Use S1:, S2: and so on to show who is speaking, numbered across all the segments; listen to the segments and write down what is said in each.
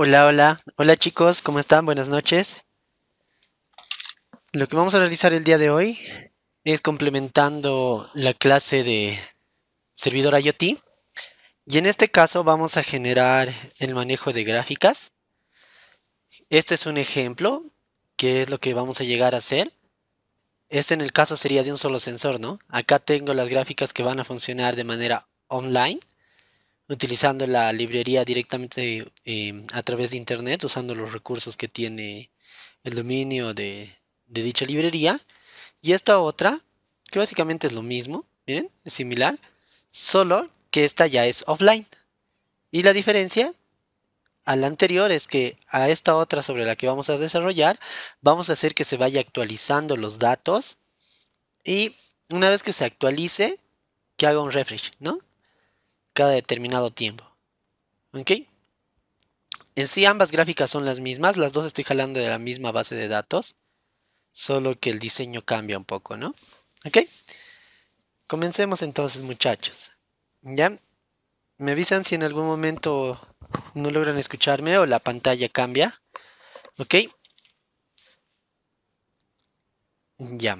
S1: Hola, hola. Hola chicos, ¿cómo están? Buenas noches. Lo que vamos a realizar el día de hoy es complementando la clase de servidor IoT. Y en este caso vamos a generar el manejo de gráficas. Este es un ejemplo, que es lo que vamos a llegar a hacer. Este en el caso sería de un solo sensor, ¿no? Acá tengo las gráficas que van a funcionar de manera online utilizando la librería directamente eh, a través de internet, usando los recursos que tiene el dominio de, de dicha librería. Y esta otra, que básicamente es lo mismo, miren, es similar, solo que esta ya es offline. Y la diferencia a la anterior es que a esta otra sobre la que vamos a desarrollar, vamos a hacer que se vaya actualizando los datos y una vez que se actualice, que haga un refresh, ¿no? cada determinado tiempo. ¿Ok? En sí ambas gráficas son las mismas, las dos estoy jalando de la misma base de datos, solo que el diseño cambia un poco, ¿no? ¿Ok? Comencemos entonces muchachos. ¿Ya? Me avisan si en algún momento no logran escucharme o la pantalla cambia. ¿Ok? Ya.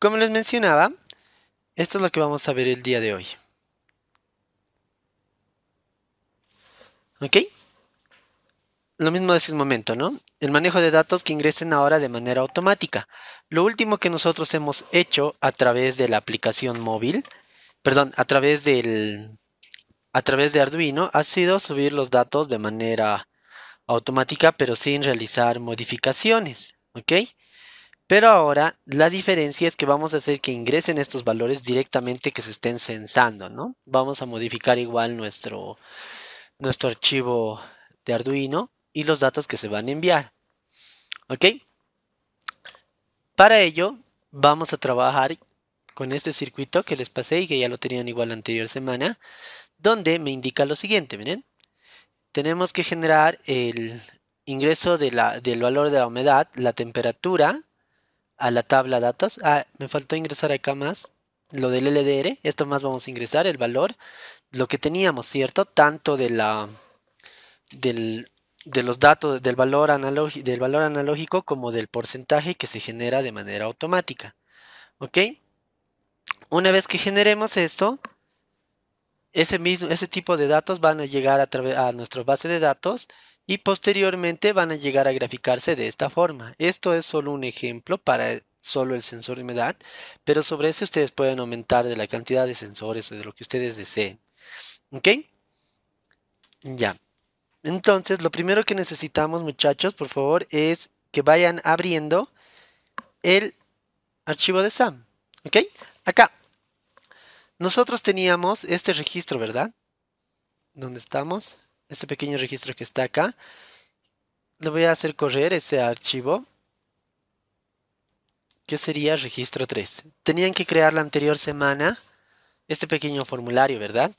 S1: Como les mencionaba, esto es lo que vamos a ver el día de hoy. ¿Ok? Lo mismo de el momento, ¿no? El manejo de datos que ingresen ahora de manera automática. Lo último que nosotros hemos hecho a través de la aplicación móvil, perdón, a través del a través de Arduino ha sido subir los datos de manera automática, pero sin realizar modificaciones, ¿ok? Pero ahora la diferencia es que vamos a hacer que ingresen estos valores directamente que se estén censando, ¿no? Vamos a modificar igual nuestro, nuestro archivo de Arduino y los datos que se van a enviar. ¿Ok? Para ello vamos a trabajar con este circuito que les pasé y que ya lo tenían igual la anterior semana, donde me indica lo siguiente, miren. Tenemos que generar el ingreso de la, del valor de la humedad, la temperatura, a la tabla datos. Ah, me faltó ingresar acá más lo del LDR. Esto más vamos a ingresar, el valor lo que teníamos, ¿cierto? Tanto de la del, de los datos del valor, del valor analógico como del porcentaje que se genera de manera automática. ¿Ok? Una vez que generemos esto, ese, mismo, ese tipo de datos van a llegar a, a nuestra base de datos y posteriormente van a llegar a graficarse de esta forma. Esto es solo un ejemplo para solo el sensor de humedad, pero sobre eso este ustedes pueden aumentar de la cantidad de sensores o de lo que ustedes deseen. ¿Ok? Ya. Entonces, lo primero que necesitamos, muchachos, por favor, es que vayan abriendo el archivo de SAM. ¿Ok? Acá. Nosotros teníamos este registro, ¿verdad? ¿Dónde estamos? Este pequeño registro que está acá. Le voy a hacer correr ese archivo. Que sería registro 3. Tenían que crear la anterior semana este pequeño formulario, ¿Verdad?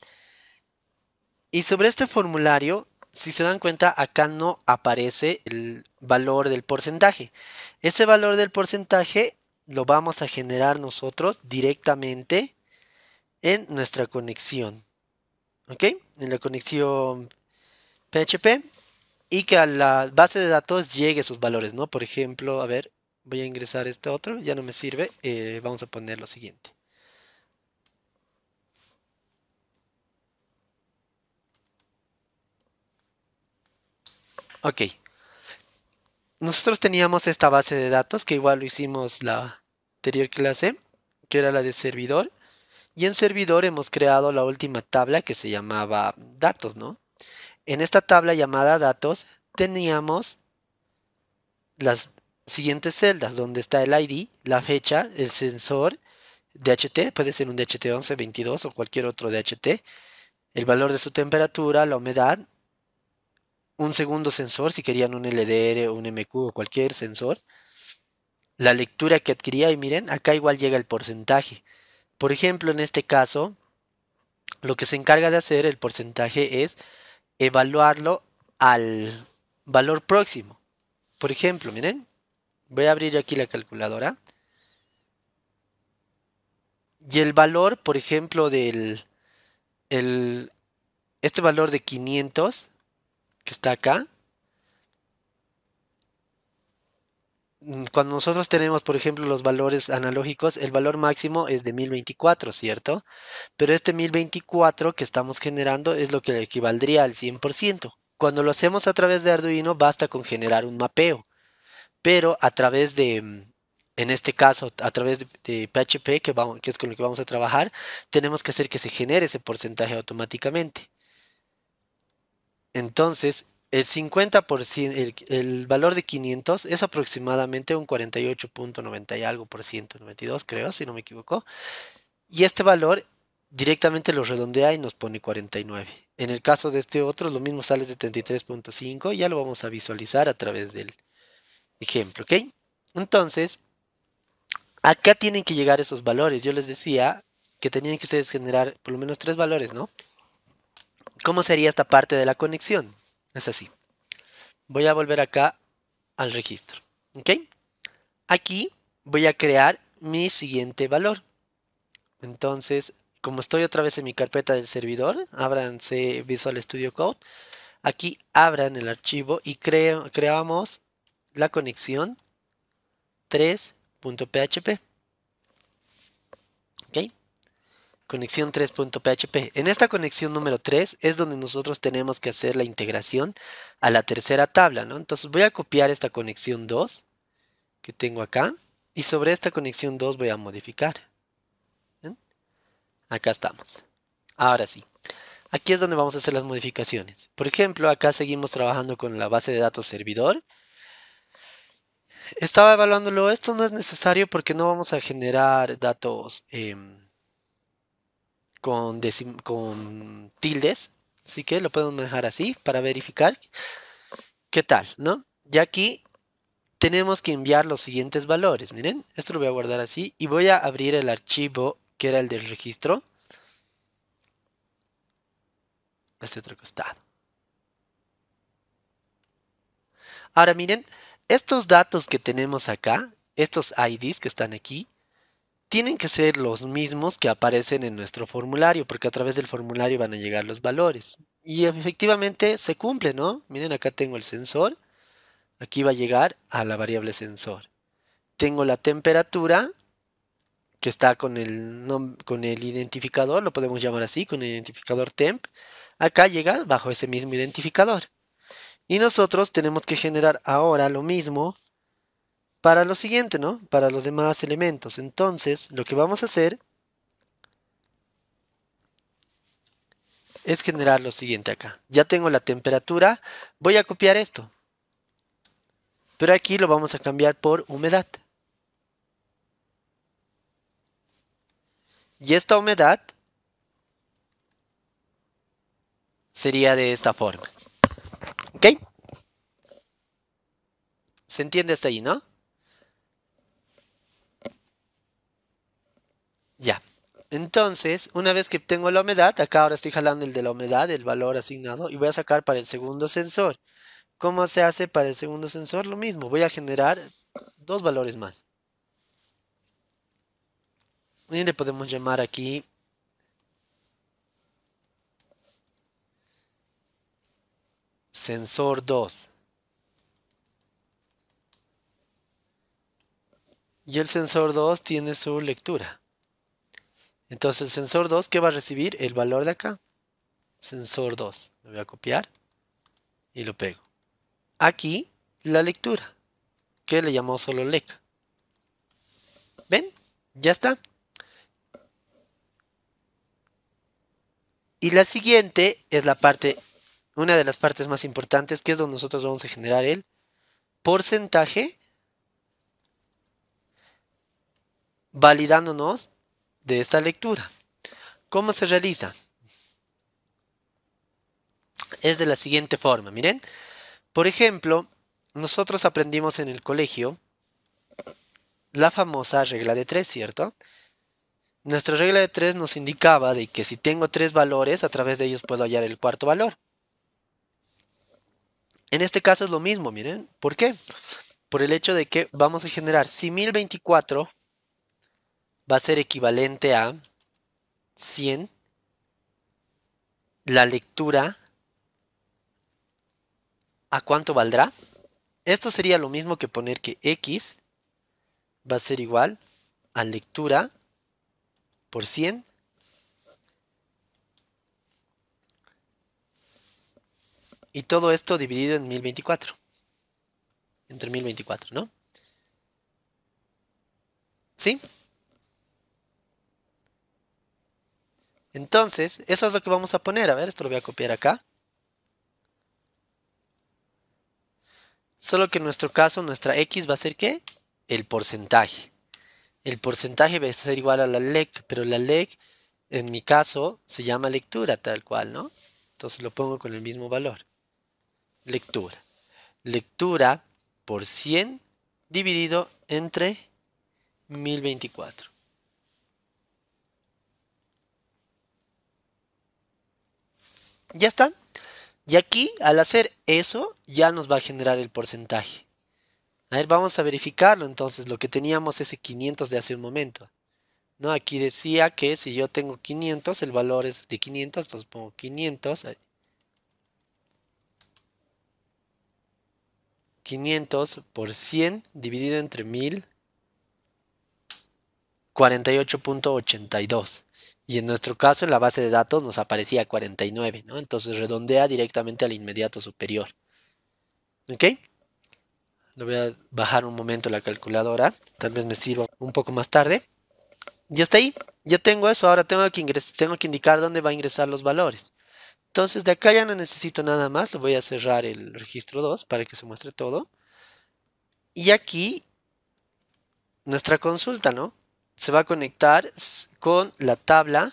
S1: Y sobre este formulario, si se dan cuenta, acá no aparece el valor del porcentaje. Ese valor del porcentaje lo vamos a generar nosotros directamente en nuestra conexión. ¿Ok? En la conexión PHP. Y que a la base de datos llegue sus valores, ¿no? Por ejemplo, a ver, voy a ingresar este otro, ya no me sirve. Eh, vamos a poner lo siguiente. Ok. Nosotros teníamos esta base de datos que igual lo hicimos la anterior clase, que era la de servidor. Y en servidor hemos creado la última tabla que se llamaba datos, ¿no? En esta tabla llamada datos teníamos las siguientes celdas donde está el ID, la fecha, el sensor, DHT, puede ser un DHT 11, 22 o cualquier otro DHT, el valor de su temperatura, la humedad, un segundo sensor, si querían un LDR o un MQ o cualquier sensor, la lectura que adquiría y miren, acá igual llega el porcentaje. Por ejemplo, en este caso, lo que se encarga de hacer el porcentaje es evaluarlo al valor próximo. Por ejemplo, miren, voy a abrir aquí la calculadora. Y el valor, por ejemplo, del este valor de 500 que está acá, mm, cuando nosotros tenemos, por ejemplo, los valores analógicos, el valor máximo es de 1024, ¿cierto? Pero este 1024 que estamos generando es lo que equivaldría al 100%. Cuando lo hacemos a través de Arduino, basta con generar un mapeo. Pero a través de, mm, en este caso, a través de, PHP, que, que es con lo que vamos a trabajar, tenemos que hacer que se genere ese porcentaje automáticamente. Entonces, el 50%, el, valor de 500 es aproximadamente un 48.90 y algo por 192 creo, si no me equivoco. Y este valor directamente lo redondea y nos pone 49. En el caso de este otro, lo mismo sale 73.5 y ya lo vamos a visualizar a través del ejemplo, ¿ok? Entonces, acá tienen que llegar esos valores. Yo les decía que tenían que ustedes generar por lo menos tres valores, ¿no? ¿Cómo sería esta parte de la conexión? Es así. Voy a volver acá al registro. ¿Ok? Aquí voy a crear mi siguiente valor. Entonces, como estoy otra vez en mi carpeta del servidor, Abranse Visual Studio Code. Aquí abran el archivo y creo, creamos la conexión 3.php. ¿Ok? Conexión 3.php. En esta conexión número 3 es donde nosotros tenemos que hacer la integración a la tercera tabla, ¿no? Entonces voy a copiar esta conexión 2 que tengo acá y sobre esta conexión 2 voy a modificar. Acá estamos. Ahora sí. Aquí es donde vamos a hacer las modificaciones. Por ejemplo, acá seguimos trabajando con la base de datos servidor. Estaba evaluándolo, esto no es necesario porque no vamos a generar datos... Em, con, tildes, así que lo podemos manejar así para verificar qué tal, ¿no? Y aquí tenemos que enviar los siguientes valores, miren, esto lo voy a guardar así y voy a abrir el archivo que era el del registro este otro costado. Ahora miren, estos datos que tenemos acá, estos IDs que están aquí, tienen que ser los mismos que aparecen en nuestro formulario, porque a través del formulario van a llegar los valores. Y efectivamente se cumple, ¿no? Miren, acá tengo el sensor, aquí va a llegar a la variable sensor. Tengo la temperatura, que está con el, con el identificador, lo podemos llamar así, con el identificador temp. Acá llega bajo ese mismo identificador. Y nosotros tenemos que generar ahora lo mismo para lo siguiente, ¿no? Para los demás elementos. Entonces, lo que vamos a hacer es generar lo siguiente acá. Ya tengo la temperatura. Voy a copiar esto. Pero aquí lo vamos a cambiar por humedad. Y esta humedad sería de esta forma. ¿Ok? ¿Se entiende hasta ahí, no? Ya. Entonces, una vez que tengo la humedad, acá ahora estoy jalando el de la humedad, el valor asignado, y voy a sacar para el segundo sensor. ¿Cómo se hace para el segundo sensor? Lo mismo, voy a generar dos valores más. Y le podemos llamar aquí sensor 2. Y el sensor 2 tiene su lectura. Entonces el sensor 2, ¿qué va a recibir? El valor de acá. Sensor 2. Lo voy a copiar y lo pego. Aquí la lectura, que le llamamos solo lec. ¿Ven? Ya está. Y la siguiente es la parte, una de las partes más importantes, que es donde nosotros vamos a generar el porcentaje, validándonos de esta lectura. ¿Cómo se realiza? Es de la siguiente forma, miren. Por ejemplo, nosotros aprendimos en el colegio la famosa regla de tres. ¿cierto? Nuestra regla de tres nos indicaba de que si tengo tres valores, a través de ellos puedo hallar el cuarto valor. En este caso es lo mismo, miren. ¿Por qué? Por el hecho de que vamos a generar si 1024 va a ser equivalente a 100 la lectura a cuánto valdrá. Esto sería lo mismo que poner que x va a ser igual a lectura por 100 y todo esto dividido en 1024 entre 1024, ¿no? ¿Sí? Entonces, eso es lo que vamos a poner. A ver, esto lo voy a copiar acá. Solo que en nuestro caso, nuestra X va a ser ¿qué? El porcentaje. El porcentaje va a ser igual a la LEC, pero la LEC, en mi caso, se llama lectura tal cual, ¿no? Entonces lo pongo con el mismo valor. Lectura. Lectura por 100 dividido entre 1024. Ya está. Y aquí, al hacer eso, ya nos va a generar el porcentaje. A ver, vamos a verificarlo entonces. Lo que teníamos ese 500 de hace un momento. ¿No? Aquí decía que si yo tengo 500, el valor es de 500, entonces pongo 500. 500 eh, por 100 dividido entre 1000. 48.82. Y en nuestro caso, en la base de datos nos aparecía 49, ¿no? Entonces redondea directamente al inmediato superior. ¿Ok? Lo voy a bajar un momento la calculadora. Tal vez me sirva un poco más tarde. Ya está ahí. Ya tengo eso. Ahora tengo que, tengo que indicar dónde va a ingresar los valores. Entonces de acá ya no necesito nada más. Lo voy a cerrar el registro 2 para que se muestre todo. Y aquí nuestra consulta, ¿no? se va a conectar con la tabla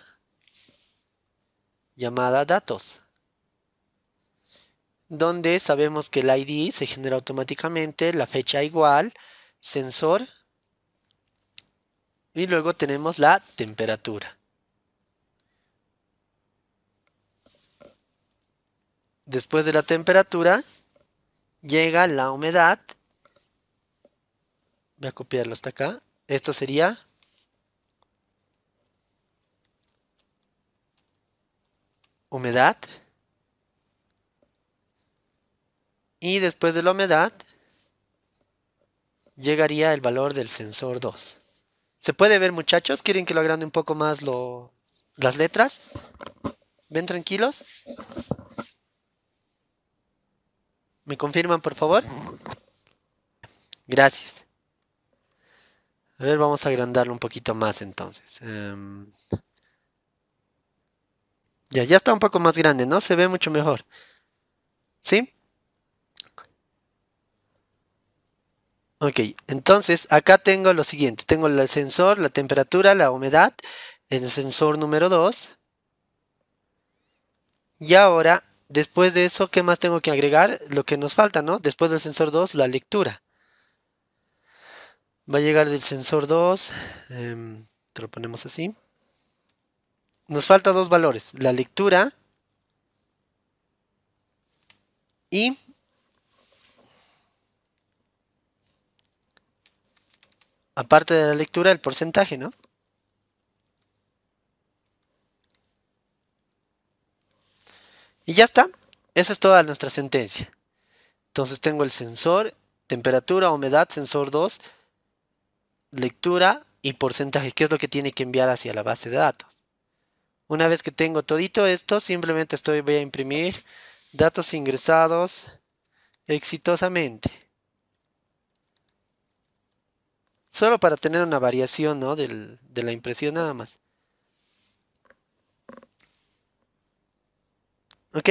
S1: llamada datos donde sabemos que el ID se genera automáticamente, la fecha igual, sensor y luego tenemos la temperatura. Después de la temperatura llega la humedad. Voy a copiarlo hasta acá. Esto sería humedad. Y después de la humedad llegaría el valor del sensor 2. ¿Se puede ver muchachos? ¿Quieren que lo agrande un poco más las letras? ¿Ven tranquilos? ¿Me confirman por favor? Gracias. A ver, vamos a agrandarlo un poquito más entonces. Em, ya, ya está un poco más grande, ¿no? Se ve mucho mejor. ¿Sí? Ok, entonces acá tengo lo siguiente. Tengo el sensor, la temperatura, la humedad, el sensor número 2. Y ahora, después de eso, ¿qué más tengo que agregar? Lo que nos falta, ¿no? Después del sensor 2, la lectura. Va a llegar del sensor 2. Em, te lo ponemos así. Nos falta dos valores, la lectura y aparte de la lectura el porcentaje, ¿no? Y ya está, esa es toda nuestra sentencia. Entonces tengo el sensor, temperatura, humedad, sensor 2, lectura y porcentaje, que es lo que tiene que enviar hacia la base de datos. Una vez que tengo todito esto, simplemente estoy, voy a imprimir datos ingresados exitosamente. Solo para tener una variación de la impresión nada más. ¿Ok?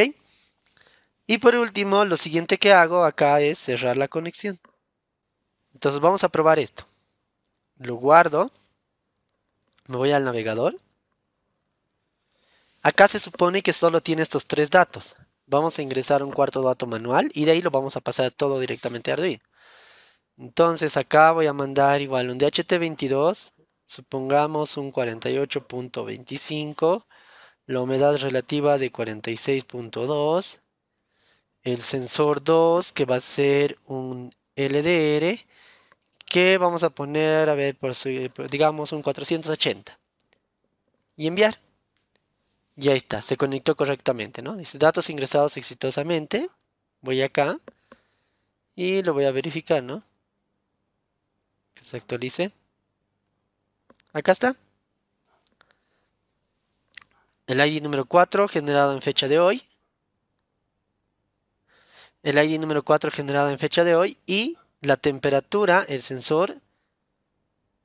S1: Y por último, lo siguiente que hago acá es cerrar la conexión. Entonces vamos a probar esto. Lo guardo. Me voy al navegador. Acá se supone que solo tiene estos tres datos. Vamos a ingresar un cuarto dato manual y de ahí lo vamos a pasar todo directamente a Arduino. Entonces acá voy a mandar igual un DHT22, supongamos un 48.25, la humedad relativa de 46.2, el sensor 2 que va a ser un LDR que vamos a poner, a ver, digamos un 480 y enviar. Ya está, se conectó correctamente, ¿no? Dice datos ingresados exitosamente. Voy acá y lo voy a verificar, ¿no? Que se actualice. Acá está. El ID número 4 generado en fecha de hoy. El ID número 4 generado en fecha de hoy y la temperatura, el sensor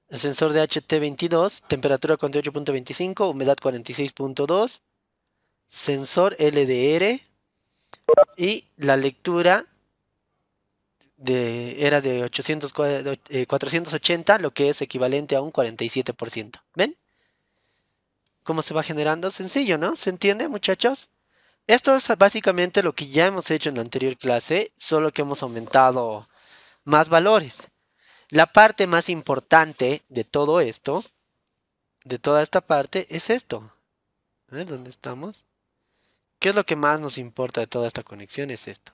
S1: el sensor de HT22, temperatura 48.25, humedad 46.2, sensor LDR y la lectura de, era de 480, eh, lo que es equivalente a un 47%. ¿Ven? ¿Cómo se va generando? Sencillo, ¿no? ¿Se entiende, muchachos? Esto es básicamente lo que ya hemos hecho en la anterior clase, solo que hemos aumentado más valores. La parte más importante de todo esto, de toda esta parte, es esto. ¿eh? ¿Dónde estamos? ¿Qué es lo que más nos importa de toda esta conexión? Es esto.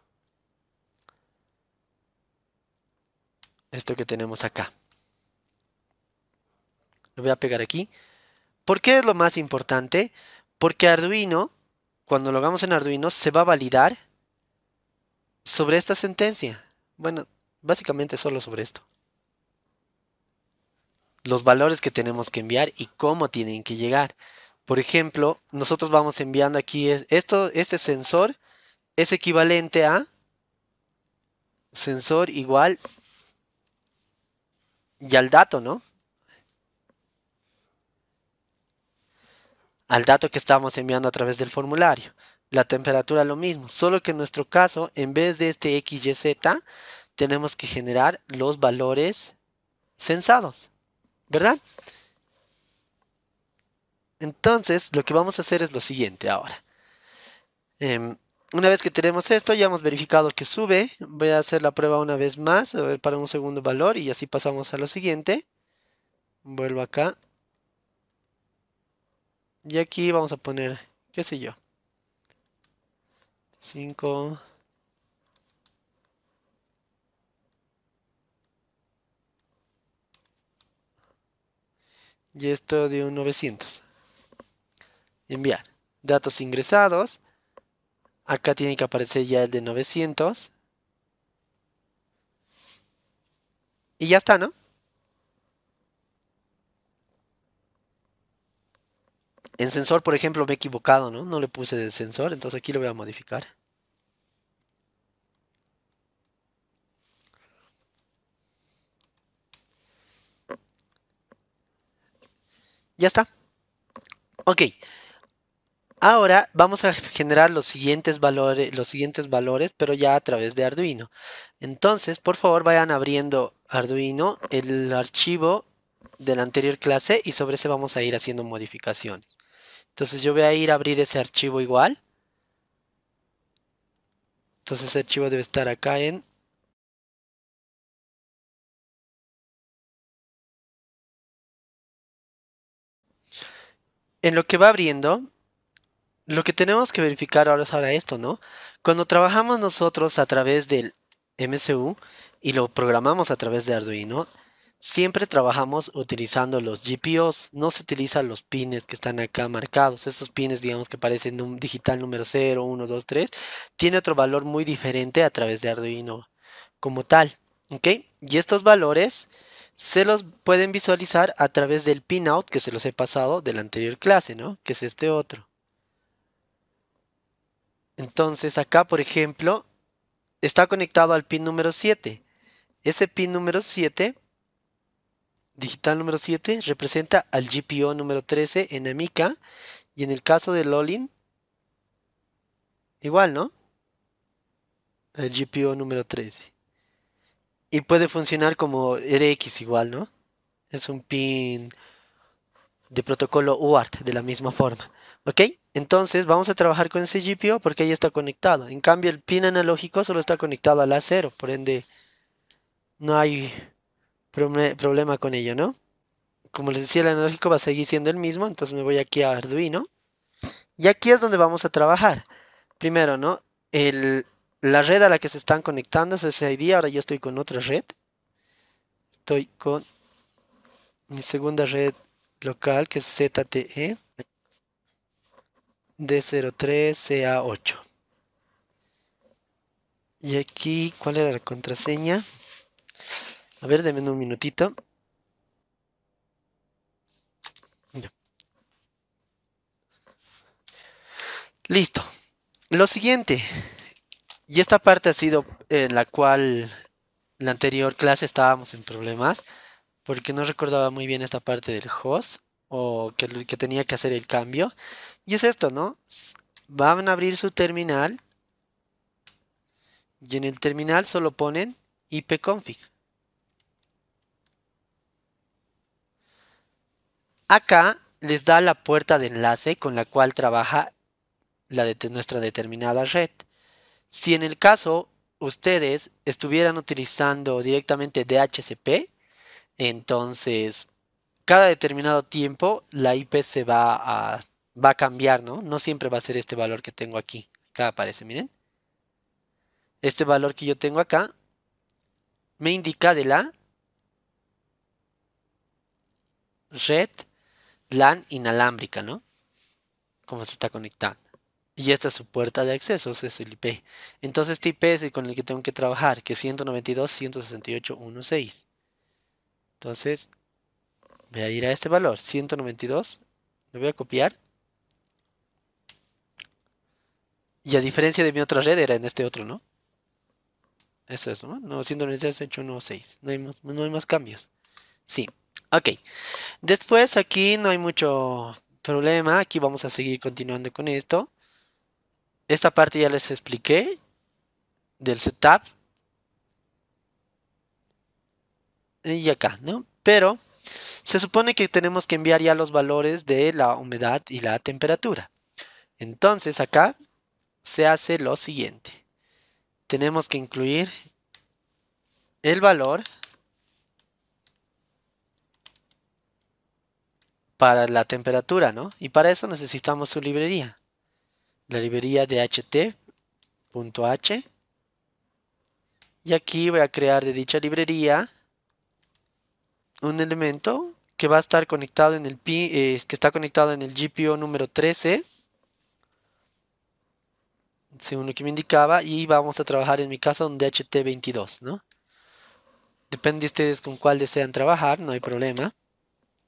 S1: Esto que tenemos acá. Lo voy a pegar aquí. ¿Por qué es lo más importante? Porque Arduino, cuando lo hagamos en Arduino, se va a validar sobre esta sentencia. Bueno, básicamente solo sobre esto los valores que tenemos que enviar y cómo tienen que llegar. Por ejemplo, nosotros vamos enviando aquí esto, este sensor es equivalente a sensor igual y al dato, ¿no? Al dato que estamos enviando a través del formulario. La temperatura lo mismo, solo que en nuestro caso, en vez de este XYZ, tenemos que generar los valores sensados. ¿Verdad? Entonces, lo que vamos a hacer es lo siguiente ahora. Em, una vez que tenemos esto, ya hemos verificado que sube. Voy a hacer la prueba una vez más, a ver, para un segundo valor y así pasamos a lo siguiente. Vuelvo acá. Y aquí vamos a poner, qué sé yo. 5... y esto de un 900. Enviar. Datos ingresados. Acá tiene que aparecer ya el de 900. Y ya está, ¿no? En sensor, por ejemplo, me he equivocado, ¿no? No le puse de sensor, entonces aquí lo voy a modificar. Ya está. Ok. Ahora vamos a generar los siguientes valores, los siguientes valores, pero ya a través de Arduino. Entonces, por favor, vayan abriendo Arduino, el archivo de la anterior clase y sobre ese vamos a ir haciendo modificaciones. Entonces yo voy a ir a abrir ese archivo igual. Entonces ese archivo debe estar acá en en lo que va abriendo, lo que tenemos que verificar ahora es ahora esto, ¿no? Cuando trabajamos nosotros a través del MCU y lo programamos a través de Arduino, siempre trabajamos utilizando los GPOs, no se utilizan los pines que están acá marcados, estos pines digamos que parecen un digital número 0, 1, 2, 3, tiene otro valor muy diferente a través de Arduino como tal, ¿ok? Y estos valores se los pueden visualizar a través del pinout que se los he pasado de la anterior clase, ¿no? Que es este otro. Entonces acá, por ejemplo, está conectado al pin número 7. Ese pin número 7, digital número 7, representa al GPO número 13 en Amica. Y en el caso de Lolin, igual, ¿no? El GPO número 13. Y puede funcionar como RX igual, ¿no? Es un pin de protocolo UART de la misma forma. ¿Ok? Entonces vamos a trabajar con ese GPIO porque ahí está conectado. En cambio el pin analógico solo está conectado al A0. Por ende no hay problema con ello, ¿no? Como les decía, el analógico va a seguir siendo el mismo. Entonces me voy aquí a Arduino. Y aquí es donde vamos a trabajar. Primero, ¿no? El, la red a la que se están conectando es ID, Ahora yo estoy con otra red. Estoy con mi segunda red local que es ZTE D03CA8. Y aquí, ¿cuál era la contraseña? A ver, denme un minutito. Listo. Lo siguiente y esta parte ha sido en la cual la anterior clase estábamos en problemas porque no recordaba muy bien esta parte del host o que, tenía que hacer el cambio. Y es esto, ¿no? Van a abrir su terminal y en el terminal solo ponen ipconfig. Acá les da la puerta de enlace con la cual trabaja la de nuestra determinada red. Si en el caso ustedes estuvieran utilizando directamente DHCP, entonces cada determinado tiempo la IP se va a, cambiar, ¿no? No siempre va a ser este valor que tengo aquí. Acá aparece, miren. Este valor que yo tengo acá me indica de la red LAN inalámbrica, ¿no? Como se está conectando. Y esta es su puerta de acceso, es el IP. Entonces este IP es el con el que tengo que trabajar, que es 192.168.1.6. Entonces, voy a ir a este valor, 192. Lo voy a copiar. Y a diferencia de mi otra red, era en este otro, ¿no? Eso es, ¿no? No, 192.168.1.6. No, hay no hay más cambios. Sí. Ok. Después aquí no hay mucho problema. Aquí vamos a seguir continuando con esto. Esta parte ya les expliqué del setup. Y acá, ¿no? Pero se supone que tenemos que enviar ya los valores de la humedad y la temperatura. Entonces acá se hace lo siguiente. Tenemos que incluir el valor para la temperatura, ¿no? Y para eso necesitamos su librería la librería dht.h y aquí voy a crear de dicha librería un elemento que va a estar conectado en el p eh, que está conectado en el GPIO número 13 según lo que me indicaba y vamos a trabajar en mi caso un DHT22 depende de ustedes con cuál desean trabajar no hay problema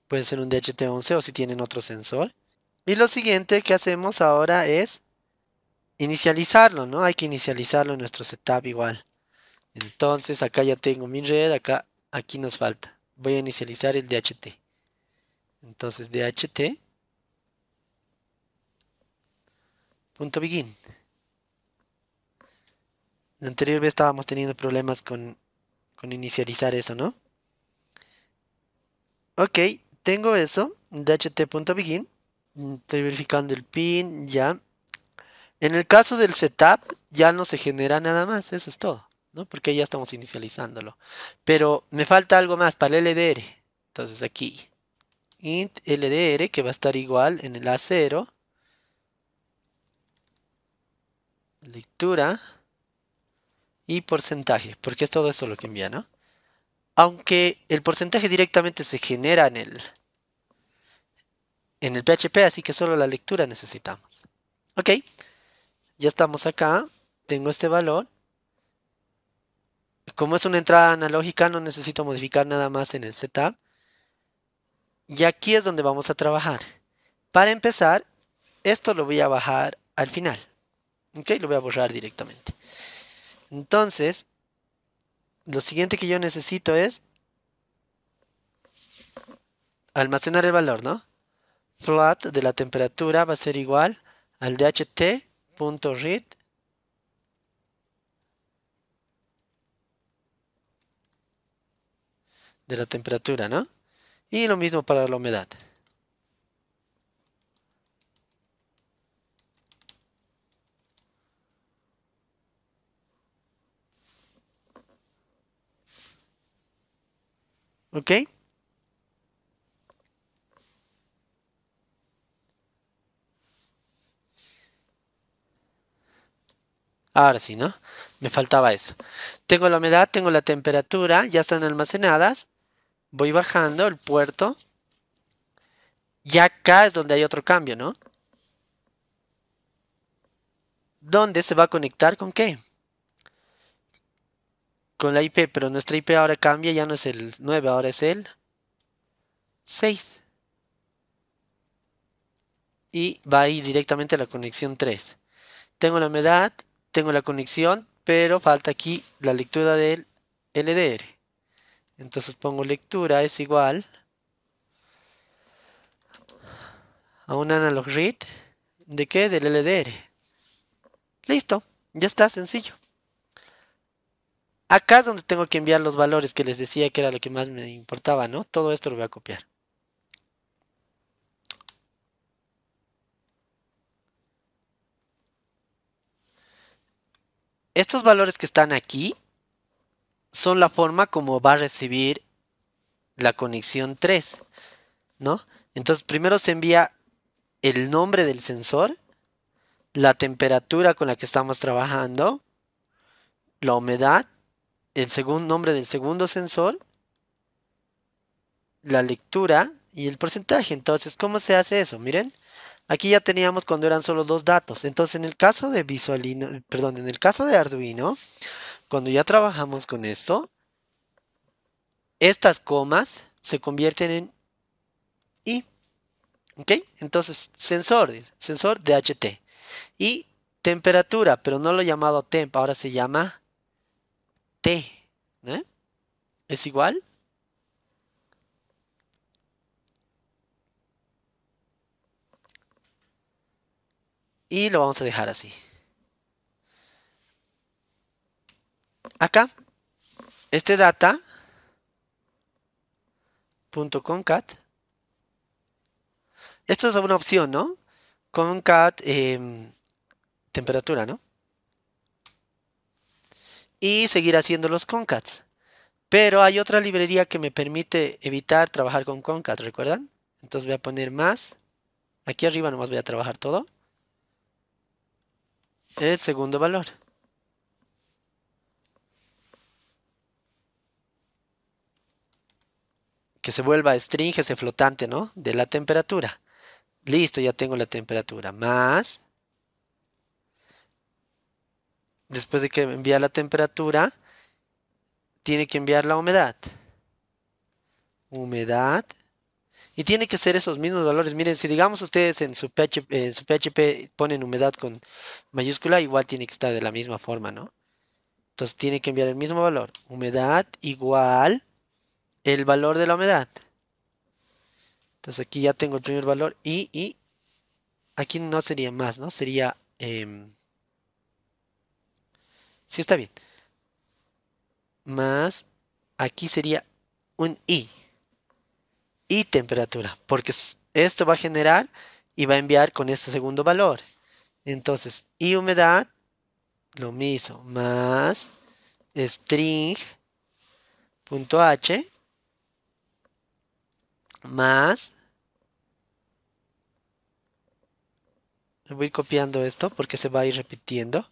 S1: puede ser un DHT11 o si tienen otro sensor y lo siguiente que hacemos ahora es inicializarlo, ¿no? Hay que inicializarlo en nuestro setup igual. Entonces acá ya tengo mi red, acá aquí nos falta. Voy a inicializar el DHT. Entonces DHT punto begin. La anterior vez estábamos teniendo problemas con, con inicializar eso, ¿no? Ok, tengo eso, dht.begin. Estoy verificando el pin, ya. En el caso del setup ya no se genera nada más, eso es todo, ¿no? Porque ya estamos inicializándolo. Pero me falta algo más para el LDR. Entonces aquí, int LDR que va a estar igual en el A0. Lectura y porcentaje, porque es todo eso lo que envía, ¿no? Aunque el porcentaje directamente se genera en el, en el PHP, así que solo la lectura necesitamos. Ok ya estamos acá, tengo este valor. Como es una entrada analógica, no necesito modificar nada más en el setup. Y aquí es donde vamos a trabajar. Para empezar, esto lo voy a bajar al final. Lo voy a borrar directamente. Entonces, lo siguiente que yo necesito es almacenar el valor, ¿no? float de la temperatura va a ser igual al DHT punto read de la temperatura, ¿no? Y lo mismo para la humedad. ¿Ok? Ahora sí, ¿no? Me faltaba eso. Tengo la humedad, tengo la temperatura, ya están almacenadas. Voy bajando el puerto. Y acá es donde hay otro cambio, ¿no? ¿Dónde se va a conectar con qué? Con la IP, pero nuestra IP ahora cambia, ya no es el 9, ahora es el 6. Y va ir directamente a la conexión 3. Tengo la humedad, tengo la conexión, pero falta aquí la lectura del LDR. Entonces pongo lectura es igual a un analog read. ¿De qué? Del LDR. Listo, ya está, sencillo. Acá es donde tengo que enviar los valores que les decía que era lo que más me importaba, ¿no? Todo esto lo voy a copiar. Estos valores que están aquí son la forma como va a recibir la conexión 3, ¿no? Entonces primero se envía el nombre del sensor, la temperatura con la que estamos trabajando, la humedad, el segundo nombre del segundo sensor, la lectura y el porcentaje. Entonces, ¿cómo se hace eso? Miren. Aquí ya teníamos cuando eran solo dos datos. Entonces, en el caso de Visualino, perdón, en el caso de Arduino, cuando ya trabajamos con esto, estas comas se convierten en I. ¿Ok? Entonces, sensor, sensor de HT Y temperatura, pero no lo he llamado temp, ahora se llama T. ¿eh? ¿Es igual? y lo vamos a dejar así. Acá, este data punto .concat esto es una opción, ¿no? Concat em, temperatura, ¿no? Y seguir haciendo los concats. Pero hay otra librería que me permite evitar trabajar con concat, ¿recuerdan? Entonces voy a poner más. Aquí arriba nomás voy a trabajar todo el segundo valor. Que se vuelva estringe ese flotante, ¿no? De la temperatura. Listo, ya tengo la temperatura. Más. Después de que envía la temperatura, tiene que enviar la humedad. Humedad. Y tiene que ser esos mismos valores. Miren, si digamos ustedes en su PHP, su PHP ponen humedad con mayúscula, igual tiene que estar de la misma forma, ¿no? Entonces tiene que enviar el mismo valor. Humedad igual el valor de la humedad. Entonces aquí ya tengo el primer valor y, aquí no sería más, ¿no? Sería... Em, sí, está bien. Más, aquí sería un i y temperatura, porque esto va a generar y va a enviar con este segundo valor. Entonces, y humedad, lo mismo, más string.h más voy copiando esto porque se va a ir repitiendo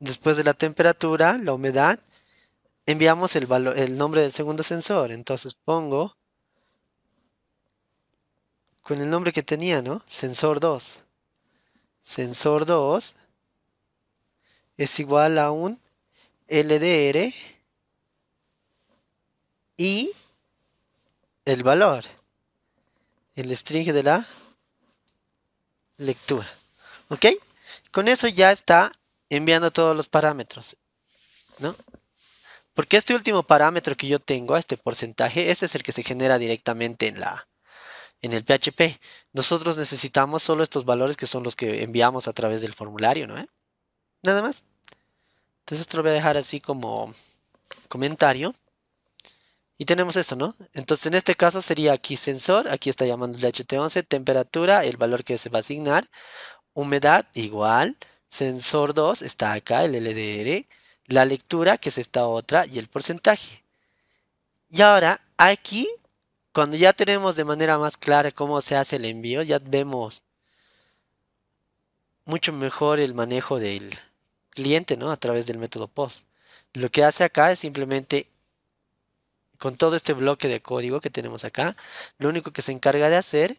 S1: después de la temperatura, la humedad enviamos el, valor, el nombre del segundo sensor. Entonces pongo con el nombre que tenía, ¿no? Sensor 2. Sensor 2 es igual a un LDR y el valor, el string de la lectura. ¿Ok? Con eso ya está enviando todos los parámetros, ¿no? Porque este último parámetro que yo tengo, este porcentaje, ese es el que se genera directamente en la en el PHP. Nosotros necesitamos solo estos valores que son los que enviamos a través del formulario, ¿no? ¿Eh? Nada más. Entonces esto lo voy a dejar así como comentario. Y tenemos eso, ¿no? Entonces en este caso sería aquí sensor, aquí está llamando el HT11, temperatura, el valor que se va a asignar, humedad igual, sensor 2 está acá, el LDR, la lectura, que es esta otra, y el porcentaje. Y ahora, aquí, cuando ya tenemos de manera más clara cómo se hace el envío, ya vemos mucho mejor el manejo del cliente, ¿no? A través del método POST. Lo que hace acá es simplemente, con todo este bloque de código que tenemos acá, lo único que se encarga de hacer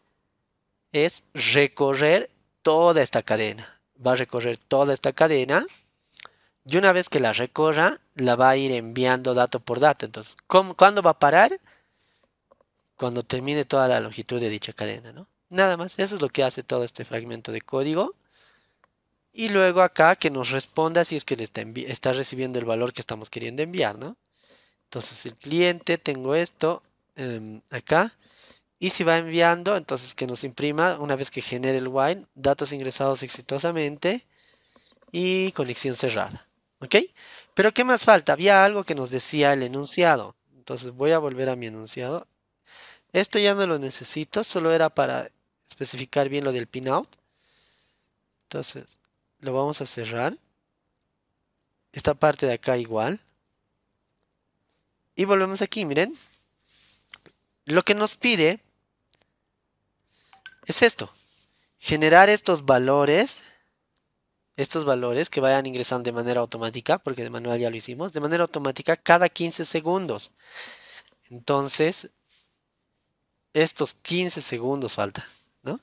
S1: es recorrer toda esta cadena. Va a recorrer toda esta cadena y una vez que la recorra, la va a ir enviando dato por dato. Entonces, ¿cuándo va a parar? Cuando termine toda la longitud de dicha cadena, ¿no? Nada más, eso es lo que hace todo este fragmento de código. Y luego acá que nos responda si es que le está, recibiendo el valor que estamos queriendo enviar, ¿no? Entonces el cliente, tengo esto em, acá. Y si va enviando, entonces que nos imprima, una vez que genere el while, datos ingresados exitosamente y conexión cerrada. ¿Ok? Pero ¿qué más falta? Había algo que nos decía el enunciado. Entonces voy a volver a mi enunciado. Esto ya no lo necesito, solo era para especificar bien lo del pinout. Entonces lo vamos a cerrar. Esta parte de acá igual. Y volvemos aquí, miren. Lo que nos pide es esto. Generar estos valores estos valores que vayan ingresando de manera automática, porque de manual ya lo hicimos, de manera automática cada 15 segundos. Entonces, estos 15 segundos falta, ¿no?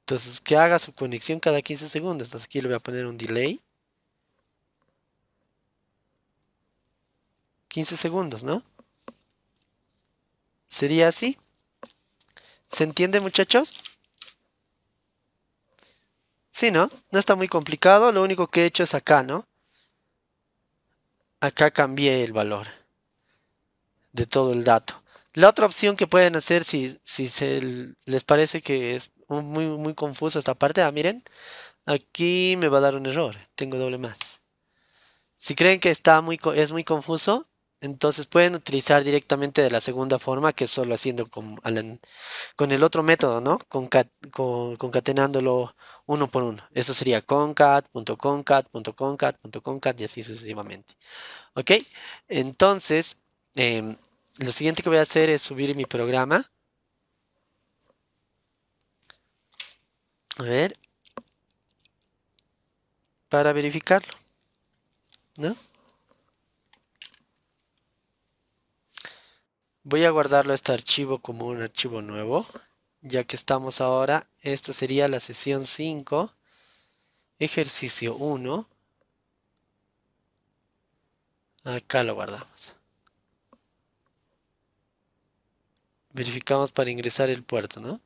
S1: Entonces, que haga su conexión cada 15 segundos. Entonces, aquí le voy a poner un delay. 15 segundos, ¿no? Sería así. ¿Se entiende, muchachos? Sí, ¿no? No está muy complicado, lo único que he hecho es acá, ¿no? Acá cambié el valor de todo el dato. La otra opción que pueden hacer si, si se les parece que es muy, muy confuso esta parte, ah, miren, aquí me va a dar un error, tengo doble más. Si creen que está muy, es muy confuso, entonces pueden utilizar directamente de la segunda forma que es solo haciendo con, con el otro método, ¿no? con, concatenándolo uno por uno. Eso sería concat.concat.concat.concat y así sucesivamente. ¿Ok? Entonces, em, lo siguiente que voy a hacer es subir mi programa. A ver. Para verificarlo. ¿No? Voy a guardarlo este archivo como un archivo nuevo ya que estamos ahora, esta sería la sesión 5, ejercicio 1. Acá lo guardamos. Verificamos para ingresar el puerto, ¿no?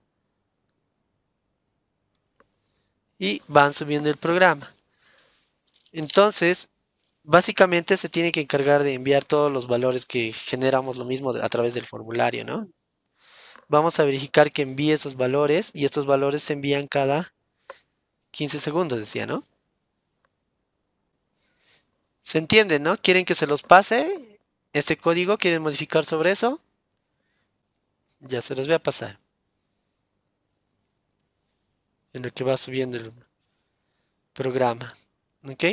S1: Y van subiendo el programa. Entonces, básicamente se tiene que encargar de enviar todos los valores que generamos lo mismo a través del formulario, ¿no? vamos a verificar que envíe esos valores y estos valores se envían cada 15 segundos, decía, ¿no? ¿Se entiende, no? ¿Quieren que se los pase este código? ¿Quieren modificar sobre eso? Ya se los voy a pasar. En el que va subiendo el programa. ¿Ok?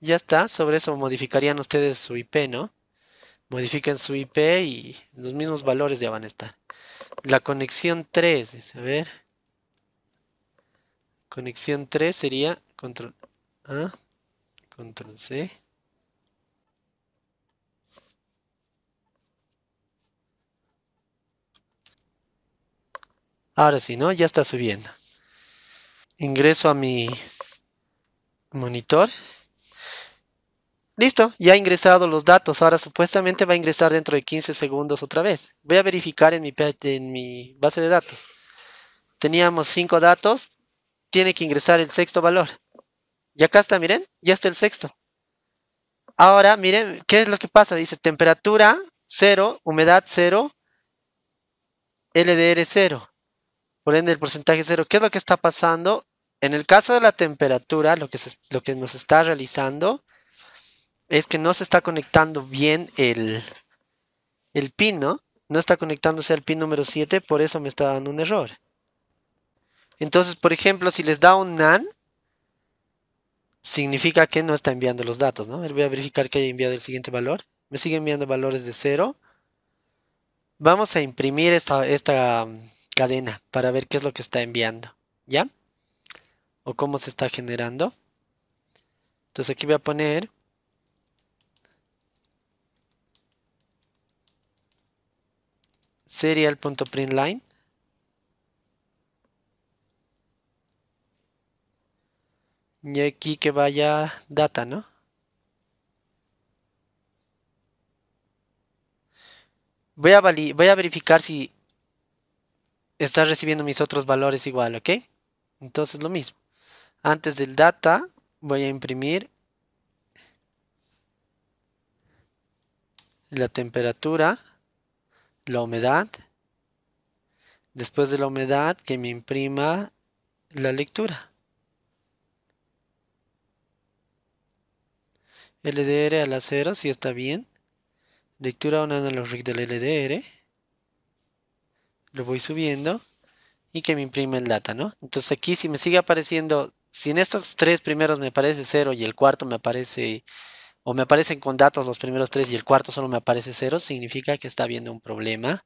S1: Ya está, sobre eso modificarían ustedes su IP, ¿no? modifican su IP y los mismos valores ya van a estar. La conexión 3, a ver. Conexión 3 sería control A, ¿ah? control C. Ahora sí, ¿no? Ya está subiendo. Ingreso a mi monitor. Listo, ya ha ingresado los datos. Ahora supuestamente va a ingresar dentro de 15 segundos otra vez. Voy a verificar en mi, base de datos. Teníamos 5 datos. Tiene que ingresar el sexto valor. Y acá está, miren, ya está el sexto. Ahora, miren, ¿qué es lo que pasa? Dice temperatura 0, humedad 0, LDR 0. Por ende, el porcentaje 0. ¿Qué es lo que está pasando? En el caso de la temperatura, lo que nos está realizando es que no se está conectando bien el, el pin, ¿no? No está conectándose al pin número 7, por eso me está dando un error. Entonces, por ejemplo, si les da un NAN, significa que no está enviando los datos, ¿no? Voy a verificar que haya enviado el siguiente valor. Me sigue enviando valores de 0. Vamos a imprimir esta, esta mm, cadena para ver qué es lo que está enviando, ¿ya? O cómo se está generando. Entonces aquí voy a poner serial.println y aquí que vaya data, ¿no? Voy a, voy a verificar si está recibiendo mis otros valores igual, ¿ok? Entonces lo mismo. Antes del data voy a imprimir la temperatura la humedad. Después de la humedad, que me imprima la lectura. LDR a la 0, si está bien. Lectura a un los rig del LDR. Lo voy subiendo. Y que me imprima el data, ¿no? Entonces aquí si me sigue apareciendo, si en estos tres primeros me aparece 0 y el cuarto me aparece o me aparecen con datos los primeros tres y el cuarto solo me aparece cero, significa que está habiendo un problema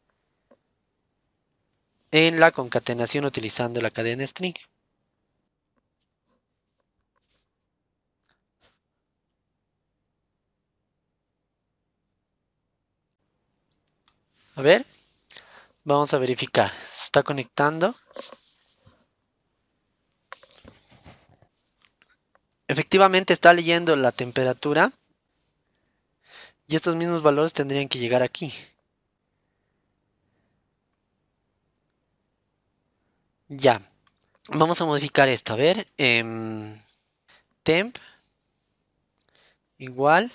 S1: en la concatenación utilizando la cadena string. A ver, vamos a verificar. Se está conectando. Efectivamente está leyendo la temperatura y estos mismos valores tendrían que llegar aquí. Ya. Vamos a modificar esto. A ver. Em, temp. Igual.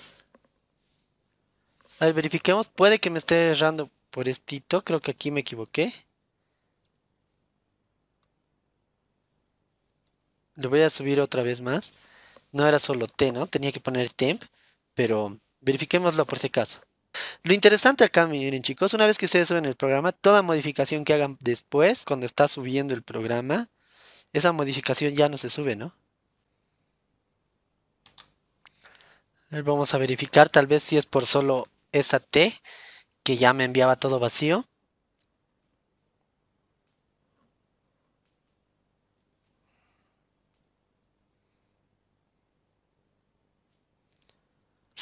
S1: A ver, verifiquemos. Puede que me esté errando por estito. Creo que aquí me equivoqué. Le voy a subir otra vez más. No era solo T, ¿no? Tenía que poner temp. Pero Verifiquémoslo por si acaso. Lo interesante acá, miren chicos, una vez que ustedes suben el programa, toda modificación que hagan después, cuando está subiendo el programa, esa modificación ya no se sube, ¿no? vamos a verificar, tal vez si es por solo esa T, que ya me enviaba todo vacío.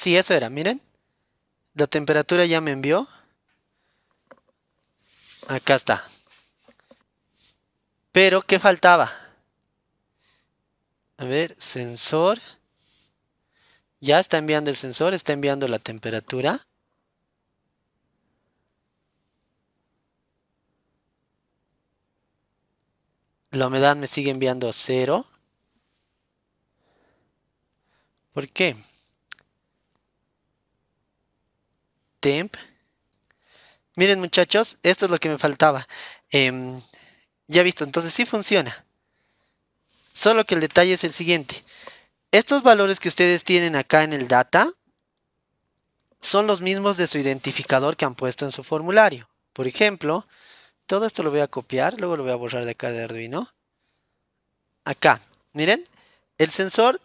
S1: Sí, eso era, miren. La temperatura ya me envió. Acá está. Pero, ¿qué faltaba? A ver, sensor. Ya está enviando el sensor, está enviando la temperatura. La humedad me sigue enviando cero. ¿Por qué? temp. Miren muchachos, esto es lo que me faltaba. Em, ya visto, entonces sí funciona. Solo que el detalle es el siguiente. Estos valores que ustedes tienen acá en el data son los mismos de su identificador que han puesto en su formulario. Por ejemplo, todo esto lo voy a copiar, luego lo voy a borrar de acá de Arduino. Acá, miren, el sensor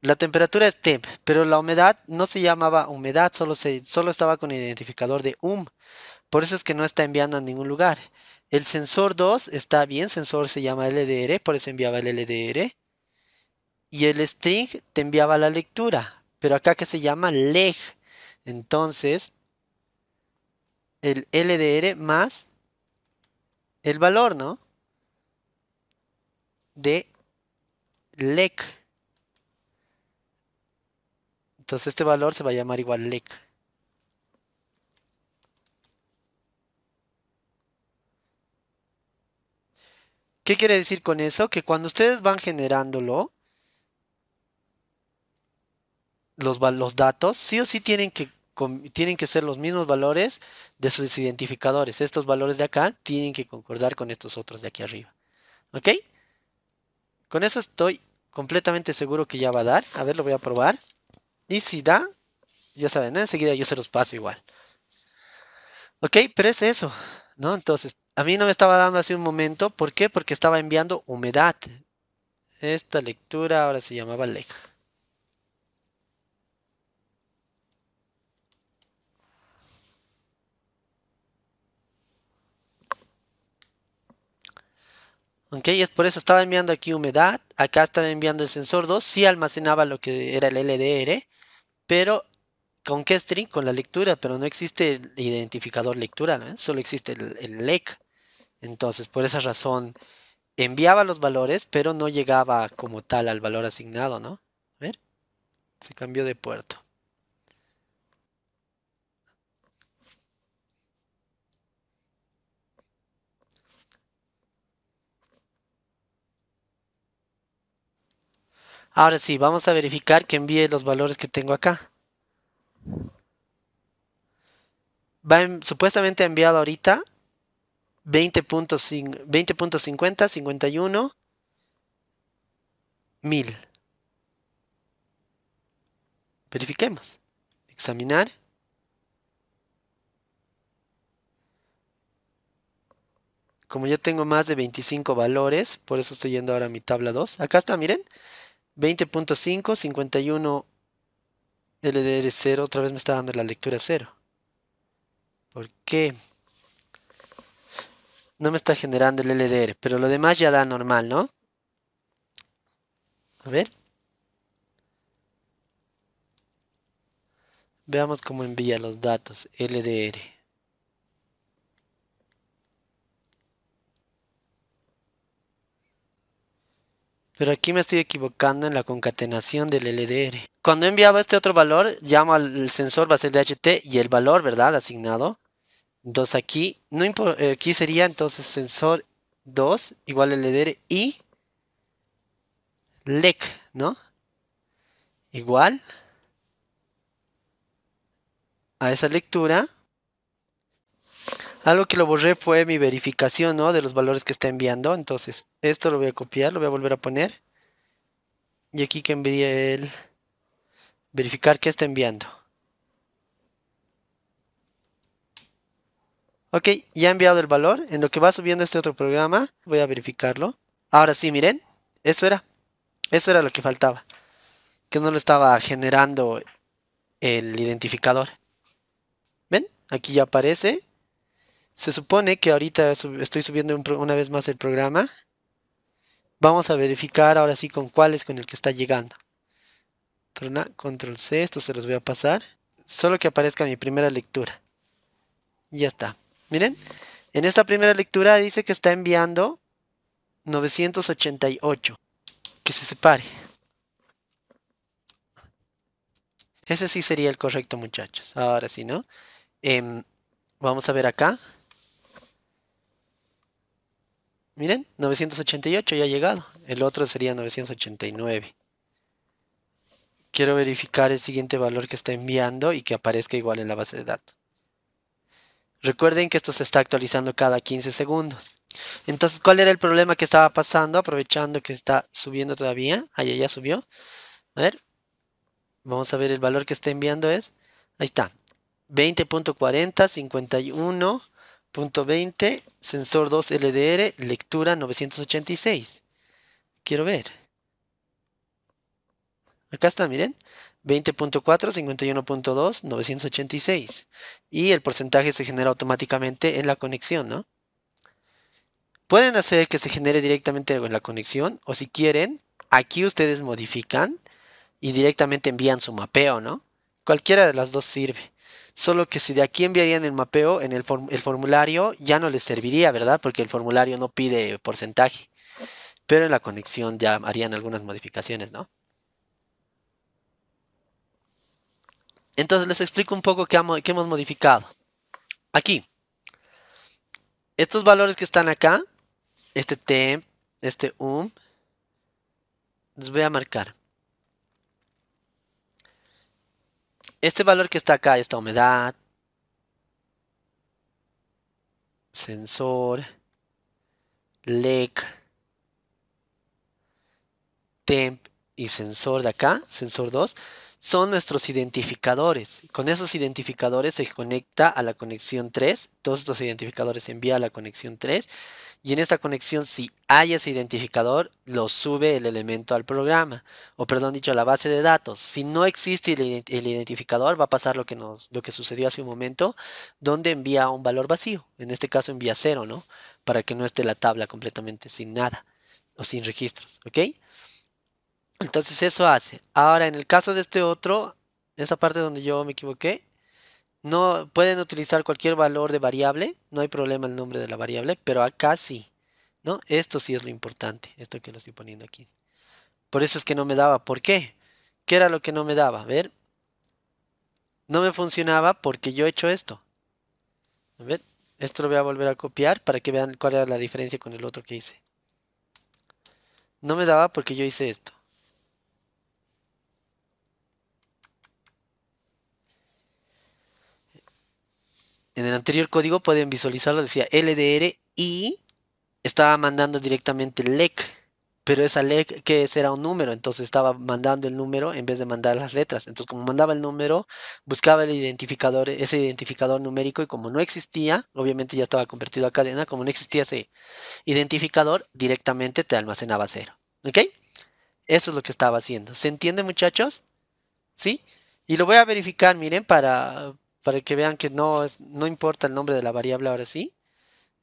S1: la temperatura es temp, pero la humedad no se llamaba humedad, solo, se, solo estaba con el identificador de um. Por eso es que no está enviando a ningún lugar. El sensor 2 está bien, sensor se llama LDR, por eso enviaba el LDR. Y el string te enviaba la lectura, pero acá que se llama leg. Entonces, el LDR más el valor, ¿no? De LEG. Entonces este valor se va a llamar igual lec. ¿Qué quiere decir con eso? Que cuando ustedes van generándolo, los, los datos sí o sí tienen que, tienen que ser los mismos valores de sus identificadores. Estos valores de acá tienen que concordar con estos otros de aquí arriba. ¿Ok? Con eso estoy completamente seguro que ya va a dar. A ver, lo voy a probar. Y si da, ya saben, enseguida yo se los paso igual. Ok, pero es eso, ¿no? Entonces, a mí no me estaba dando hace un momento. ¿Por qué? Porque estaba enviando humedad. Esta lectura ahora se llamaba leja. Ok, es por eso estaba enviando aquí humedad. Acá estaba enviando el sensor 2. Sí almacenaba lo que era el LDR. Pero, ¿con qué string? Con la lectura, pero no existe el identificador lectura, ¿no? solo existe el, el lec. Entonces, por esa razón, enviaba los valores, pero no llegaba como tal al valor asignado, ¿no? A ver, se cambió de puerto. Ahora sí, vamos a verificar que envíe los valores que tengo acá. Va supuestamente ha enviado ahorita 20.50, 51, 1000. Verifiquemos. Examinar. Como yo tengo más de 25 valores, por eso estoy yendo ahora a mi tabla 2. Acá está, miren. 20.5, 51 LDR0, otra vez me está dando la lectura 0. ¿Por qué? No me está generando el LDR, pero lo demás ya da normal, ¿no? A ver. Veamos cómo envía los datos LDR. Pero aquí me estoy equivocando en la concatenación del LDR. Cuando he enviado este otro valor, llamo al sensor base DHT y el valor, ¿verdad? Asignado. Entonces aquí, no eh, aquí sería entonces sensor 2 igual LDR y lec, ¿no? Igual a esa lectura algo que lo borré fue mi verificación, ¿no? De los valores que está enviando. Entonces, esto lo voy a copiar, lo voy a volver a poner. Y aquí que envíe el verificar que está enviando. Ok, ya ha enviado el valor. En lo que va subiendo este otro programa, voy a verificarlo. Ahora sí, miren, eso era. Eso era lo que faltaba. Que no lo estaba generando el identificador. ¿Ven? Aquí ya aparece. Se supone que ahorita estoy subiendo una vez más el programa. Vamos a verificar ahora sí con cuál es con el que está llegando. control C, esto se los voy a pasar. Solo que aparezca mi primera lectura. Ya está. Miren, en esta primera lectura dice que está enviando 988. Que se separe. Ese sí sería el correcto, muchachos. Ahora sí, ¿no? Em, vamos a ver acá. Miren, 988 ya ha llegado. El otro sería 989. Quiero verificar el siguiente valor que está enviando y que aparezca igual en la base de datos. Recuerden que esto se está actualizando cada 15 segundos. Entonces, ¿cuál era el problema que estaba pasando? Aprovechando que está subiendo todavía. Ahí ya subió. A ver. Vamos a ver el valor que está enviando es. Ahí está. 20.40, 51. Punto 20, sensor 2 LDR, lectura 986. Quiero ver. Acá está, miren. 20.4, 51.2, 986. Y el porcentaje se genera automáticamente en la conexión, ¿no? Pueden hacer que se genere directamente en la conexión o si quieren, aquí ustedes modifican y directamente envían su mapeo, ¿no? Cualquiera de las dos sirve solo que si de aquí enviarían el mapeo, en el, formulario ya no les serviría, ¿verdad? Porque el formulario no pide porcentaje. Pero en la conexión ya harían algunas modificaciones, ¿no? Entonces les explico un poco qué, hemos modificado. Aquí, estos valores que están acá, este t, este um, les voy a marcar. Este valor que está acá, esta humedad, sensor, lec, temp y sensor de acá, sensor 2, son nuestros identificadores. Con esos identificadores se conecta a la conexión 3. Todos estos identificadores se envía a la conexión 3 y en esta conexión, si hay ese identificador, lo sube el elemento al programa, o perdón dicho, a la base de datos. Si no existe el, identificador, va a pasar lo que, nos, lo que sucedió hace un momento, donde envía un valor vacío. En este caso envía cero, ¿no? Para que no esté la tabla completamente sin nada, o sin registros, ¿ok? Entonces eso hace. Ahora, en el caso de este otro, esa parte donde yo me equivoqué, no pueden utilizar cualquier valor de variable, no hay problema el nombre de la variable, pero acá sí, ¿no? Esto sí es lo importante, esto que lo estoy poniendo aquí. Por eso es que no me daba, ¿por qué? ¿Qué era lo que no me daba? A ver. No me funcionaba porque yo he hecho esto. A ver, esto lo voy a volver a copiar para que vean cuál era la diferencia con el otro que hice. No me daba porque yo hice esto. en el anterior código pueden visualizarlo, decía LDR y estaba mandando directamente LEC, pero esa LEC que era un número, entonces estaba mandando el número en vez de mandar las letras. Entonces como mandaba el número, buscaba el identificador, ese identificador numérico y como no existía, obviamente ya estaba convertido a cadena, como no existía ese identificador, directamente te almacenaba cero. ¿Ok? Eso es lo que estaba haciendo. ¿Se entiende muchachos? ¿Sí? Y lo voy a verificar, miren, para, para que vean que no, no importa el nombre de la variable ahora sí.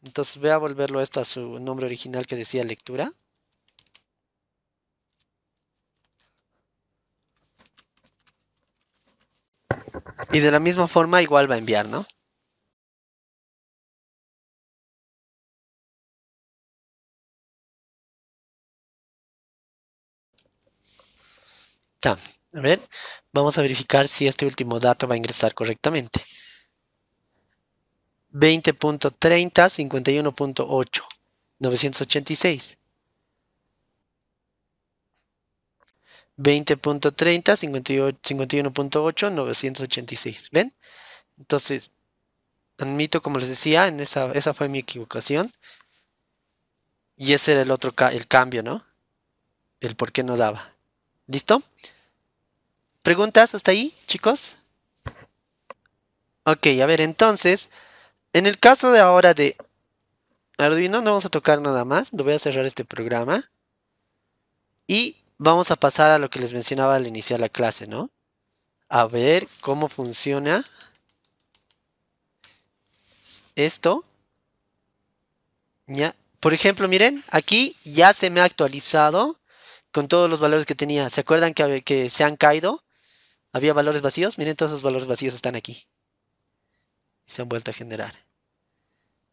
S1: Entonces voy a volverlo esto a su nombre original que decía lectura. Y de la misma forma igual va a enviar, ¿no? A ver, vamos a verificar si este último dato va a ingresar correctamente. 20.30, 51.8, 986. 20.30, 51.8, 986. ¿Ven? Entonces, admito, como les decía, en esa, esa fue mi equivocación. Y ese era el otro el cambio, ¿no? El por qué no daba. ¿Listo? ¿Preguntas hasta ahí, chicos? Ok, a ver, entonces, en el caso de ahora de Arduino no vamos a tocar nada más, lo voy a cerrar este programa. Y vamos a pasar a lo que les mencionaba al iniciar la clase, ¿no? A ver cómo funciona esto. Ya. Por ejemplo, miren, aquí ya se me ha actualizado con todos los valores que tenía. ¿Se acuerdan que, que se han caído? Había valores vacíos, miren, todos esos valores vacíos están aquí. se han vuelto a generar.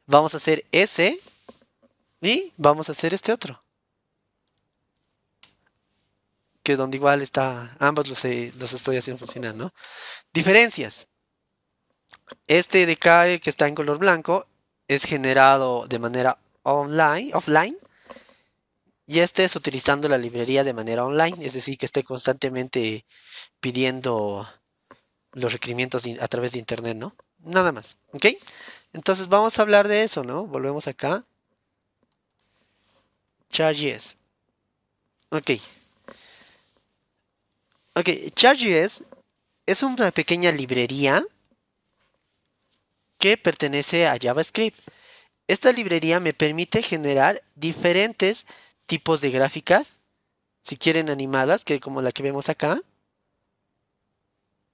S1: Vamos a hacer ese y vamos a hacer este otro. Que donde igual está, ambos los, estoy haciendo funcionar, ¿no? Diferencias. Este de que está en color blanco es generado de manera online, offline y este utilizando la librería de manera online, es decir, que esté constantemente pidiendo los requerimientos a través de internet, ¿no? Nada más, ¿ok? Entonces vamos a hablar de eso, ¿no? Volvemos acá. Charges. Ok. Ok, Charges es una pequeña librería que pertenece a JavaScript. Esta librería me permite generar diferentes tipos de gráficas, si quieren animadas, que como la que vemos acá,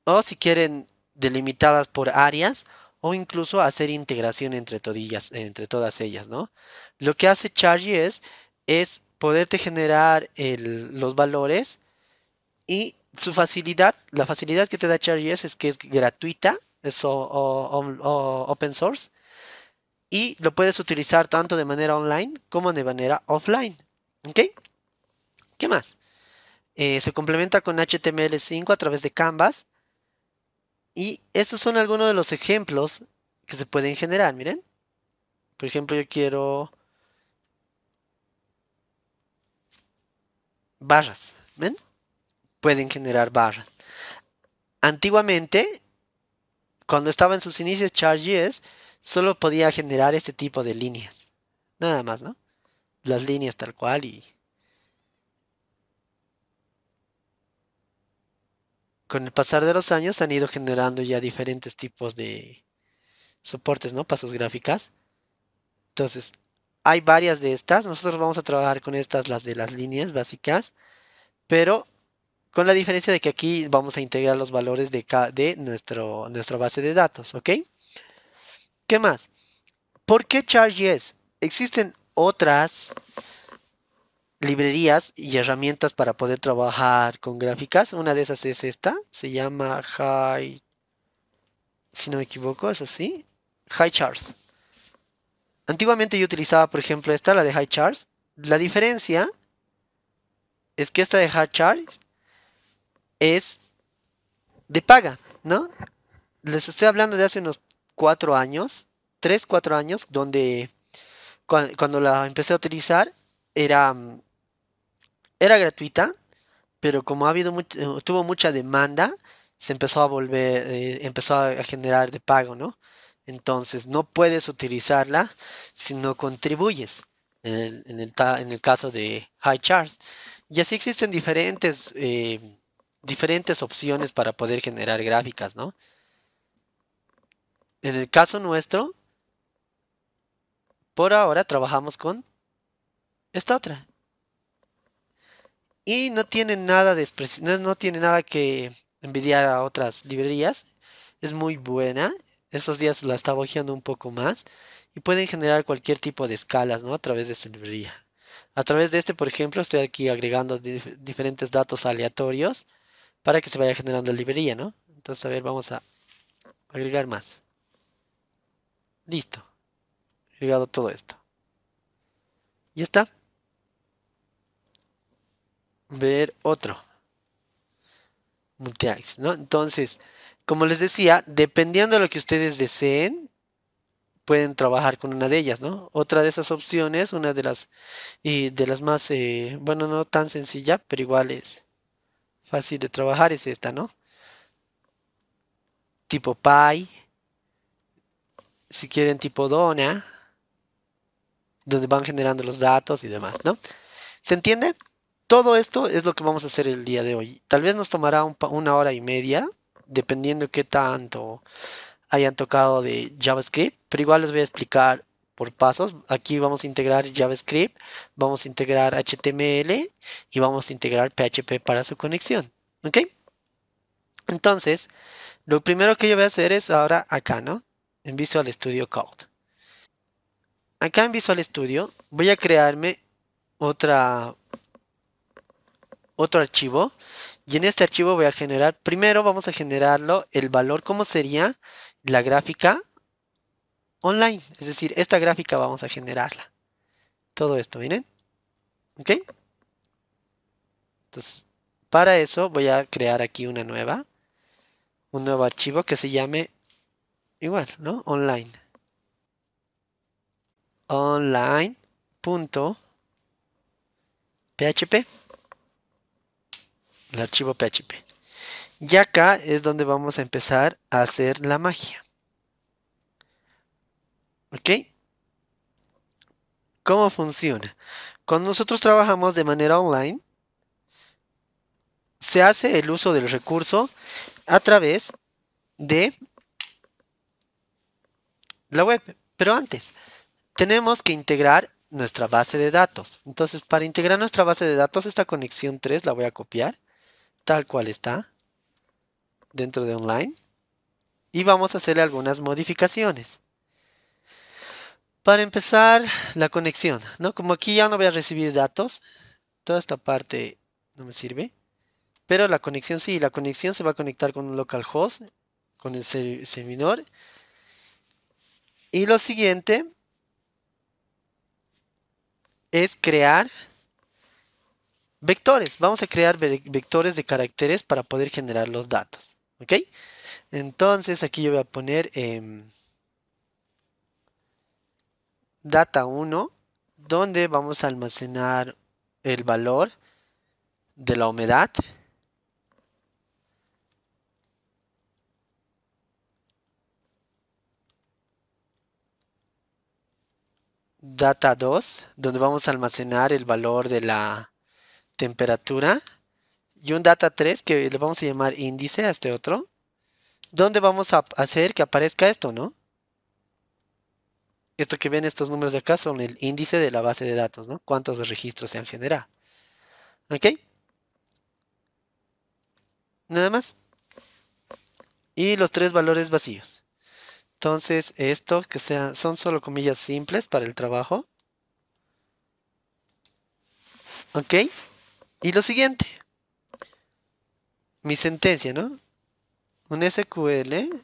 S1: o si quieren delimitadas por áreas, o incluso hacer integración entre, todas ellas, ¿no? Lo que hace ChargeS es poderte generar los valores y su facilidad, la facilidad que te da ChargeS es que es gratuita, es open source, y lo puedes utilizar tanto de manera online como de manera offline. ¿Ok? ¿Qué más? Eh, se complementa con HTML5 a través de Canvas. Y estos son algunos de los ejemplos que se pueden generar, miren. Por ejemplo, yo quiero barras, ¿ven? Pueden generar barras. Antiguamente, cuando estaba en sus inicios Chart.js solo podía generar este tipo de líneas. Nada más, ¿no? las líneas tal cual y con el pasar de los años han ido generando ya diferentes tipos de soportes, ¿no? Pasos gráficas. Entonces, hay varias de estas. Nosotros vamos a trabajar con estas, las de las líneas básicas. Pero con la diferencia de que aquí vamos a integrar los valores de, de nuestro, nuestra base de datos, ¿ok? ¿Qué más? ¿Por qué ChargeS? Existen otras librerías y herramientas para poder trabajar con gráficas. Una de esas es esta, se llama High, si no me equivoco, es así, High Charts. Antiguamente yo utilizaba, por ejemplo, esta, la de High Charts. La diferencia es que esta de High Charts es de paga, ¿no? Les estoy hablando de hace unos cuatro años, tres, cuatro años, donde cuando, la empecé a utilizar, era, mm, era gratuita, pero como ha habido eh, tuvo mucha demanda, se empezó a volver, eh, empezó a generar de pago, ¿no? Entonces no puedes utilizarla si no contribuyes, en el, en el, caso de high HighCharts. Y así existen diferentes, eh, diferentes opciones para poder generar gráficas, ¿no? En el caso nuestro, por ahora trabajamos con esta otra. Y no tiene nada de no tiene nada que envidiar a otras librerías. Es muy buena. Estos días la estaba ojeando un poco más. Y pueden generar cualquier tipo de escalas, ¿no? A través de esta librería. A través de este, por ejemplo, estoy aquí agregando diferentes datos aleatorios para que se vaya generando la librería, ¿no? Entonces, a ver, vamos a agregar más. Listo llegado todo esto. Ya está. Ver otro. multi ¿no? Entonces, como les decía, dependiendo de lo que ustedes deseen, pueden trabajar con una de ellas, ¿no? Otra de esas opciones, una de las, y de las más, eh, bueno, no tan sencilla, pero igual es fácil de trabajar, es esta, ¿no? Tipo pie, si quieren tipo dona, donde van generando los datos y demás, ¿no? ¿Se entiende? Todo esto es lo que vamos a hacer el día de hoy. Tal vez nos tomará una hora y media, dependiendo qué tanto hayan tocado de JavaScript, pero igual les voy a explicar por pasos. Aquí vamos a integrar JavaScript, vamos a integrar HTML y vamos a integrar PHP para su conexión, ¿ok? Entonces, lo primero que yo voy a hacer es ahora acá, ¿no? En Visual Studio Code acá en Visual Studio voy a crearme otra otro archivo y en este archivo voy a generar primero vamos a generarlo el valor como sería la gráfica online es decir esta gráfica vamos a generarla todo esto miren ok entonces para eso voy a crear aquí una nueva un nuevo archivo que se llame igual no online online.php. El archivo PHP. Y acá es donde vamos a empezar a hacer la magia. ¿Ok? ¿Cómo funciona? Cuando nosotros trabajamos de manera online, se hace el uso del recurso a través de la web. Pero antes, tenemos que integrar nuestra base de datos. Entonces, para integrar nuestra base de datos, esta conexión 3 la voy a copiar, tal cual está, dentro de online. Y vamos a hacerle algunas modificaciones. Para empezar, la conexión. ¿no? Como aquí ya no voy a recibir datos, toda esta parte no me sirve. Pero la conexión sí, la conexión se va a conectar con un localhost, con el servidor. Y lo siguiente es crear vectores. Vamos a crear vectores de caracteres para poder generar los datos. ¿Ok? Entonces aquí yo voy a poner em, data 1, donde vamos a almacenar el valor de la humedad. data 2, donde vamos a almacenar el valor de la temperatura. Y un data 3, que le vamos a llamar índice a este otro, donde vamos a hacer que aparezca esto, ¿no? Esto que ven estos números de acá son el índice de la base de datos, ¿no? Cuántos registros se han generado. ¿Ok? Nada más. Y los tres valores vacíos. Entonces, estos que sean, son solo comillas simples para el trabajo. ¿Ok? Y lo siguiente. Mi sentencia, ¿no? Un SQL.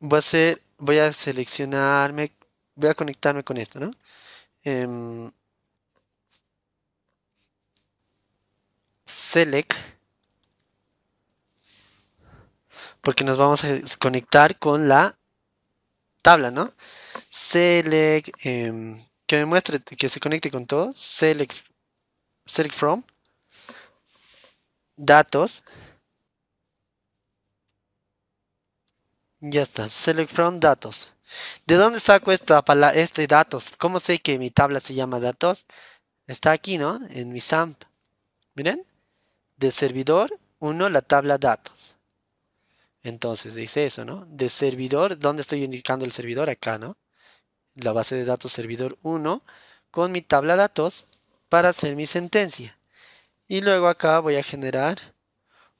S1: Voy a, voy a seleccionarme, voy a conectarme con esto, ¿no? Em, select porque nos vamos a conectar con la tabla, ¿no? Select, em, que me muestre, que se conecte con todo. Select, select from, datos. Ya está, select from datos. ¿De dónde saco esta palabra, este datos? ¿Cómo sé que mi tabla se llama datos? Está aquí, ¿no? En mi SAMP. Miren, de servidor 1 la tabla datos. Entonces dice eso, ¿no? De servidor, ¿dónde estoy indicando el servidor? Acá, ¿no? La base de datos servidor 1 con mi tabla datos para hacer mi sentencia. Y luego acá voy a generar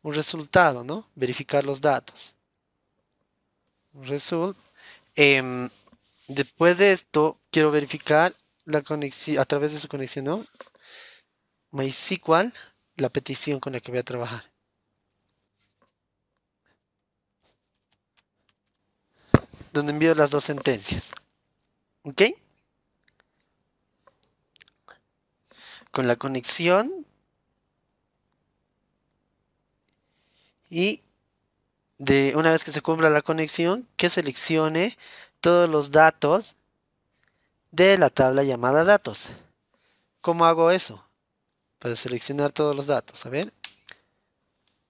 S1: un resultado, ¿no? Verificar los datos. Result. Em, después de esto, quiero verificar la conexión, a través de su conexión, ¿no? MySQL, la petición con la que voy a trabajar. donde envío las dos sentencias. ¿Ok? Con la conexión y de una vez que se cumpla la conexión, que seleccione todos los datos de la tabla llamada datos. ¿Cómo hago eso? Para seleccionar todos los datos, a ver.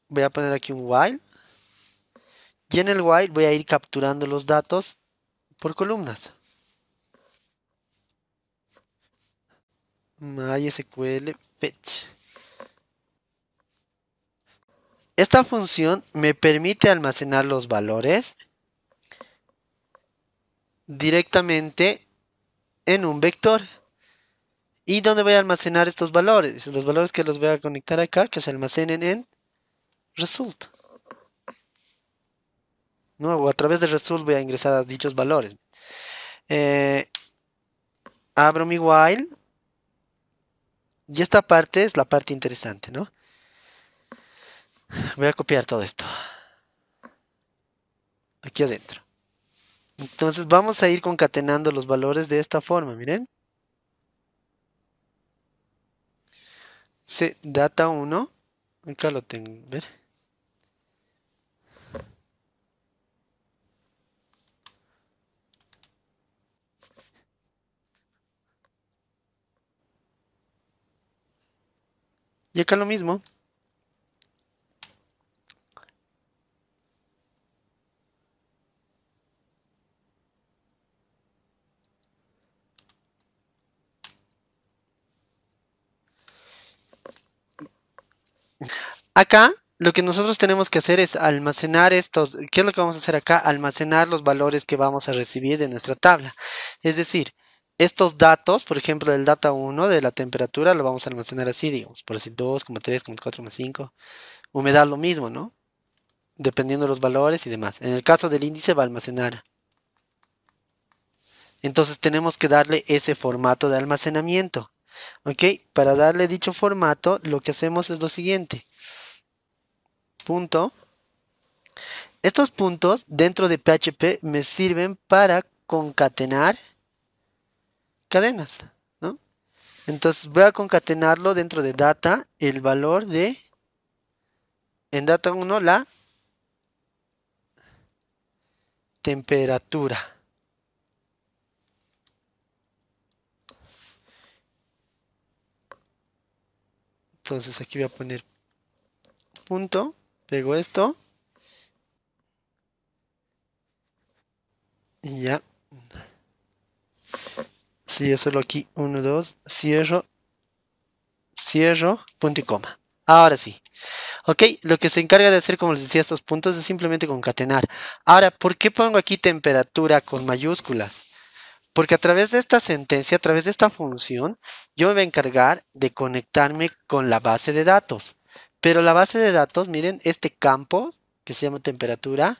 S1: Voy a poner aquí un while. Y en el while voy a ir capturando los datos por columnas. MySQL fetch. Esta función me permite almacenar los valores directamente en un vector. ¿Y dónde voy a almacenar estos valores? Los valores que los voy a conectar acá, que se almacenen en result a través de result voy a ingresar a dichos valores. Eh, abro mi while y esta parte es la parte interesante, ¿no? Voy a copiar todo esto. Aquí adentro. Entonces vamos a ir concatenando los valores de esta forma, miren. Se data 1. Acá lo tengo, ver. Y acá lo mismo. Acá lo que nosotros tenemos que hacer es almacenar estos, ¿qué es lo que vamos a hacer acá? Almacenar los valores que vamos a recibir de nuestra tabla. Es decir, estos datos, por ejemplo, del data 1 de la temperatura, lo vamos a almacenar así, digamos, por así 2, 3, 5. Humedad lo mismo, ¿no? Dependiendo de los valores y demás. En el caso del índice va a almacenar. Entonces tenemos que darle ese formato de almacenamiento. ¿Ok? Para darle dicho formato, lo que hacemos es lo siguiente. Punto. Estos puntos dentro de PHP me sirven para concatenar cadenas, ¿no? Entonces voy a concatenarlo dentro de data, el valor de, en data 1, la temperatura. Entonces aquí voy a poner punto, pego esto. Y ya. Y yo solo aquí. 1, 2, cierro, cierro, punto y coma. Ahora sí. Ok, lo que se encarga de hacer, como les decía, estos puntos es simplemente concatenar. Ahora, ¿por qué pongo aquí temperatura con mayúsculas? Porque a través de esta sentencia, a través de esta función, yo me voy a encargar de conectarme con la base de datos. Pero la base de datos, miren, este campo que se llama temperatura,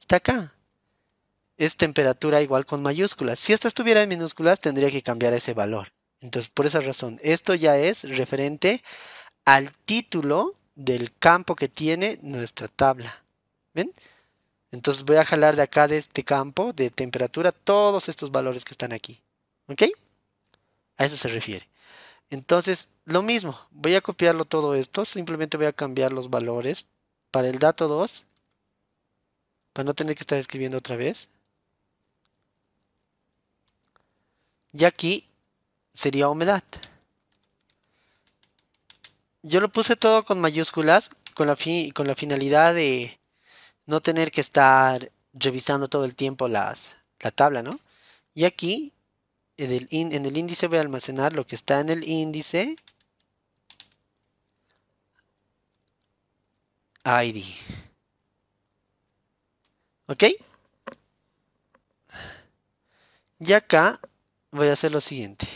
S1: está acá es temperatura igual con mayúsculas. Si esto estuviera en minúsculas, tendría que cambiar ese valor. Entonces, por esa razón, esto ya es referente al título del campo que tiene nuestra tabla. ¿Ven? Entonces voy a jalar de acá, de este campo de temperatura, todos estos valores que están aquí. ¿Ok? A eso se refiere. Entonces, lo mismo. Voy a copiarlo todo esto. Simplemente voy a cambiar los valores para el dato 2. Para no tener que estar escribiendo otra vez. Y aquí sería humedad. Yo lo puse todo con mayúsculas con la, con la finalidad de no tener que estar revisando todo el tiempo las, la tabla, ¿no? Y aquí, en el, en el índice voy a almacenar lo que está en el índice ID. ¿Ok? Y acá voy a hacer lo siguiente.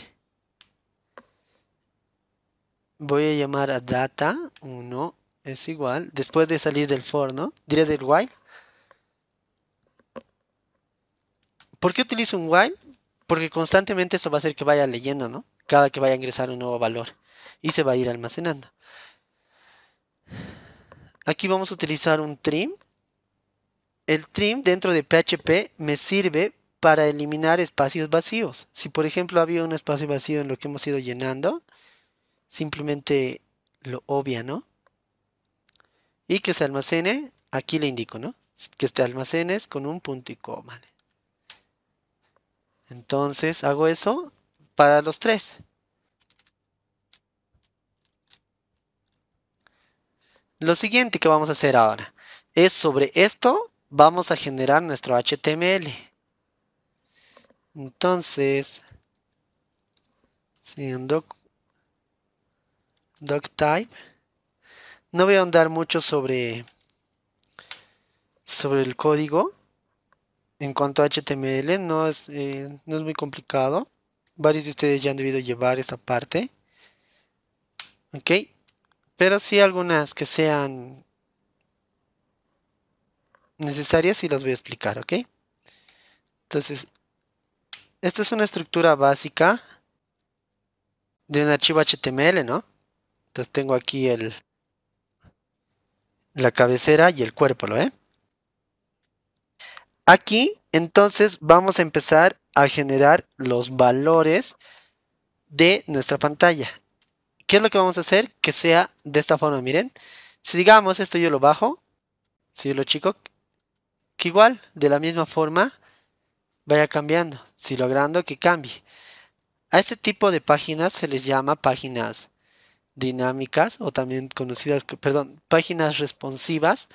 S1: Voy a llamar a data 1 es igual. Después de salir del for, ¿no? Diré del while. ¿Por qué utilizo un while? Porque constantemente eso va a hacer que vaya leyendo, ¿no? Cada que vaya a ingresar un nuevo valor. Y se va a ir almacenando. Aquí vamos a utilizar un trim. El trim dentro de PHP me sirve para eliminar espacios vacíos. Si por ejemplo había un espacio vacío en lo que hemos ido llenando, simplemente lo obvia, ¿no? Y que se almacene, aquí le indico, ¿no? Que te almacenes con un punto y coma. Entonces hago eso para los tres. Lo siguiente que vamos a hacer ahora es sobre esto vamos a generar nuestro HTML. Entonces, si en doc, type, no voy a ahondar mucho sobre, sobre el código. En cuanto a HTML, no es, eh, no es muy complicado. Varios de ustedes ya han debido llevar esta parte. Ok. Pero si algunas que sean necesarias y las voy a explicar, ¿ok? Entonces, esta es una estructura básica de un archivo HTML, ¿no? Entonces tengo aquí el, la cabecera y el cuerpo, ¿lo ve? Aquí, entonces, vamos a empezar a generar los valores de nuestra pantalla. ¿Qué es lo que vamos a hacer? Que sea de esta forma, miren. Si digamos, esto yo lo bajo, si yo lo chico, que igual, de la misma forma, vaya cambiando si logrando que cambie. A este tipo de páginas se les llama páginas dinámicas o también conocidas, perdón, páginas responsivas,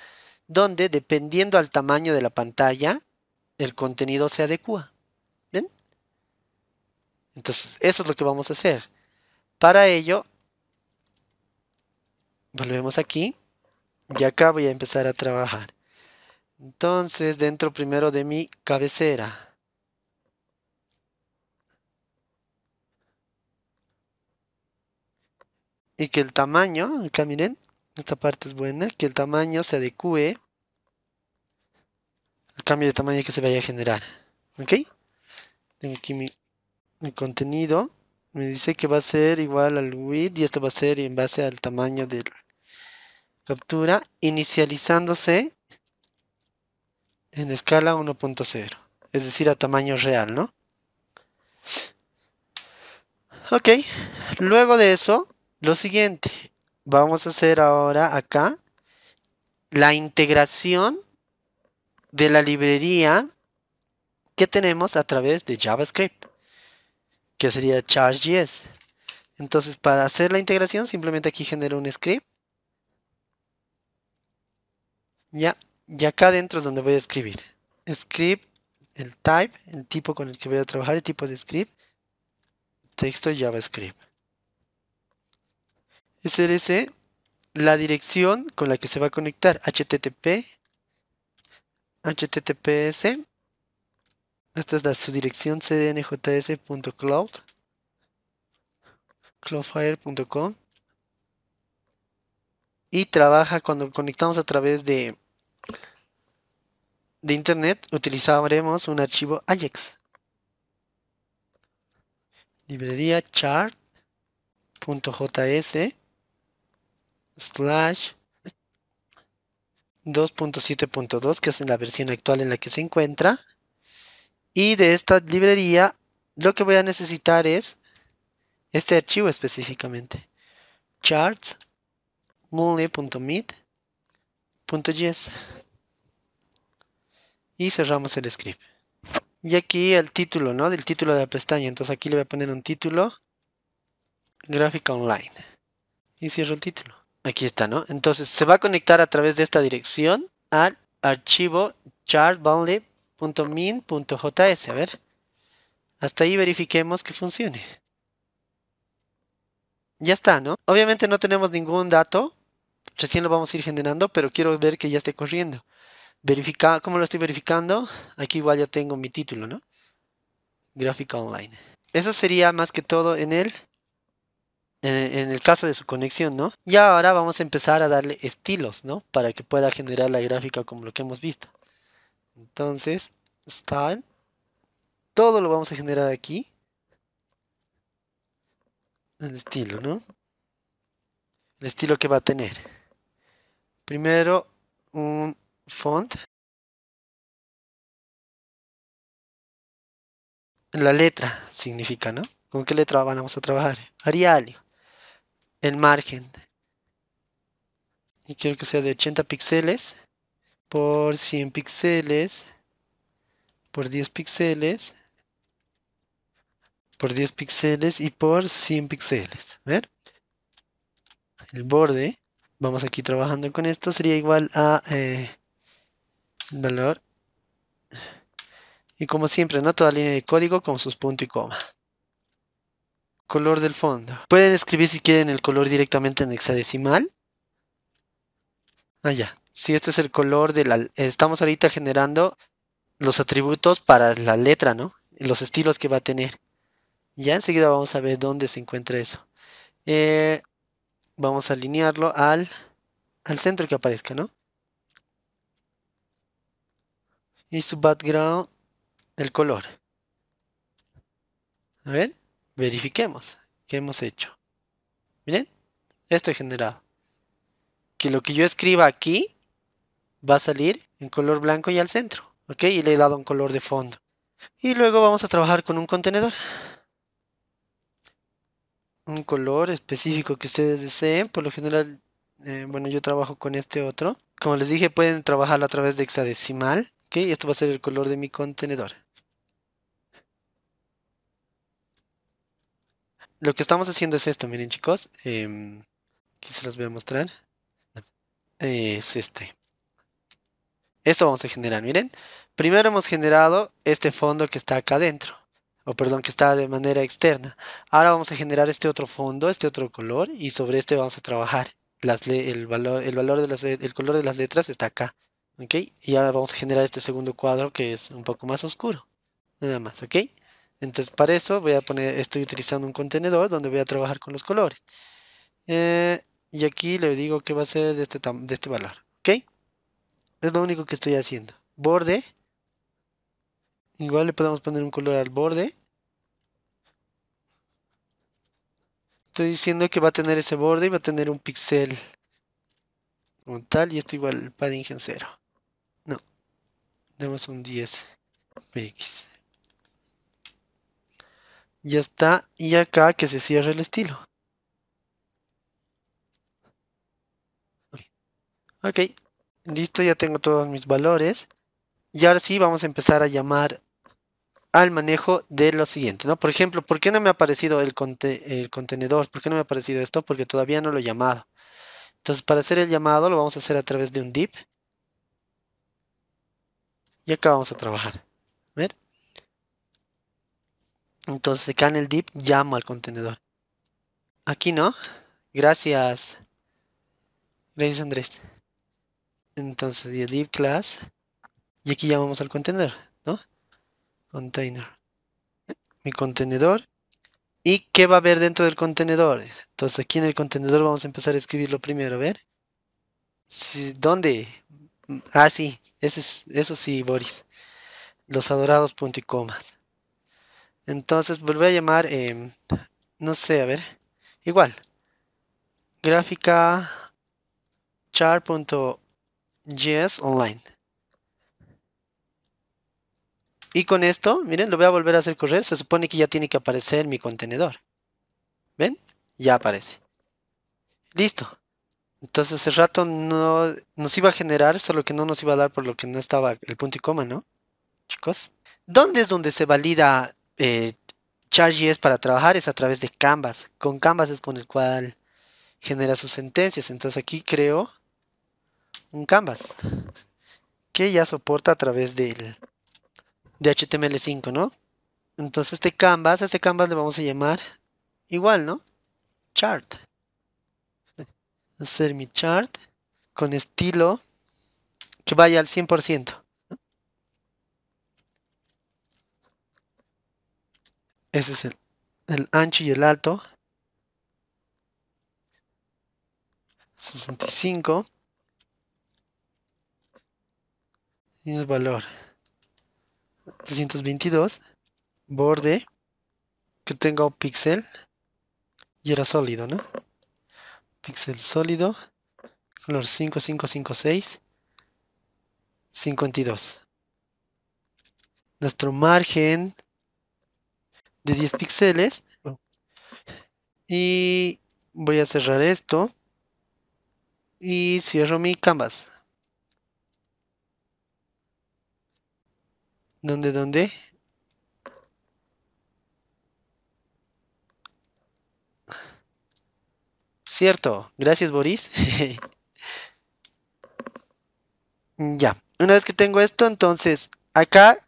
S1: donde dependiendo al tamaño de la pantalla, el contenido se adecua. ¿Ven? Entonces, eso es lo que vamos a hacer. Para ello, volvemos aquí y acá voy a empezar a trabajar. Entonces, dentro primero de mi cabecera y que el tamaño, acá miren, esta parte es buena, que el tamaño se adecue al cambio de tamaño que se vaya a generar. ¿Ok? Tengo aquí mi, mi contenido. Me dice que va a ser igual al width y esto va a ser en base al tamaño de la captura inicializándose en escala 1.0. Es decir, a tamaño real, ¿no? Ok. Luego de eso, lo siguiente, vamos a hacer ahora acá la integración de la librería que tenemos a través de JavaScript, que sería Charge.js. Entonces, para hacer la integración, simplemente aquí genero un script. Ya, y acá adentro es donde voy a escribir. Script, el type, el tipo con el que voy a trabajar, el tipo de script, texto JavaScript. SRC la dirección con la que se va a conectar http https esta es la dirección cdnjs.cloud cloudfire.com y trabaja cuando conectamos a través de de internet utilizaremos un archivo ajax librería chart.js slash 2.7.2, que es la versión actual en la que se encuentra. Y de esta librería lo que voy a necesitar es este archivo específicamente. charts Y cerramos el script. Y aquí el título, ¿no? Del título de la pestaña. Entonces aquí le voy a poner un título. Gráfica online. Y cierro el título. Aquí está, ¿no? Entonces se va a conectar a través de esta dirección al archivo chartBundle.min.js. A ver, hasta ahí verifiquemos que funcione. Ya está, ¿no? Obviamente no tenemos ningún dato, recién lo vamos a ir generando, pero quiero ver que ya esté corriendo. Verifica, ¿Cómo lo estoy verificando? Aquí igual ya tengo mi título, ¿no? Gráfica online. Eso sería más que todo en el eh, en el caso de su conexión, ¿no? Y ahora vamos a empezar a darle estilos, ¿no? Para que pueda generar la gráfica como lo que hemos visto. Entonces, style. Todo lo vamos a generar aquí. El estilo, ¿no? El estilo que va a tener. Primero, un font. La letra significa, ¿no? ¿Con qué letra vamos a trabajar? Arial el margen. Y quiero que sea de 80 píxeles por 100 píxeles por 10 píxeles por 10 píxeles y por 100 píxeles. ¿Ver? El borde, vamos aquí trabajando con esto, sería igual a eh, el valor. Y como siempre, ¿no? Toda línea de código con sus puntos y coma. Color del fondo. Pueden escribir si quieren el color directamente en hexadecimal. Ah, ya. Si este es el color de la... Estamos ahorita generando los atributos para la letra, ¿no? Los estilos que va a tener. Ya enseguida vamos a ver dónde se encuentra eso. Eh, vamos a alinearlo al, al centro que aparezca, ¿no? Y su background, el color. A ver verifiquemos qué hemos hecho. Miren, esto he generado. Que lo que yo escriba aquí va a salir en color blanco y al centro. ¿Ok? Y le he dado un color de fondo. Y luego vamos a trabajar con un contenedor. Un color específico que ustedes deseen. Por lo general, eh, bueno, yo trabajo con este otro. Como les dije, pueden trabajar a través de hexadecimal. ¿Ok? Y esto va a ser el color de mi contenedor. lo que estamos haciendo es esto, miren chicos. Em, aquí se los voy a mostrar. Es este. Esto vamos a generar, miren. Primero hemos generado este fondo que está acá adentro. O perdón, que está de manera externa. Ahora vamos a generar este otro fondo, este otro color. Y sobre este vamos a trabajar. el, valor, el, el color de las letras está acá. ¿Ok? Y ahora vamos a generar este segundo cuadro que es un poco más oscuro. Nada más, ¿ok? Entonces para eso voy a poner, estoy utilizando un contenedor donde voy a trabajar con los colores. Eh, y aquí le digo que va a ser este de este, valor. ¿Ok? Es lo único que estoy haciendo. Borde. Igual le podemos poner un color al borde. Estoy diciendo que va a tener ese borde y va a tener un pixel como tal. Y esto igual padding en 0. No. Demos un 10 px. Ya está. Y acá que se cierre el estilo. Ok. Listo, ya tengo todos mis valores. Y ahora sí vamos a empezar a llamar al manejo de lo siguiente, ¿no? Por ejemplo, ¿por qué no me ha aparecido el, el contenedor? ¿Por qué no me ha aparecido esto? Porque todavía no lo he llamado. Entonces, para hacer el llamado lo vamos a hacer a través de un dip Y acá vamos a trabajar. ¿Ver? Entonces acá en el div llamo al contenedor. Aquí no. Gracias. Gracias Andrés. Entonces div class. Y aquí llamamos al contenedor, ¿no? Container. Mi contenedor. ¿Y qué va a haber dentro del contenedor? Entonces aquí en el contenedor vamos a empezar a escribirlo primero, a ver. ¿Dónde? Ah, sí, ese es, eso sí, Boris. Los adorados punto y comas. Entonces vuelvo a llamar, em, no sé, a ver, igual, gráfica char.js online. Y con esto, miren, lo voy a volver a hacer correr. Se supone que ya tiene que aparecer mi contenedor. ¿Ven? Ya aparece. Listo. Entonces ese rato no nos iba a generar, solo que no nos iba a dar por lo que no estaba el punto y coma, ¿no? Chicos. ¿Dónde es donde se valida eh, es para trabajar es a través de Canvas. Con Canvas es con el cual genera sus sentencias. Entonces aquí creo un Canvas que ya soporta a través del de HTML5, ¿no? Entonces este Canvas, este Canvas le vamos a llamar igual, ¿no? Chart. Hacer mi chart con estilo que vaya al 100%. Ese es el, ancho y el alto. 65. Y el valor. 322. Borde. Que tenga un píxel. Y era sólido, ¿no? Píxel sólido. Color 5556. 52. Nuestro margen de 10 píxeles. Y voy a cerrar esto. Y cierro mi canvas. ¿Dónde, dónde? Cierto. Gracias, Boris. ya. Una vez que tengo esto, entonces acá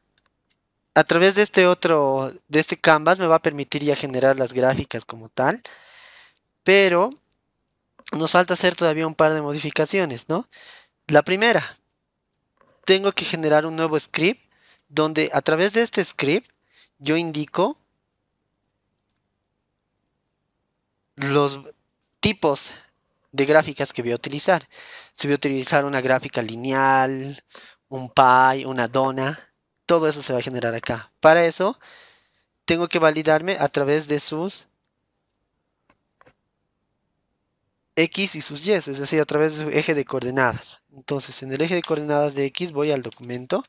S1: a través de este otro, de este canvas me va a permitir ya generar las gráficas como tal, pero nos falta hacer todavía un par de modificaciones, ¿no? La primera, tengo que generar un nuevo script donde a través de este script yo indico los tipos de gráficas que voy a utilizar. Si voy a utilizar una gráfica lineal, un pie, una dona, todo eso se va a generar acá. Para eso, tengo que validarme a través de sus X y sus Y, es decir, a través de su eje de coordenadas. Entonces, en el eje de coordenadas de X voy al documento.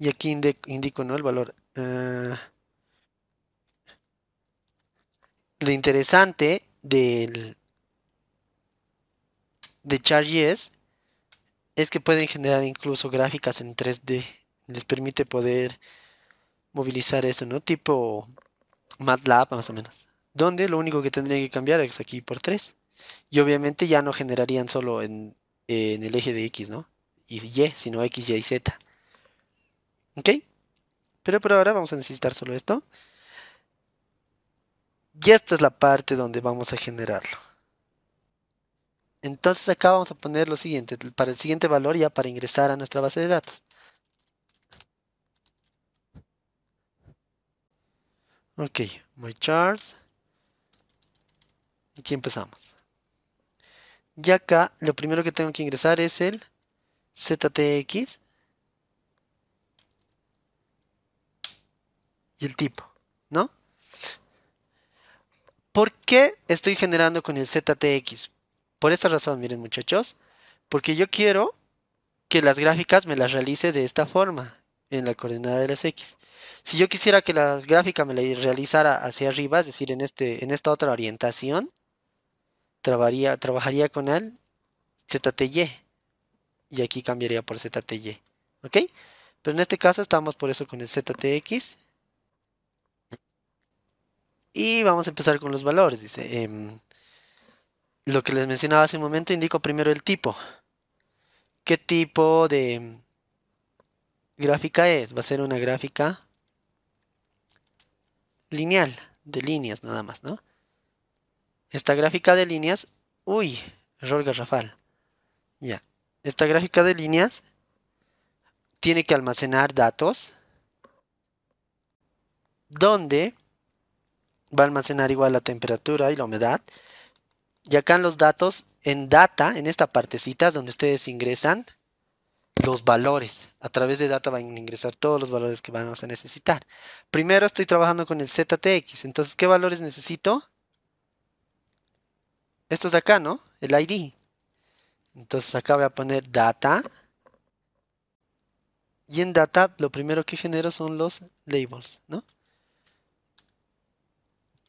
S1: Y aquí indico ¿no? el valor. Eh, lo interesante del, de Charge es es que pueden generar incluso gráficas en 3D. Les permite poder movilizar eso, ¿no? Tipo MATLAB más o menos. Donde lo único que tendría que cambiar es aquí por 3. Y obviamente ya no generarían solo en, en el eje de X, ¿no? Y Y, sino X, Y y Z. ¿Ok? Pero por ahora vamos a necesitar solo esto. Y esta es la parte donde vamos a generarlo. Entonces acá vamos a poner lo siguiente, para el siguiente valor ya para ingresar a nuestra base de datos. Ok, my charts. Aquí empezamos. Y acá lo primero que tengo que ingresar es el ZTX y el tipo, ¿no? ¿Por qué estoy generando con el ZTX? Por esta razón, miren muchachos, porque yo quiero que las gráficas me las realice de esta forma, en la coordenada de las X. Si yo quisiera que la gráfica me la realizara hacia arriba, es decir, en, este, en esta otra orientación, trabajaría con el ZTY. Y aquí cambiaría por ZTY. ¿Ok? Pero en este caso estamos por eso con el ZTX. Y vamos a empezar con los valores. Dice, em, lo que les mencionaba hace un momento, indico primero el tipo. ¿Qué tipo de gráfica es? Va a ser una gráfica lineal, de líneas nada más, ¿no? Esta gráfica de líneas, uy, error garrafal. Ya, esta gráfica de líneas tiene que almacenar datos donde va a almacenar igual la temperatura y la humedad y acá en los datos, en data, en esta partecita donde ustedes ingresan los valores. A través de data van a ingresar todos los valores que vamos a necesitar. Primero estoy trabajando con el ZTX. Entonces, ¿qué valores necesito? es de acá, ¿no? El ID. Entonces acá voy a poner data. Y en data lo primero que genero son los labels, ¿no?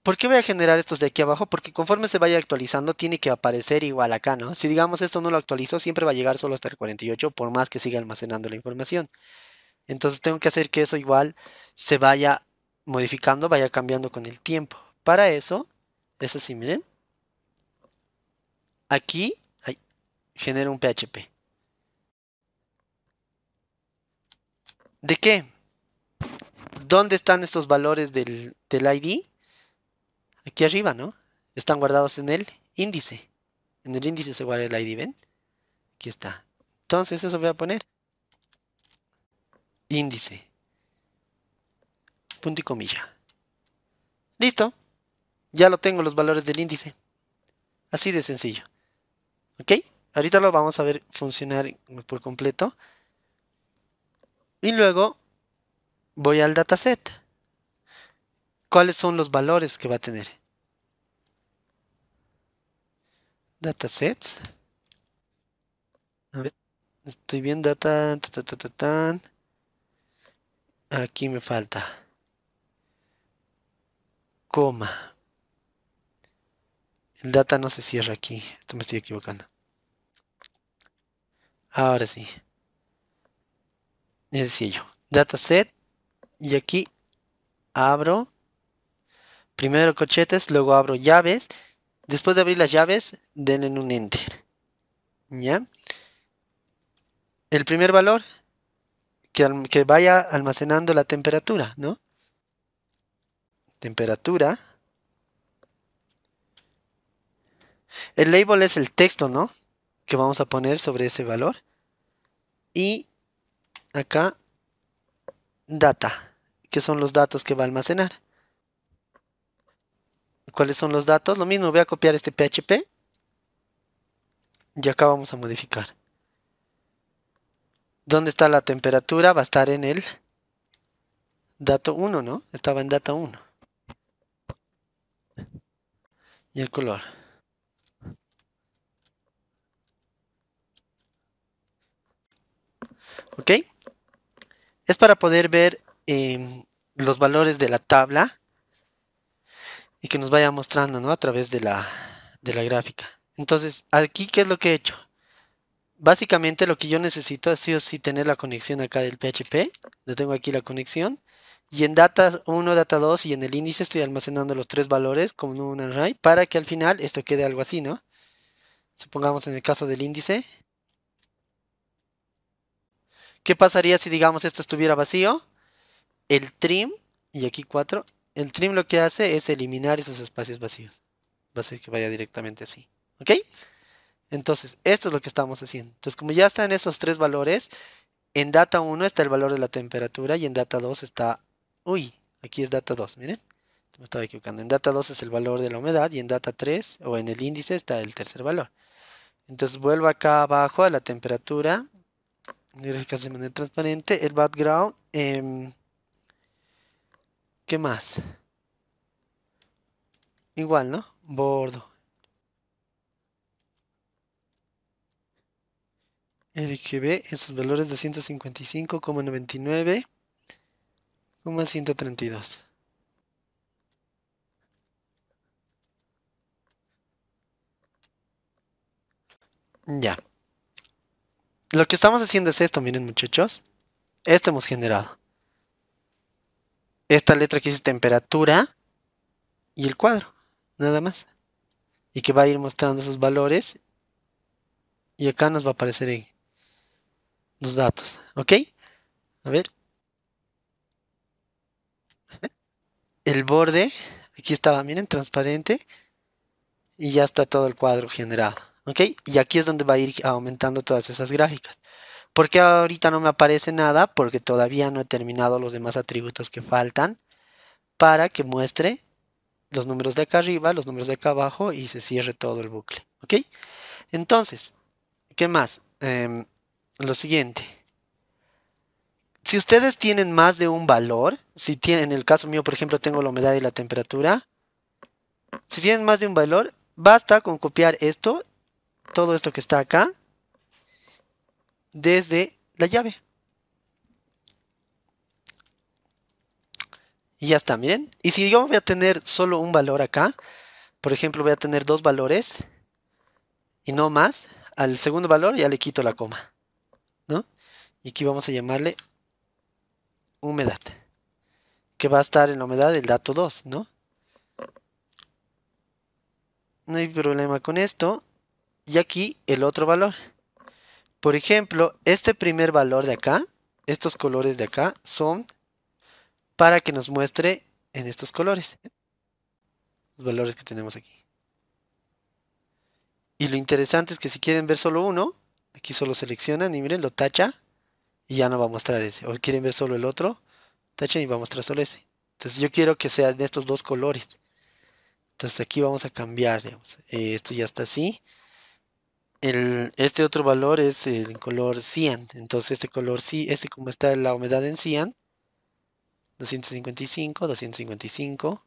S1: ¿Por qué voy a generar estos de aquí abajo? Porque conforme se vaya actualizando tiene que aparecer igual acá, ¿no? Si digamos esto no lo actualizo, siempre va a llegar solo hasta el 48 por más que siga almacenando la información. Entonces tengo que hacer que eso igual se vaya modificando, vaya cambiando con el tiempo. Para eso, es así, miren. Aquí ay, genero un PHP. ¿De qué? ¿Dónde están estos valores del, del ID? Aquí arriba, ¿no? Están guardados en el índice. En el índice se guarda el ID, ¿ven? Aquí está. Entonces eso voy a poner. Índice. Punto y comilla. Listo. Ya lo tengo los valores del índice. Así de sencillo. ¿Ok? Ahorita lo vamos a ver funcionar por completo. Y luego voy al dataset cuáles son los valores que va a tener. Datasets. A estoy viendo data, Aquí me falta. Coma. El data no se cierra aquí. Esto me estoy equivocando. Ahora sí. Es sencillo. Dataset. Y aquí abro Primero cochetes, luego abro llaves. Después de abrir las llaves, den un enter. ¿Ya? El primer valor, que, que vaya almacenando la temperatura, ¿no? Temperatura. El label es el texto, ¿no? Que vamos a poner sobre ese valor. Y acá, data, que son los datos que va a almacenar cuáles son los datos. Lo mismo, voy a copiar este PHP. Y acá vamos a modificar. ¿Dónde está la temperatura? Va a estar en el dato 1, ¿no? Estaba en data 1. Y el color. ¿Ok? Es para poder ver eh, los valores de la tabla y que nos vaya mostrando, ¿no? A través de la, gráfica. Entonces, aquí, ¿qué es lo que he hecho? Básicamente lo que yo necesito es sí o sí tener la conexión acá del PHP. Yo tengo aquí la conexión. Y en data 1, data 2 y en el índice estoy almacenando los tres valores como un array para que al final esto quede algo así, ¿no? Supongamos en el caso del índice. ¿Qué pasaría si digamos esto estuviera vacío? El trim, y aquí 4, el trim lo que hace es eliminar esos espacios vacíos. Va a ser que vaya directamente así. ¿Ok? Entonces, esto es lo que estamos haciendo. Entonces, como ya están esos tres valores, en data 1 está el valor de la temperatura y en data 2 está... Uy, aquí es data 2, miren. Me estaba equivocando. En data 2 es el valor de la humedad y en data 3 o en el índice está el tercer valor. Entonces vuelvo acá abajo a la temperatura. Gráficas de manera transparente. El background. Em, ¿Qué más? Igual, ¿no? Bordo. RGB en sus valores de 155,99, 132. Ya. Lo que estamos haciendo es esto, miren muchachos. Esto hemos generado esta letra que dice temperatura y el cuadro, nada más. Y que va a ir mostrando esos valores. Y acá nos va a aparecer los datos, ¿ok? A ver. El borde, aquí estaba, miren, transparente. Y ya está todo el cuadro generado, ¿ok? Y aquí es donde va a ir aumentando todas esas gráficas porque ahorita no me aparece nada? Porque todavía no he terminado los demás atributos que faltan para que muestre los números de acá arriba, los números de acá abajo y se cierre todo el bucle. ¿Ok? Entonces, ¿qué más? Em, lo siguiente. Si ustedes tienen más de un valor, si tienen, en el caso mío, por ejemplo, tengo la humedad y la temperatura, si tienen más de un valor, basta con copiar esto, todo esto que está acá, desde la llave. Y ya está, miren. Y si yo voy a tener solo un valor acá, por ejemplo voy a tener dos valores y no más, al segundo valor ya le quito la coma. ¿no? Y aquí vamos a llamarle humedad. Que va a estar en la humedad del dato 2, ¿no? No hay problema con esto. Y aquí el otro valor. Por ejemplo, este primer valor de acá, estos colores de acá son para que nos muestre en estos colores. Los valores que tenemos aquí. Y lo interesante es que si quieren ver solo uno, aquí solo seleccionan y miren, lo tacha y ya no va a mostrar ese. O quieren ver solo el otro, tachan y va a mostrar solo ese. Entonces yo quiero que sea de estos dos colores. Entonces aquí vamos a cambiar, digamos. esto ya está así este otro valor es el color cian. Entonces este color sí, este como está la humedad en cian, 255, 255,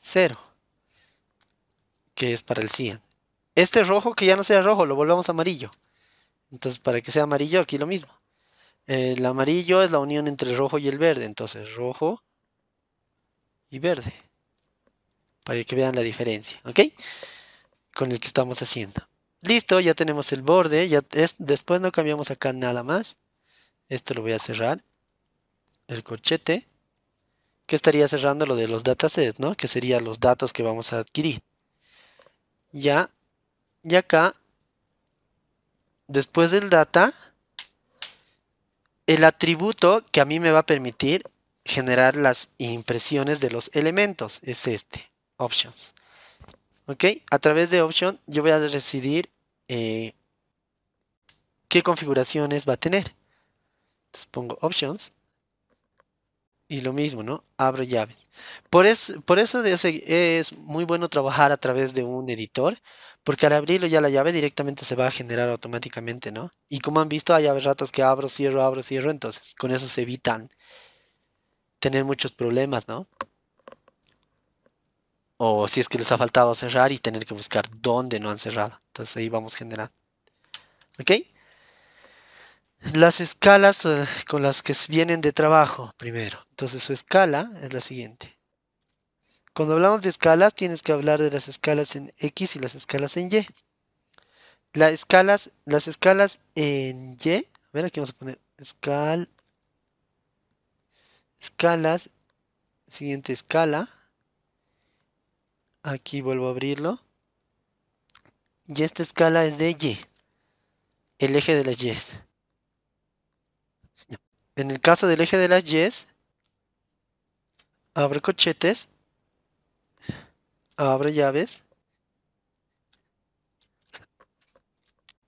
S1: 0, que es para el cian. Este rojo que ya no sea rojo, lo volvamos amarillo. Entonces para que sea amarillo aquí lo mismo. El amarillo es la unión entre el rojo y el verde, entonces rojo y verde. Para que vean la diferencia, ¿ok? con el que estamos haciendo. Listo, ya tenemos el borde, ya después no cambiamos acá nada más. Esto lo voy a cerrar. El corchete, que estaría cerrando lo de los datasets, ¿no? Que serían los datos que vamos a adquirir. Ya, y acá, después del data, el atributo que a mí me va a permitir generar las impresiones de los elementos es este, options. A través de Option yo voy a decidir eh, qué configuraciones va a tener. Entonces pongo Options. Y lo mismo, ¿no? Abro llave Por, por eso es, muy bueno trabajar a través de un editor, porque al abrirlo ya la llave directamente se va a generar automáticamente, ¿no? Y como han visto, hay ratos que abro, cierro, abro, cierro, entonces con eso se evitan tener muchos problemas, ¿no? o si es que les ha faltado cerrar y tener que buscar dónde no han cerrado. Entonces ahí vamos a generar. ¿Ok? Las escalas eh, con las que vienen de trabajo primero. Entonces su escala es la siguiente. Cuando hablamos de escalas tienes que hablar de las escalas en X y las escalas en Y. Las escalas, las escalas en Y. A ver, aquí vamos a poner escal, escalas, siguiente escala. Aquí vuelvo a abrirlo. Y esta escala es de Y. El eje de las Y. En el caso del eje de las Y, abre cochetes, abre llaves.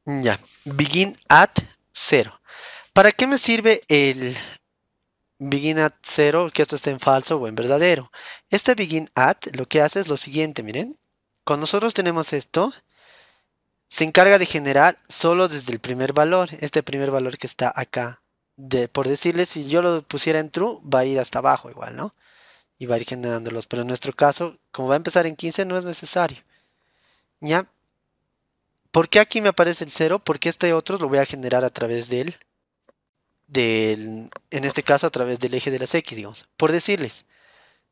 S1: Ya, begin at 0. ¿Para qué me sirve el, begin at 0, que esto esté en falso o en verdadero. Este begin at lo que hace es lo siguiente, miren. Cuando nosotros tenemos esto, se encarga de generar solo desde el primer valor, este primer valor que está acá. De, por decirle, si yo lo pusiera en true, va a ir hasta abajo igual, ¿no? Y va a ir generándolos. Pero en nuestro caso, como va a empezar en 15, no es necesario. ¿Ya? ¿Por qué aquí me aparece el 0? Porque este otro lo voy a generar a través de él del, en este caso a través del eje de las X, digamos, por decirles,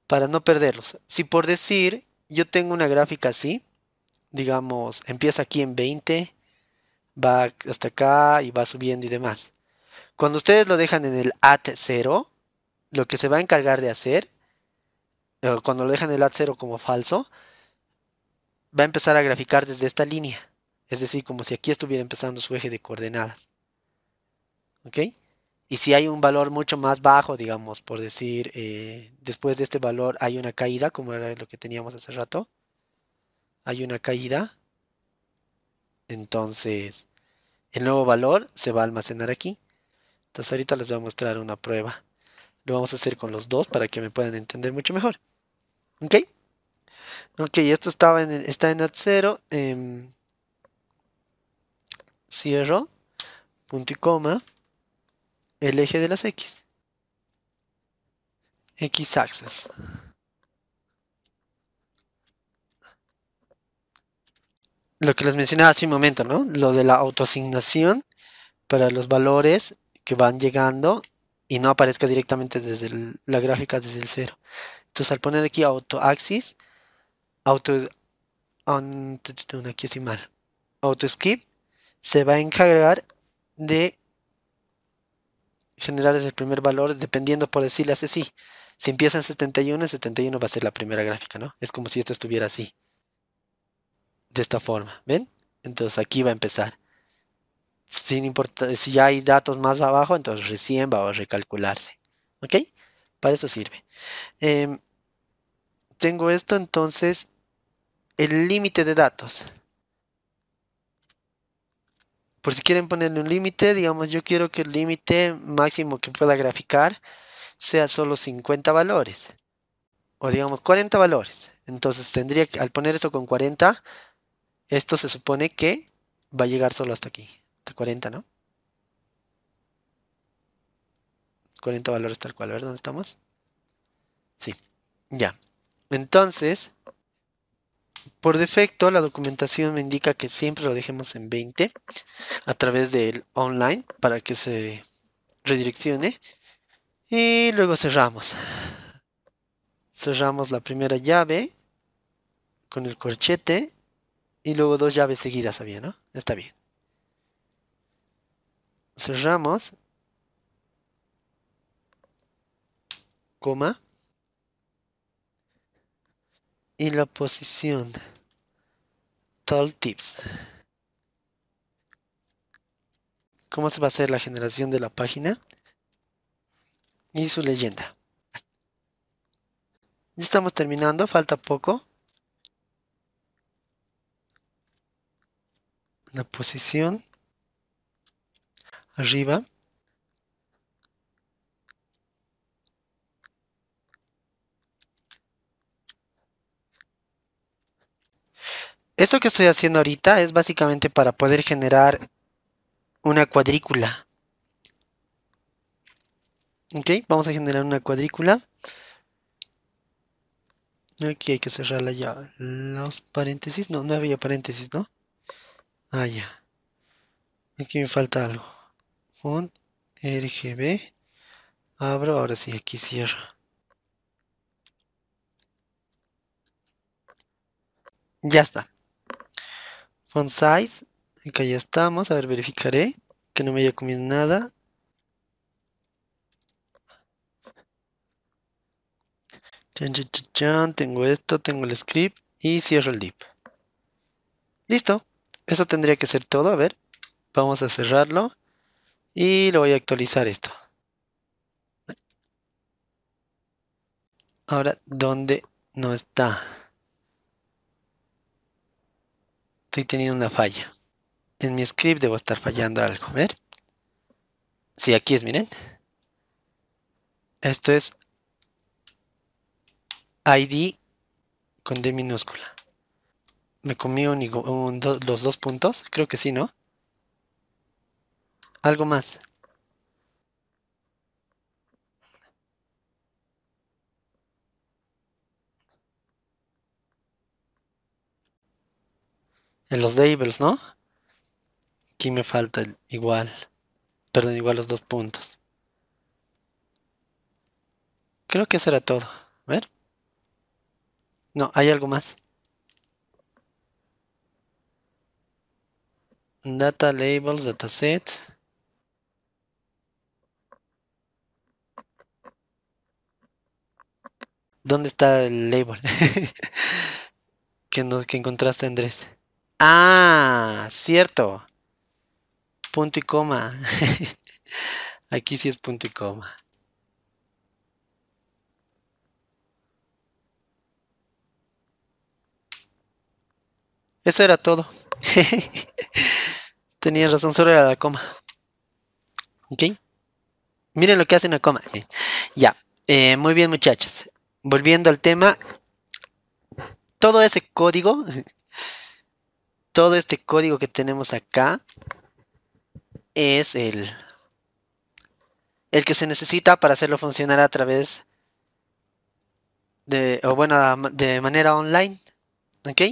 S1: para no perderlos. Si por decir yo tengo una gráfica así, digamos, empieza aquí en 20, va hasta acá y va subiendo y demás. Cuando ustedes lo dejan en el AT0, lo que se va a encargar de hacer, cuando lo dejan en el AT0 como falso, va a empezar a graficar desde esta línea. Es decir, como si aquí estuviera empezando su eje de coordenadas. ¿Ok? Y si hay un valor mucho más bajo, digamos, por decir, eh, después de este valor hay una caída, como era lo que teníamos hace rato, hay una caída, entonces el nuevo valor se va a almacenar aquí. Entonces ahorita les voy a mostrar una prueba. Lo vamos a hacer con los dos para que me puedan entender mucho mejor. ¿Ok? Ok, esto estaba en, está en at 0. Em, cierro. Punto y coma el eje de las X. X axis. Lo que les mencionaba hace un momento, ¿no? Lo de la autoasignación para los valores que van llegando y no aparezca directamente desde la gráfica desde el cero. Entonces al poner aquí auto axis. auto, aquí estoy mal, auto skip, se va a encargar de generar es el primer valor, dependiendo por decirle así. Si empieza en 71, 71 va a ser la primera gráfica, ¿no? Es como si esto estuviera así. De esta forma, ¿ven? Entonces aquí va a empezar. Sin importar, si ya hay datos más abajo, entonces recién va a recalcularse. ¿Ok? Para eso sirve. Em, tengo esto, entonces, el límite de datos por si quieren ponerle un límite, digamos yo quiero que el límite máximo que pueda graficar sea solo 50 valores. O digamos 40 valores. Entonces tendría que, al poner esto con 40, esto se supone que va a llegar solo hasta aquí. Hasta 40, ¿no? 40 valores tal cual, a ver dónde estamos. Sí, ya. Entonces, por defecto, la documentación me indica que siempre lo dejemos en 20 a través del online para que se redireccione. Y luego cerramos. Cerramos la primera llave con el corchete y luego dos llaves seguidas había, ¿no? Está bien. Cerramos. Coma y la posición. Tall tips. Cómo se va a hacer la generación de la página y su leyenda. Ya estamos terminando, falta poco. La posición arriba. Esto que estoy haciendo ahorita es básicamente para poder generar una cuadrícula. Ok, vamos a generar una cuadrícula. Aquí hay que cerrarla ya. Los paréntesis, no, no había paréntesis, ¿no? Ah, ya. Aquí me falta algo. Font, RGB. Abro, ahora sí, aquí cierro. Ya está. Font size. Acá ya estamos. A ver, verificaré que no me haya comido nada. Tengo esto, tengo el script y cierro el dip Listo. Eso tendría que ser todo. A ver, vamos a cerrarlo y lo voy a actualizar esto. Ahora, ¿dónde no está? estoy teniendo una falla. En mi script debo estar fallando algo. ¿Ver? Sí, aquí es, miren. Esto es ID con D minúscula. Me comí un, los dos puntos. Creo que sí, ¿no? Algo más. En los labels, ¿no? Aquí me falta el igual. Perdón, igual los dos puntos. Creo que eso era todo. A ver. No, hay algo más. Data labels, dataset. ¿Dónde está el label? que, que encontraste, Andrés. Ah, cierto. Punto y coma. Aquí sí es punto y coma. Eso era todo. Tenía razón, solo era la coma. ¿Ok? Miren lo que hace una coma. Ya. Eh, muy bien, muchachas. Volviendo al tema. Todo ese código todo este código que tenemos acá es el, el que se necesita para hacerlo funcionar a través de, o bueno, de manera online. ¿Ok?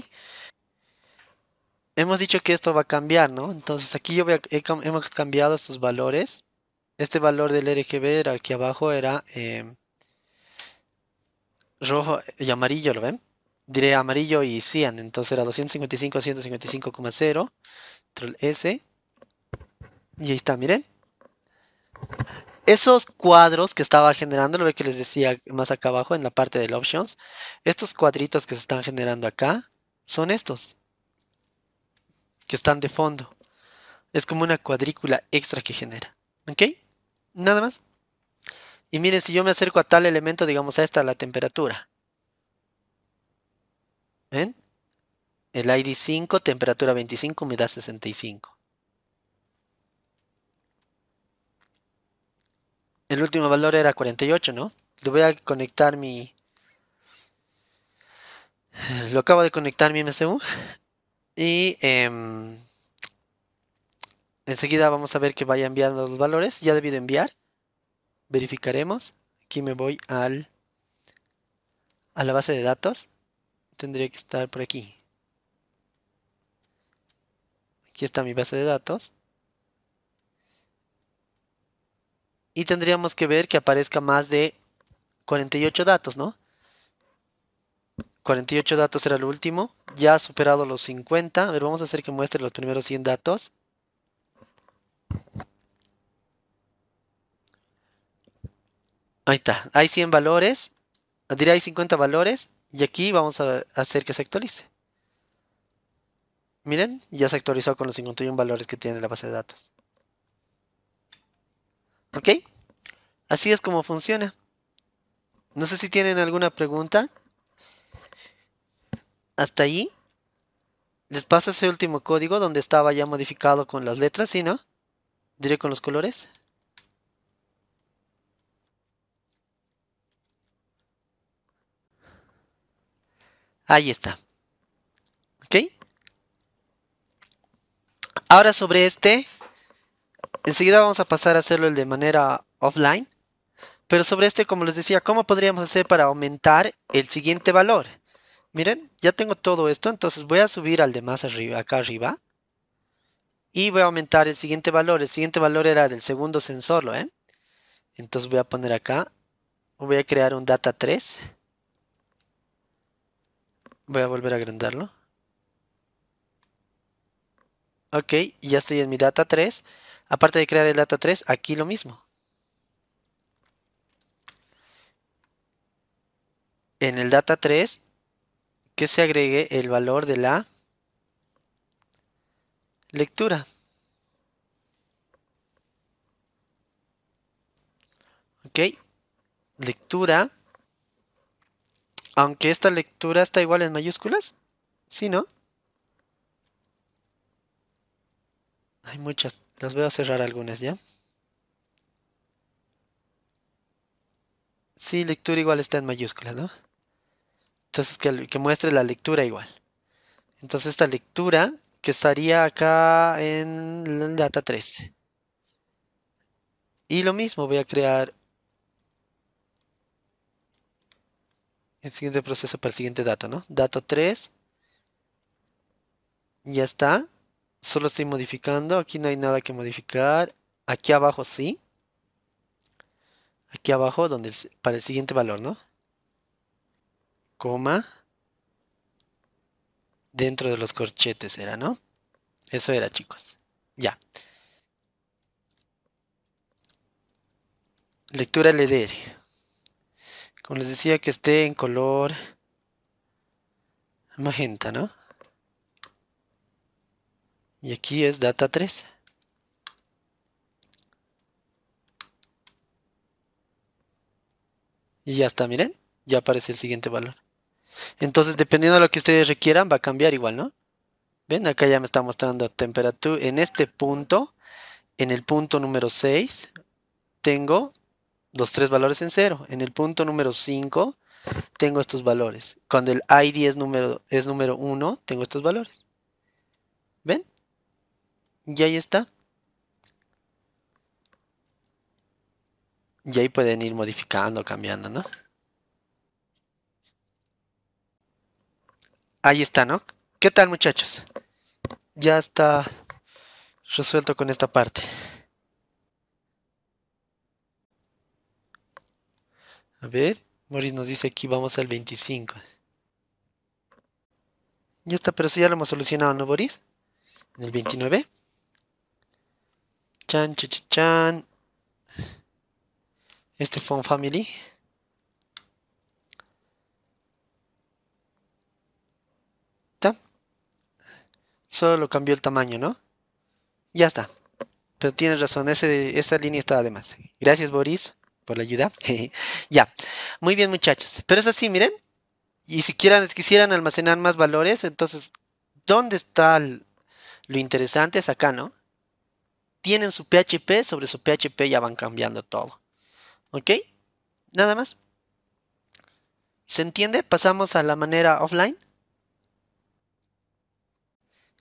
S1: Hemos dicho que esto va a cambiar, ¿no? Entonces aquí yo hemos cambiado estos valores. Este valor del RGB era aquí abajo, era eh, rojo y amarillo, ¿lo ven? diré amarillo y cian, entonces era 255, 155,0, control S, y ahí está, miren. Esos cuadros que estaba generando, lo que les decía más acá abajo en la parte del options, estos cuadritos que se están generando acá son estos, que están de fondo. Es como una cuadrícula extra que genera. ¿Ok? Nada más. Y miren, si yo me acerco a tal elemento, digamos a esta, la temperatura. ¿Eh? El ID 5, temperatura 25, humedad 65. El último valor era 48, ¿no? Le voy a conectar mi... Lo acabo de conectar mi MCU. Y em, enseguida vamos a ver que vaya enviando los valores. Ya debido enviar. Verificaremos. Aquí me voy al, a la base de datos tendría que estar por aquí. Aquí está mi base de datos. Y tendríamos que ver que aparezca más de 48 datos, ¿no? 48 datos era el último. Ya ha superado los 50. A ver, vamos a hacer que muestre los primeros 100 datos. Ahí está. Hay 100 valores. Diría hay 50 valores. Y aquí vamos a hacer que se actualice. Miren, ya se actualizó con los 51 valores que tiene la base de datos. ¿Ok? Así es como funciona. No sé si tienen alguna pregunta. Hasta ahí. Les paso ese último código donde estaba ya modificado con las letras, ¿sí no? Diré con los colores. Ahí está. ¿Ok? Ahora sobre este, enseguida vamos a pasar a hacerlo de manera offline. Pero sobre este, como les decía, ¿cómo podríamos hacer para aumentar el siguiente valor? Miren, ya tengo todo esto, entonces voy a subir al de más arriba, acá arriba. Y voy a aumentar el siguiente valor. El siguiente valor era del segundo sensor, ¿eh? Entonces voy a poner acá, voy a crear un data 3. Voy a volver a agrandarlo. Ok, ya estoy en mi data 3. Aparte de crear el data 3, aquí lo mismo. En el data 3, que se agregue el valor de la lectura. Ok, lectura. Aunque esta lectura está igual en mayúsculas. ¿Sí, no? Hay muchas. Las voy a cerrar algunas, ¿ya? Sí, lectura igual está en mayúsculas, ¿no? Entonces que, muestre la lectura igual. Entonces esta lectura que estaría acá en data 3. Y lo mismo, voy a crear el siguiente proceso para el siguiente dato, ¿no? Dato 3. Ya está. Solo estoy modificando. Aquí no hay nada que modificar. Aquí abajo sí. Aquí abajo donde para el siguiente valor, ¿no? Coma. Dentro de los corchetes era, ¿no? Eso era, chicos. Ya. Lectura LDR como les decía, que esté en color magenta, ¿no? Y aquí es data 3. Y ya está, miren, ya aparece el siguiente valor. Entonces, dependiendo de lo que ustedes requieran, va a cambiar igual, ¿no? Ven, acá ya me está mostrando temperatura. En este punto, en el punto número 6, tengo los tres valores en cero. En el punto número 5 tengo estos valores. Cuando el ID es número, es número 1, tengo estos valores. ¿Ven? Y ahí está. Y ahí pueden ir modificando, cambiando, ¿no? Ahí está, ¿no? ¿Qué tal muchachos? Ya está resuelto con esta parte. A ver, Boris nos dice aquí vamos al 25. Ya está, pero eso ya lo hemos solucionado, ¿no, Boris? En el 29. Chan, chan, chan. Este fue family. ¿Está? Solo cambió el tamaño, ¿no? Ya está. Pero tienes razón, esa línea está además Gracias, Boris por la ayuda. ya, muy bien muchachos. Pero es así, miren. Y si quieran, quisieran almacenar más valores, entonces, ¿dónde está lo interesante? Es acá, ¿no? Tienen su PHP, sobre su PHP ya van cambiando todo. ¿Ok? Nada más. ¿Se entiende? Pasamos a la manera offline.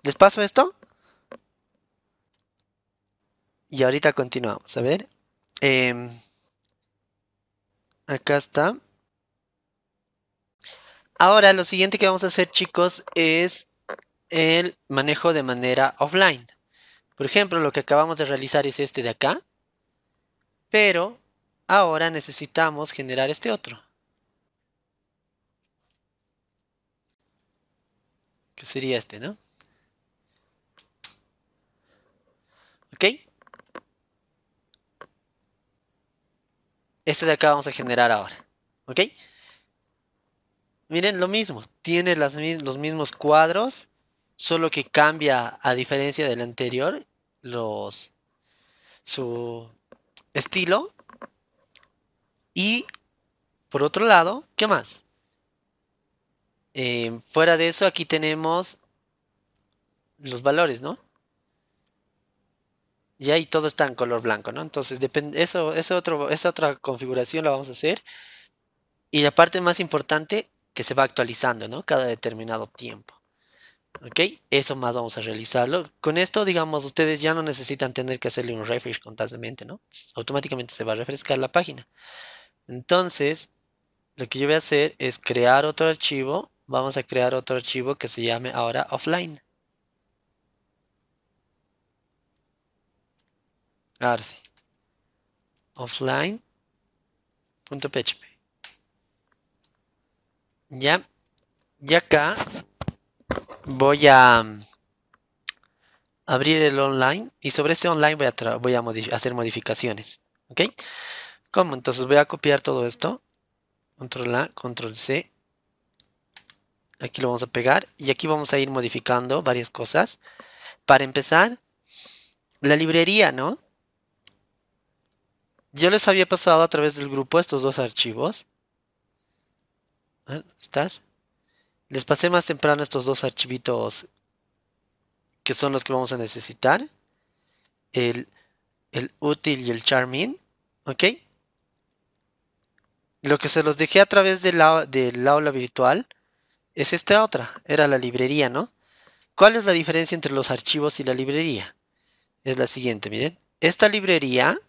S1: ¿Les paso esto? Y ahorita continuamos. A ver. Eh, Acá está. Ahora, lo siguiente que vamos a hacer, chicos, es el manejo de manera offline. Por ejemplo, lo que acabamos de realizar es este de acá. Pero ahora necesitamos generar este otro. Que sería este, ¿no? Este de acá vamos a generar ahora. ¿Ok? Miren lo mismo. Tiene los mismos cuadros. Solo que cambia, a diferencia del anterior, los, su estilo. Y por otro lado, ¿qué más? Eh, fuera de eso, aquí tenemos los valores, ¿no? y ahí todo está en color blanco, ¿no? Entonces, depende, eso, esa otra configuración la vamos a hacer. Y la parte más importante, que se va actualizando, ¿no? Cada determinado tiempo. ¿Ok? Eso más vamos a realizarlo. Con esto, digamos, ustedes ya no necesitan tener que hacerle un refresh constantemente, ¿no? Automáticamente se va a refrescar la página. Entonces, lo que yo voy a hacer es crear otro archivo. Vamos a crear otro archivo que se llame ahora offline. Offline. Punto Offline.php. Ya. Y acá voy a mm, abrir el online y sobre este online voy a, voy a hacer modificaciones. ¿Ok? ¿Cómo? Entonces voy a copiar todo esto. Control A, Control C. Aquí lo vamos a pegar y aquí vamos a ir modificando varias cosas. Para empezar, la librería, ¿no? Yo les había pasado a través del grupo estos dos archivos. Ah, ¿Estás? Les pasé más temprano estos dos archivitos que son los que vamos a necesitar. El, el útil y el charmin. ¿Ok? Lo que se los dejé a través del, del aula virtual es esta otra. Era la librería, ¿no? ¿Cuál es la diferencia entre los archivos y la librería? Es la siguiente, miren. Esta librería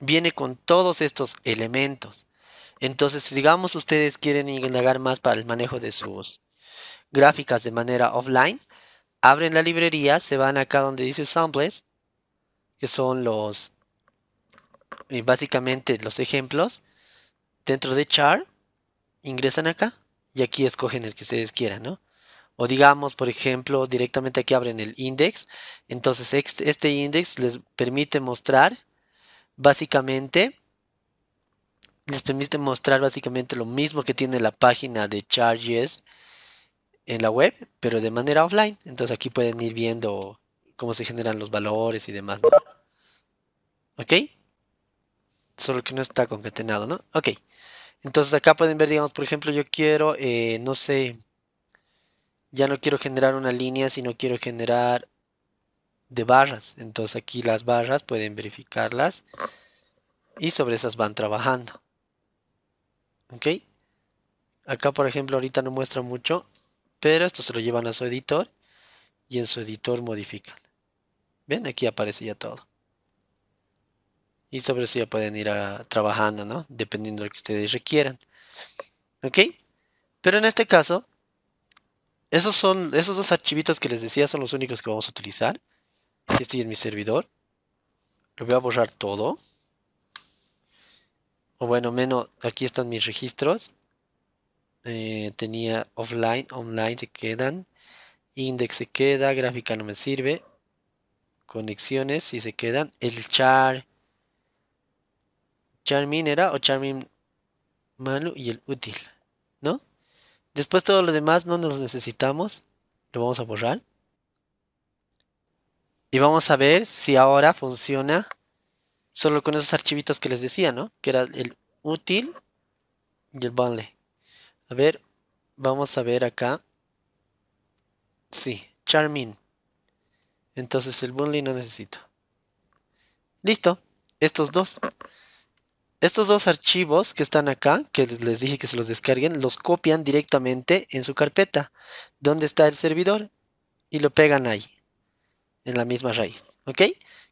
S1: viene con todos estos elementos. Entonces, digamos ustedes quieren indagar más para el manejo de sus gráficas de manera offline, abren la librería, se van acá donde dice samples, que son los básicamente los ejemplos dentro de char, ingresan acá y aquí escogen el que ustedes quieran, ¿no? O digamos, por ejemplo, directamente aquí abren el index. Entonces, este index les permite mostrar básicamente les permite mostrar básicamente lo mismo que tiene la página de Charges en la web, pero de manera offline. Entonces aquí pueden ir viendo cómo se generan los valores y demás. ¿Ok? Solo que no está concatenado, ¿no? Ok. Entonces acá pueden ver, digamos, por ejemplo, yo quiero, eh, no sé, ya no quiero generar una línea, sino quiero generar de barras. Entonces aquí las barras pueden verificarlas y sobre esas van trabajando. ¿Ok? Acá por ejemplo ahorita no muestra mucho, pero esto se lo llevan a su editor y en su editor modifican. Ven aquí aparece ya todo. Y sobre eso ya pueden ir a, trabajando, ¿no? Dependiendo de lo que ustedes requieran. ¿Ok? Pero en este caso, esos, son, esos dos archivitos que les decía son los únicos que vamos a utilizar. Aquí estoy en mi servidor. Lo voy a borrar todo. O bueno, menos, aquí están mis registros. Eh, tenía offline, online se quedan. Index se queda, gráfica no me sirve. Conexiones si se quedan. El char. Charmin era o Charmin malo y el útil. ¿No? Después todo lo demás no nos necesitamos. Lo vamos a borrar. Y vamos a ver si ahora funciona solo con esos archivitos que les decía, ¿no? Que era el útil y el bundle. A ver, vamos a ver acá. Sí, Charmin. Entonces el bundle no necesito. Listo, estos dos. Estos dos archivos que están acá, que les dije que se los descarguen, los copian directamente en su carpeta, donde está el servidor, y lo pegan ahí en la misma raíz, ¿ok?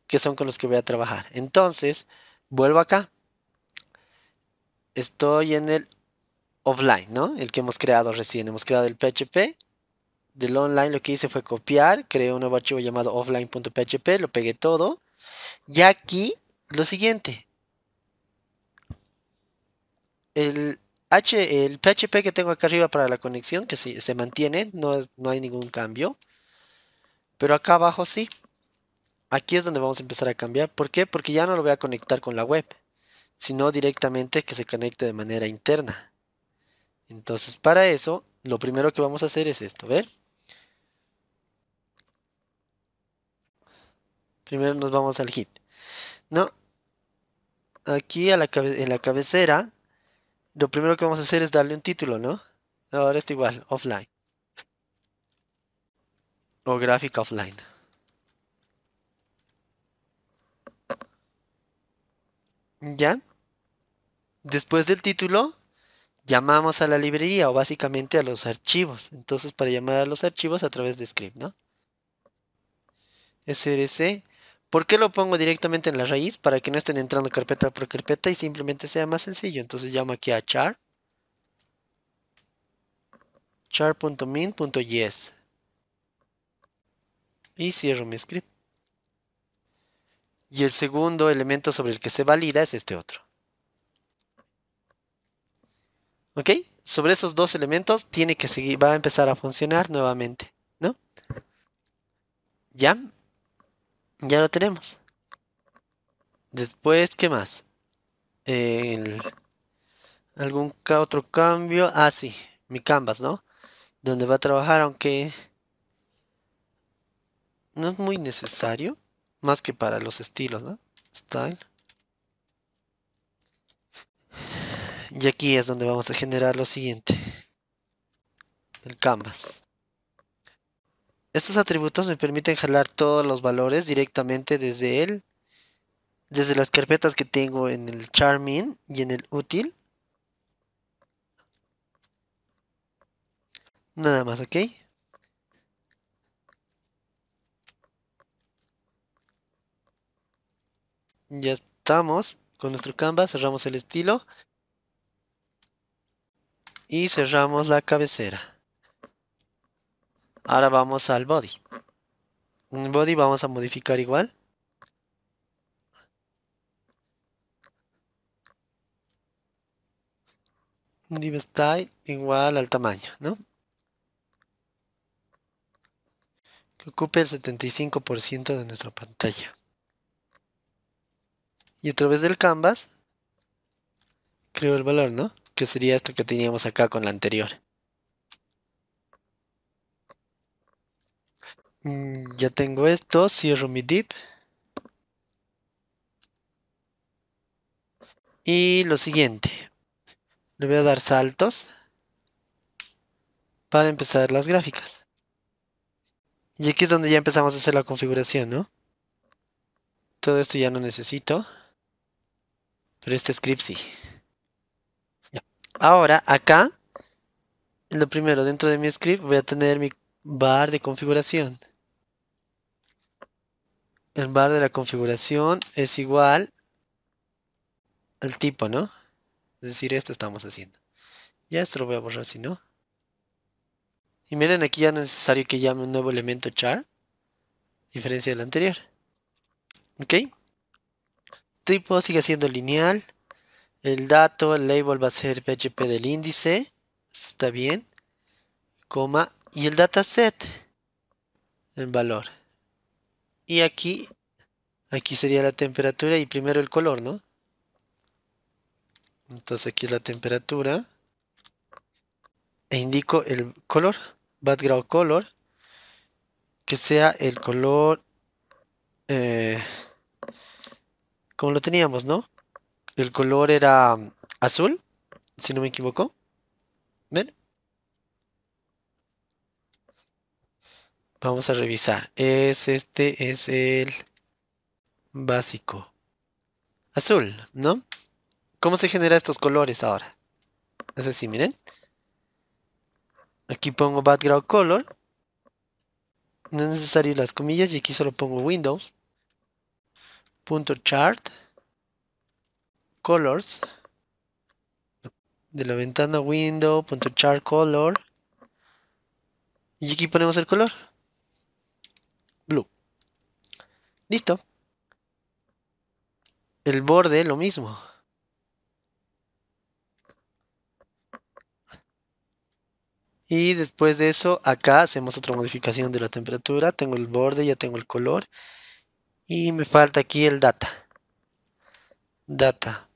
S1: Que son con los que voy a trabajar. Entonces, vuelvo acá. Estoy en el offline, ¿no? El que hemos creado recién. Hemos creado el PHP. Del online lo que hice fue copiar. Creé un nuevo archivo llamado offline.php. Lo pegué todo. Y aquí, lo siguiente. El, H, el PHP que tengo acá arriba para la conexión, que se, se mantiene, no, no hay ningún cambio. Pero acá abajo sí. Aquí es donde vamos a empezar a cambiar. ¿Por qué? Porque ya no lo voy a conectar con la web, sino directamente que se conecte de manera interna. Entonces, para eso, lo primero que vamos a hacer es esto, ¿Ve? Primero nos vamos al hit. No, aquí en la cabecera, lo primero que vamos a hacer es darle un título, ¿no? Ahora está igual, offline. O gráfica Offline. ¿Ya? Después del título, llamamos a la librería o básicamente a los archivos. Entonces, para llamar a los archivos a través de script, ¿no? src. ¿Por qué lo pongo directamente en la raíz? Para que no estén entrando carpeta por carpeta y simplemente sea más sencillo. Entonces llamo aquí a char. Y y cierro mi script. Y el segundo elemento sobre el que se valida es este otro. ¿Ok? Sobre esos dos elementos tiene que seguir, va a empezar a funcionar nuevamente, ¿no? ¿Ya? Ya lo tenemos. Después, ¿qué más? El, ¿Algún otro cambio? Ah, sí, mi canvas, ¿no? Donde va a trabajar, aunque... No es muy necesario. Más que para los estilos, ¿no? Style. Y aquí es donde vamos a generar lo siguiente. El canvas. Estos atributos me permiten jalar todos los valores directamente desde él, desde las carpetas que tengo en el Charmin y en el útil. Nada más, ¿ok? Ya estamos con nuestro canvas, cerramos el estilo y cerramos la cabecera. Ahora vamos al body. body vamos a modificar igual. Div style igual al tamaño, ¿no? Que ocupe el 75% de nuestra pantalla. Y a través del canvas creo el valor, ¿no? Que sería esto que teníamos acá con la anterior. Mm, ya tengo esto, cierro mi dip Y lo siguiente. Le voy a dar saltos para empezar las gráficas. Y aquí es donde ya empezamos a hacer la configuración, ¿no? Todo esto ya no necesito. Pero este script sí. Ahora, acá, lo primero, dentro de mi script voy a tener mi bar de configuración. El bar de la configuración es igual al tipo, ¿no? Es decir, esto estamos haciendo. Ya esto lo voy a borrar si no. Y miren, aquí ya es necesario que llame un nuevo elemento char, diferencia del anterior. ¿Ok? tipo sigue siendo lineal. El dato, el label va a ser PHP del índice. Está bien. Coma. Y el dataset. El valor. Y aquí. Aquí sería la temperatura y primero el color, ¿no? Entonces aquí es la temperatura. E indico el color. Background color. Que sea el color. Eh, como lo teníamos, ¿no? El color era mm, azul, si no me equivoco. ¿Ven? Vamos a revisar. Es este, es el básico. Azul, ¿no? ¿Cómo se generan estos colores ahora? Es así, miren. Aquí pongo background color. No es necesario las comillas y aquí solo pongo Windows chart colors de la ventana window punto chart color y aquí ponemos el color blue listo el borde lo mismo y después de eso acá hacemos otra modificación de la temperatura tengo el borde ya tengo el color y me falta aquí el data data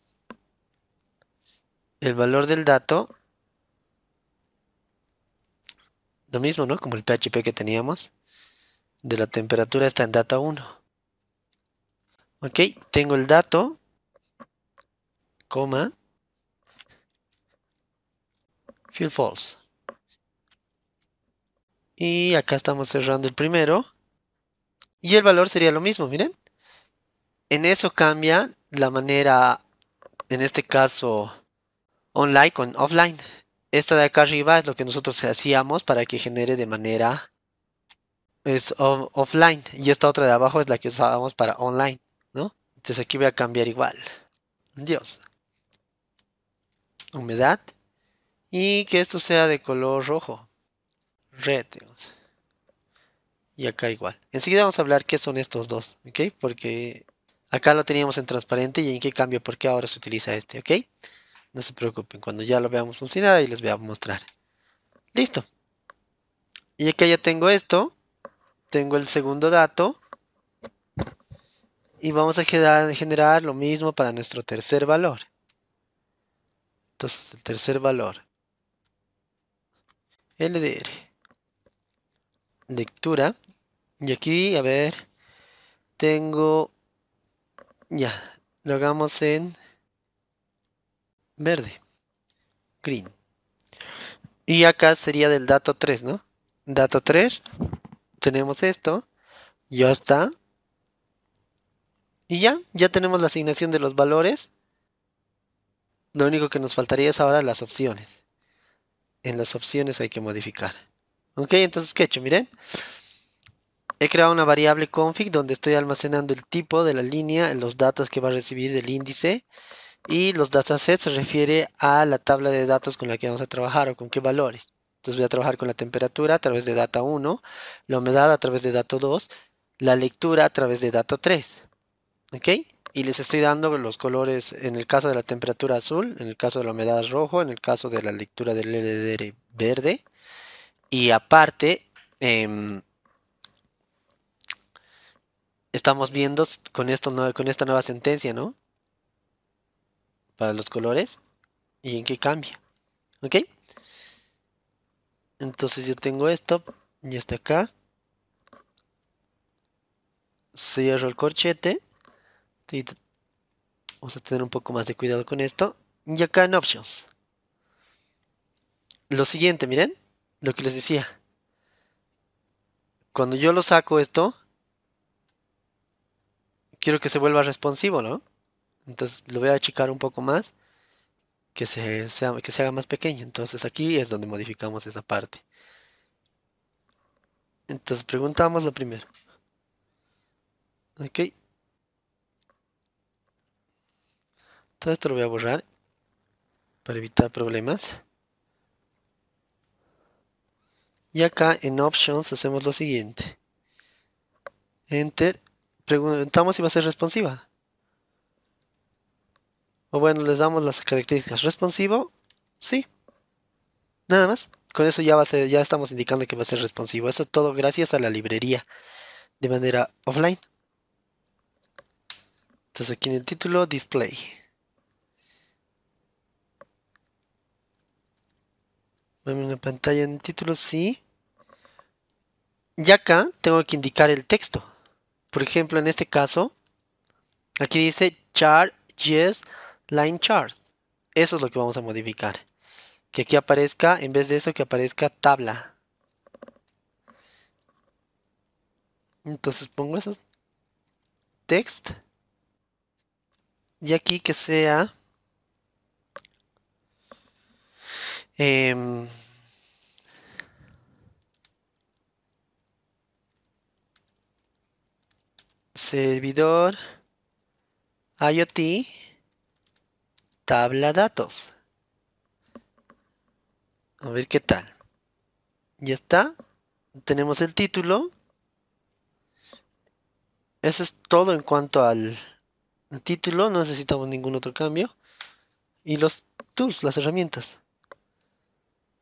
S1: el valor del dato lo mismo no como el php que teníamos de la temperatura está en data 1 ok tengo el dato coma field false y acá estamos cerrando el primero y el valor sería lo mismo, miren. En eso cambia la manera, en este caso, online con offline. Esta de acá arriba es lo que nosotros hacíamos para que genere de manera es pues, offline. Y esta otra de abajo es la que usábamos para online, ¿no? Entonces aquí voy a cambiar igual. Dios. Humedad. Y que esto sea de color rojo. Red, Dios y acá igual. Enseguida vamos a hablar qué son estos dos, ¿ok? Porque acá lo teníamos en transparente y en qué cambio, porque ahora se utiliza este, ¿ok? No se preocupen, cuando ya lo veamos funcionar y les voy a mostrar. Listo. Y acá ya tengo esto. Tengo el segundo dato. Y vamos a generar lo mismo para nuestro tercer valor. Entonces, el tercer valor. LDR. Lectura. Y aquí, a ver, tengo, ya, lo hagamos en verde, green. Y acá sería del dato 3, ¿no? Dato 3, tenemos esto, ya está. Y ya, ya tenemos la asignación de los valores. Lo único que nos faltaría es ahora las opciones. En las opciones hay que modificar. Ok, entonces, ¿qué he hecho? Miren. He creado una variable config donde estoy almacenando el tipo de la línea, los datos que va a recibir del índice y los datasets se refiere a la tabla de datos con la que vamos a trabajar o con qué valores. Entonces voy a trabajar con la temperatura a través de data 1, la humedad a través de dato 2, la lectura a través de dato 3. ¿Ok? Y les estoy dando los colores en el caso de la temperatura azul, en el caso de la humedad rojo, en el caso de la lectura del LDR verde. Y aparte... Em, estamos viendo con, esto, con esta nueva sentencia, ¿no? Para los colores y en qué cambia. ¿Ok? Entonces yo tengo esto y está acá. Cierro el corchete. Vamos a tener un poco más de cuidado con esto. Y acá en Options. Lo siguiente, miren. Lo que les decía. Cuando yo lo saco esto, quiero que se vuelva responsivo, ¿no? Entonces lo voy a achicar un poco más, que se, que se haga más pequeño. Entonces aquí es donde modificamos esa parte. Entonces preguntamos lo primero. Ok. Todo esto lo voy a borrar para evitar problemas. Y acá en Options hacemos lo siguiente. Enter preguntamos si va a ser responsiva. O bueno, les damos las características. Responsivo, sí. Nada más. Con eso ya va a ser, ya estamos indicando que va a ser responsivo. Eso todo gracias a la librería de manera offline. Entonces aquí en el título, display. En una pantalla en el título, sí. Y acá tengo que indicar el texto. Por ejemplo, en este caso, aquí dice chart yes line chart. Eso es lo que vamos a modificar. Que aquí aparezca, en vez de eso, que aparezca tabla. Entonces pongo esos text. Y aquí que sea... Eh, servidor IoT tabla datos. A ver qué tal. Ya está. Tenemos el título. Eso es todo en cuanto al título. No necesitamos ningún otro cambio. Y los tools, las herramientas.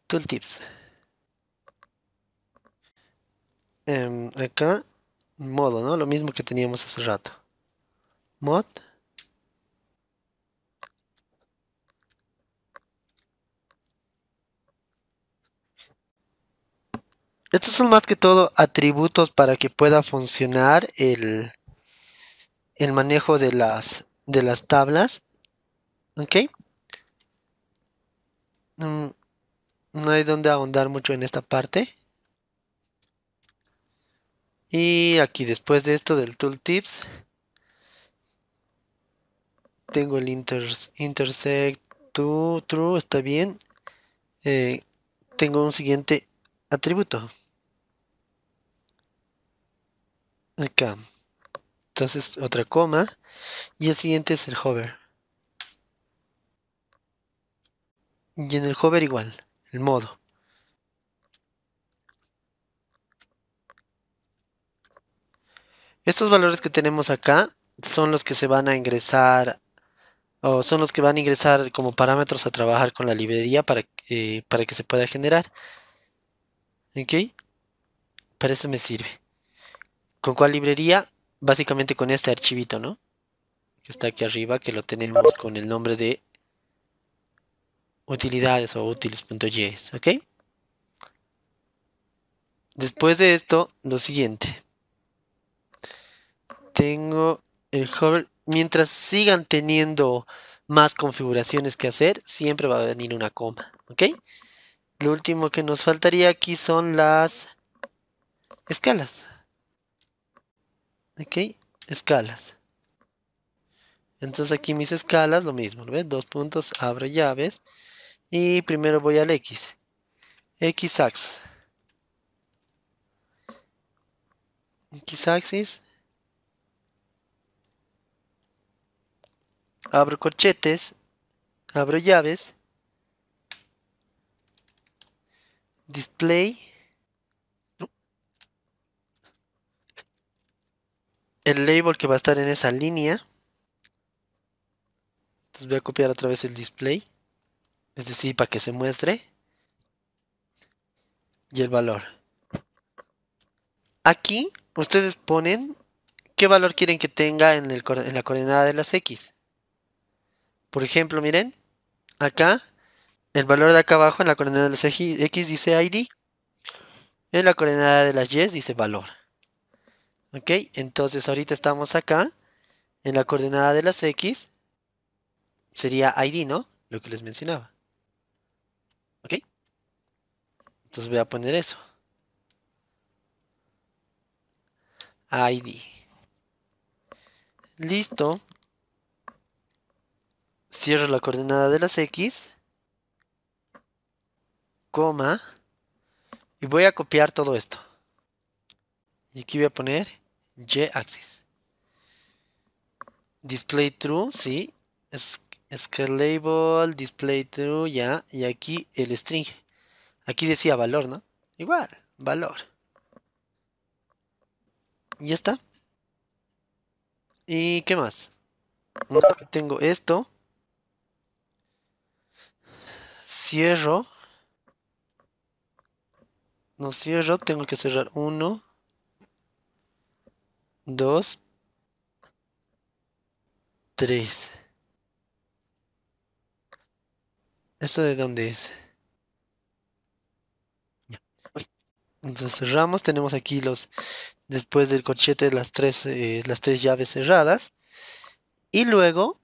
S1: Tooltips. tips. Em, acá modo, ¿no? Lo mismo que teníamos hace rato. Mod. Estos son más que todo atributos para que pueda funcionar el, el manejo de las, de las tablas. ¿Ok? Mm, no hay donde ahondar mucho en esta parte. Y aquí después de esto del tooltips, tengo el intersect to true, está bien. Eh, tengo un siguiente atributo. Acá. Entonces otra coma. Y el siguiente es el hover. Y en el hover igual, el modo. Estos valores que tenemos acá son los que se van a ingresar o son los que van a ingresar como parámetros a trabajar con la librería para, eh, para que se pueda generar. ¿Ok? Para eso me sirve. ¿Con cuál librería? Básicamente con este archivito, ¿no? Que está aquí arriba, que lo tenemos con el nombre de utilidades o útiles.js, ¿ok? Después de esto, lo siguiente tengo el hover. Mientras sigan teniendo más configuraciones que hacer, siempre va a venir una coma, ¿ok? Lo último que nos faltaría aquí son las escalas. ¿Ok? Escalas. Entonces aquí mis escalas, lo mismo, ¿ves? Dos puntos, abro llaves. Y primero voy al X. X axis. X axis. abro corchetes, abro llaves, display, el label que va a estar en esa línea. Entonces voy a copiar otra vez el display, es decir, para que se muestre, y el valor. Aquí ustedes ponen qué valor quieren que tenga en, en la coordenada de las X. Por ejemplo, miren, acá, el valor de acá abajo en la coordenada de las X dice ID. En la coordenada de las Y dice valor. Ok, entonces ahorita estamos acá, en la coordenada de las X, sería ID, ¿no? Lo que les mencionaba. Ok. Entonces voy a poner eso. ID. Listo. Cierro la coordenada de las X. Coma. Y voy a copiar todo esto. Y aquí voy a poner Y axis. Display true, sí. Scale label display true, ya. Y aquí el string. Aquí decía valor, ¿no? Igual, valor. Y ya está. ¿Y qué más? tengo esto. cierro. No cierro, tengo que cerrar uno, dos, tres. ¿Esto de dónde es? Entonces cerramos, tenemos aquí los, después del corchete, las tres, eh, las tres llaves cerradas. Y luego,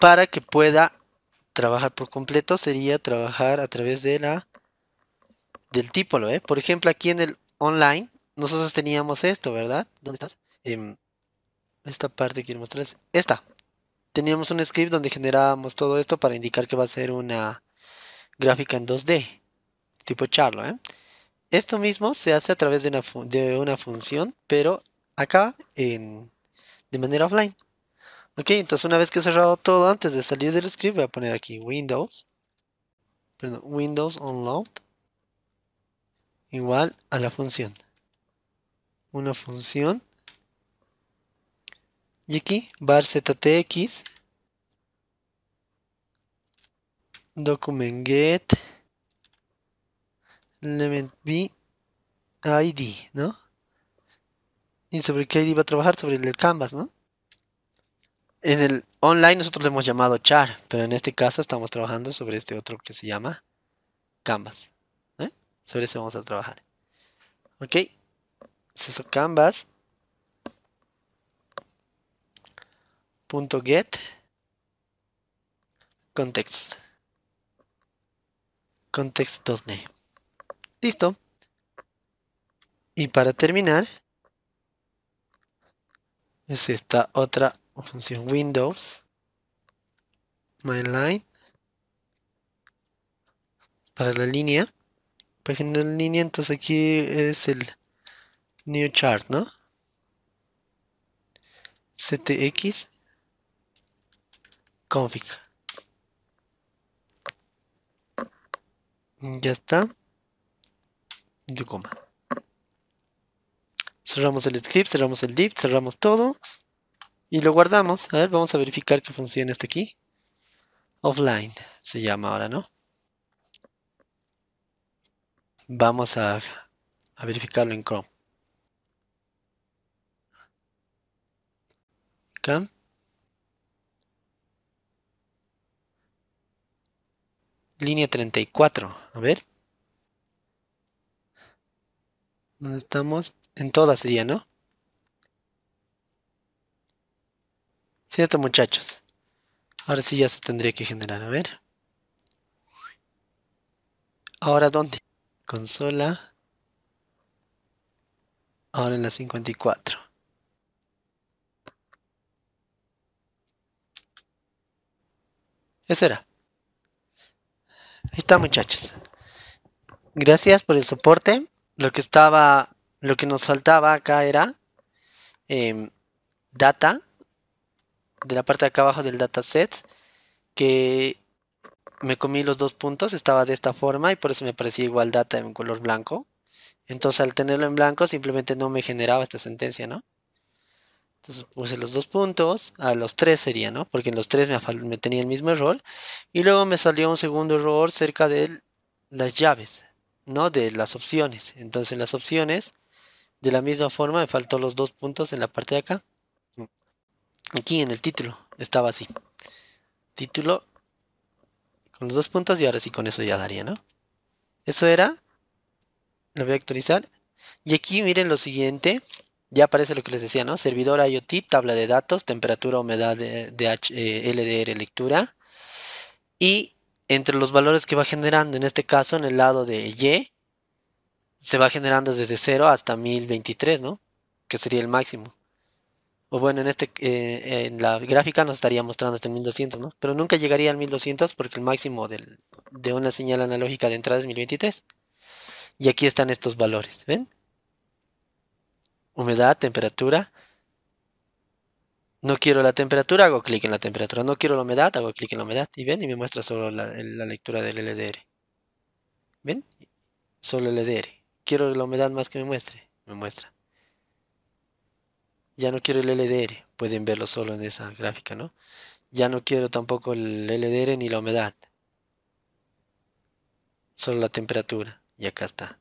S1: para que pueda trabajar por completo sería trabajar a través de la del típolo, ¿eh? Por ejemplo, aquí en el online nosotros teníamos esto, ¿verdad? ¿Dónde estás? Em, esta parte quiero mostrarles. Esta. Teníamos un script donde generábamos todo esto para indicar que va a ser una gráfica en 2D, tipo charlo, ¿eh? Esto mismo se hace a través de una, de una función, pero acá en, de manera offline. Ok, entonces una vez que he cerrado todo, antes de salir del script voy a poner aquí Windows. Perdón, Windows Unload. Igual a la función. Una función. Y aquí, bar ztx. Document get. Element b id, ¿no? ¿Y sobre qué ID va a trabajar? Sobre el canvas, ¿no? En el online nosotros hemos llamado char, pero en este caso estamos trabajando sobre este otro que se llama canvas. ¿eh? Sobre ese vamos a trabajar. Ok, eso canvas. Punto get context context 2D listo y para terminar es esta otra función Windows, line para la línea, página en línea, entonces aquí es el new chart, ¿no? ctx config. Ya está. coma Cerramos el script, cerramos el div, cerramos todo. Y lo guardamos. A ver, vamos a verificar que funciona este aquí. Offline se llama ahora, ¿no? Vamos a, a verificarlo en Chrome. Cam. Línea 34. A ver. ¿Dónde estamos? En todas sería, ¿no? ¿Cierto, muchachos? Ahora sí ya se tendría que generar. A ver. Ahora, ¿dónde? Consola. Ahora en la 54. Eso era. Ahí está, muchachos. Gracias por el soporte. Lo que estaba, lo que nos faltaba acá era em, data de la parte de acá abajo del dataset que me comí los dos puntos, estaba de esta forma y por eso me parecía igual data en color blanco. Entonces al tenerlo en blanco simplemente no me generaba esta sentencia, ¿no? Entonces puse los dos puntos, a los tres sería, ¿no? Porque en los tres me, me tenía el mismo error. Y luego me salió un segundo error cerca de las llaves, ¿no? De las opciones. Entonces en las opciones, de la misma forma me faltó los dos puntos en la parte de acá. Aquí en el título estaba así. Título con los dos puntos y ahora sí con eso ya daría, ¿no? Eso era. Lo voy a actualizar. Y aquí miren lo siguiente. Ya aparece lo que les decía, ¿no? Servidor IoT, tabla de datos, temperatura, humedad, eh, de, eh, LDR, lectura. Y entre los valores que va generando, en este caso en el lado de Y, se va generando desde 0 hasta 1023, ¿no? Que sería el máximo o bueno, en este eh, en la gráfica nos estaría mostrando hasta 1200, ¿no? Pero nunca llegaría al 1200 porque el máximo de una señal analógica de entrada es 1023. Y aquí están estos valores, ¿ven? Humedad, temperatura. No quiero la temperatura, hago clic en la temperatura. No quiero la humedad, hago clic en la humedad. Y ven, y me muestra solo la, la lectura del LDR. ¿Ven? Solo LDR. Quiero la humedad más que me muestre. Me muestra. Ya no quiero el LDR, pueden verlo solo en esa gráfica, ¿no? Ya no quiero tampoco el LDR ni la humedad. Solo la temperatura, y acá está.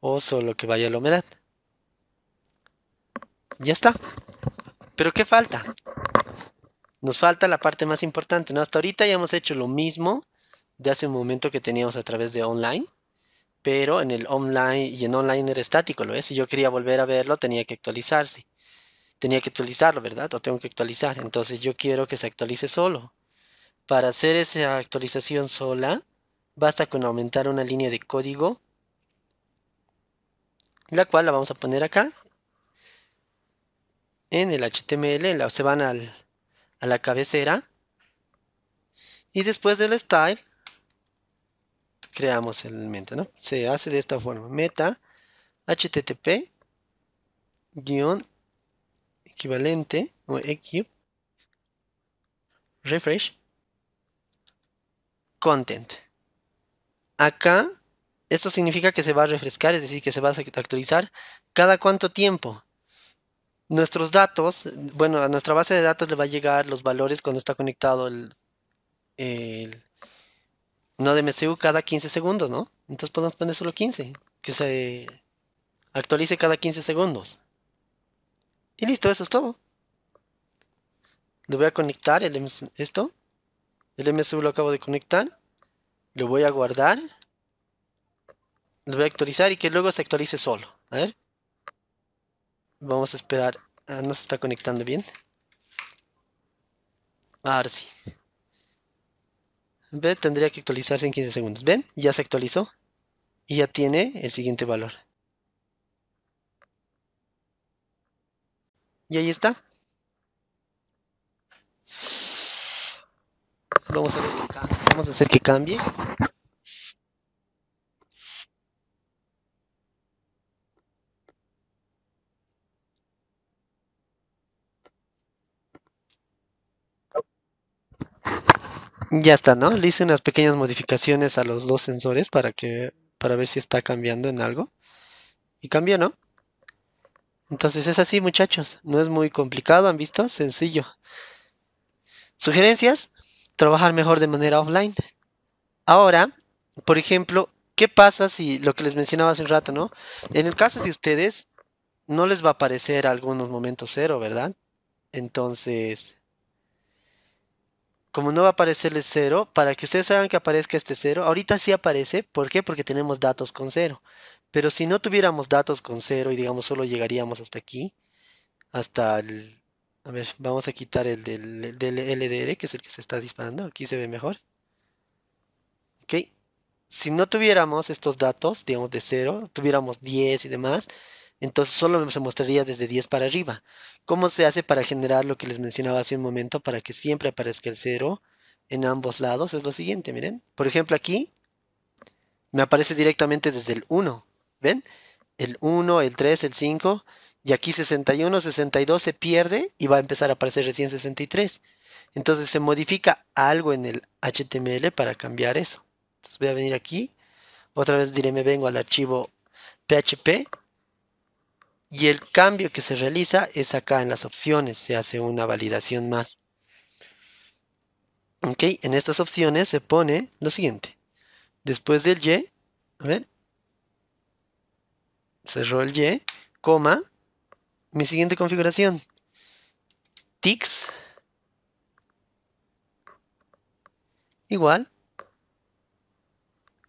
S1: O solo que vaya la humedad. Ya está. Pero ¿qué falta? Nos falta la parte más importante, ¿no? Hasta ahorita ya hemos hecho lo mismo de hace un momento que teníamos a través de online pero en el online y en online era estático, ¿lo ves? Si yo quería volver a verlo, tenía que actualizarse tenía que actualizarlo, ¿verdad? Lo tengo que actualizar. Entonces yo quiero que se actualice solo. Para hacer esa actualización sola, basta con aumentar una línea de código, la cual la vamos a poner acá. En el HTML, se van al, a la cabecera. Y después del style, creamos el elemento ¿no? Se hace de esta forma, meta http guión equivalente o equip refresh content. Acá esto significa que se va a refrescar, es decir, que se va a actualizar cada cuánto tiempo. Nuestros datos, bueno, a nuestra base de datos le va a llegar los valores cuando está conectado el, el MCU cada 15 segundos, ¿no? Entonces podemos poner solo 15, que se actualice cada 15 segundos. Y listo, eso es todo. Lo voy a conectar esto. El MSU lo acabo de conectar. Lo voy a guardar. Lo voy a actualizar y que luego se actualice solo. A ver. Vamos a esperar. Ah, no se está conectando bien. Ahora sí. ¿Ve? Tendría que actualizarse en 15 segundos. ¿Ven? Ya se actualizó. Y ya tiene el siguiente valor. Y ahí está. Vamos a, hacer que cambie. Ya está, ¿no? Le hice unas pequeñas modificaciones a los dos sensores para que para ver si está cambiando en algo. Y cambió, ¿no? Entonces es así, muchachos. No es muy complicado, ¿han visto? Sencillo. Sugerencias, trabajar mejor de manera offline. Ahora, por ejemplo, ¿qué pasa si lo que les mencionaba hace un rato, ¿no? En el caso de ustedes, no les va a aparecer algunos momentos cero, ¿verdad? Entonces, como no va a aparecerles cero, para que ustedes hagan que aparezca este cero, ahorita sí aparece, ¿por qué? Porque tenemos datos con cero. Pero si no tuviéramos datos con cero y digamos solo llegaríamos hasta aquí, hasta el... A ver, vamos a quitar el del, LDR, que es el que se está disparando. Aquí se ve mejor. Ok. Si no tuviéramos estos datos, digamos de cero, tuviéramos 10 y demás, entonces solo se mostraría desde 10 para arriba. ¿Cómo se hace para generar lo que les mencionaba hace un momento para que siempre aparezca el cero? en ambos lados? Es lo siguiente, miren. Por ejemplo aquí me aparece directamente desde el 1. ¿Ven? El 1, el 3, el 5. Y aquí 61, 62 se pierde y va a empezar a aparecer recién 63. Entonces se modifica algo en el HTML para cambiar eso. Entonces voy a venir aquí. Otra vez diré, me vengo al archivo PHP. Y el cambio que se realiza es acá en las opciones. Se hace una validación más. Ok, en estas opciones se pone lo siguiente. Después del Y, a ver, Cerro el Y, coma, mi siguiente configuración, Tix igual,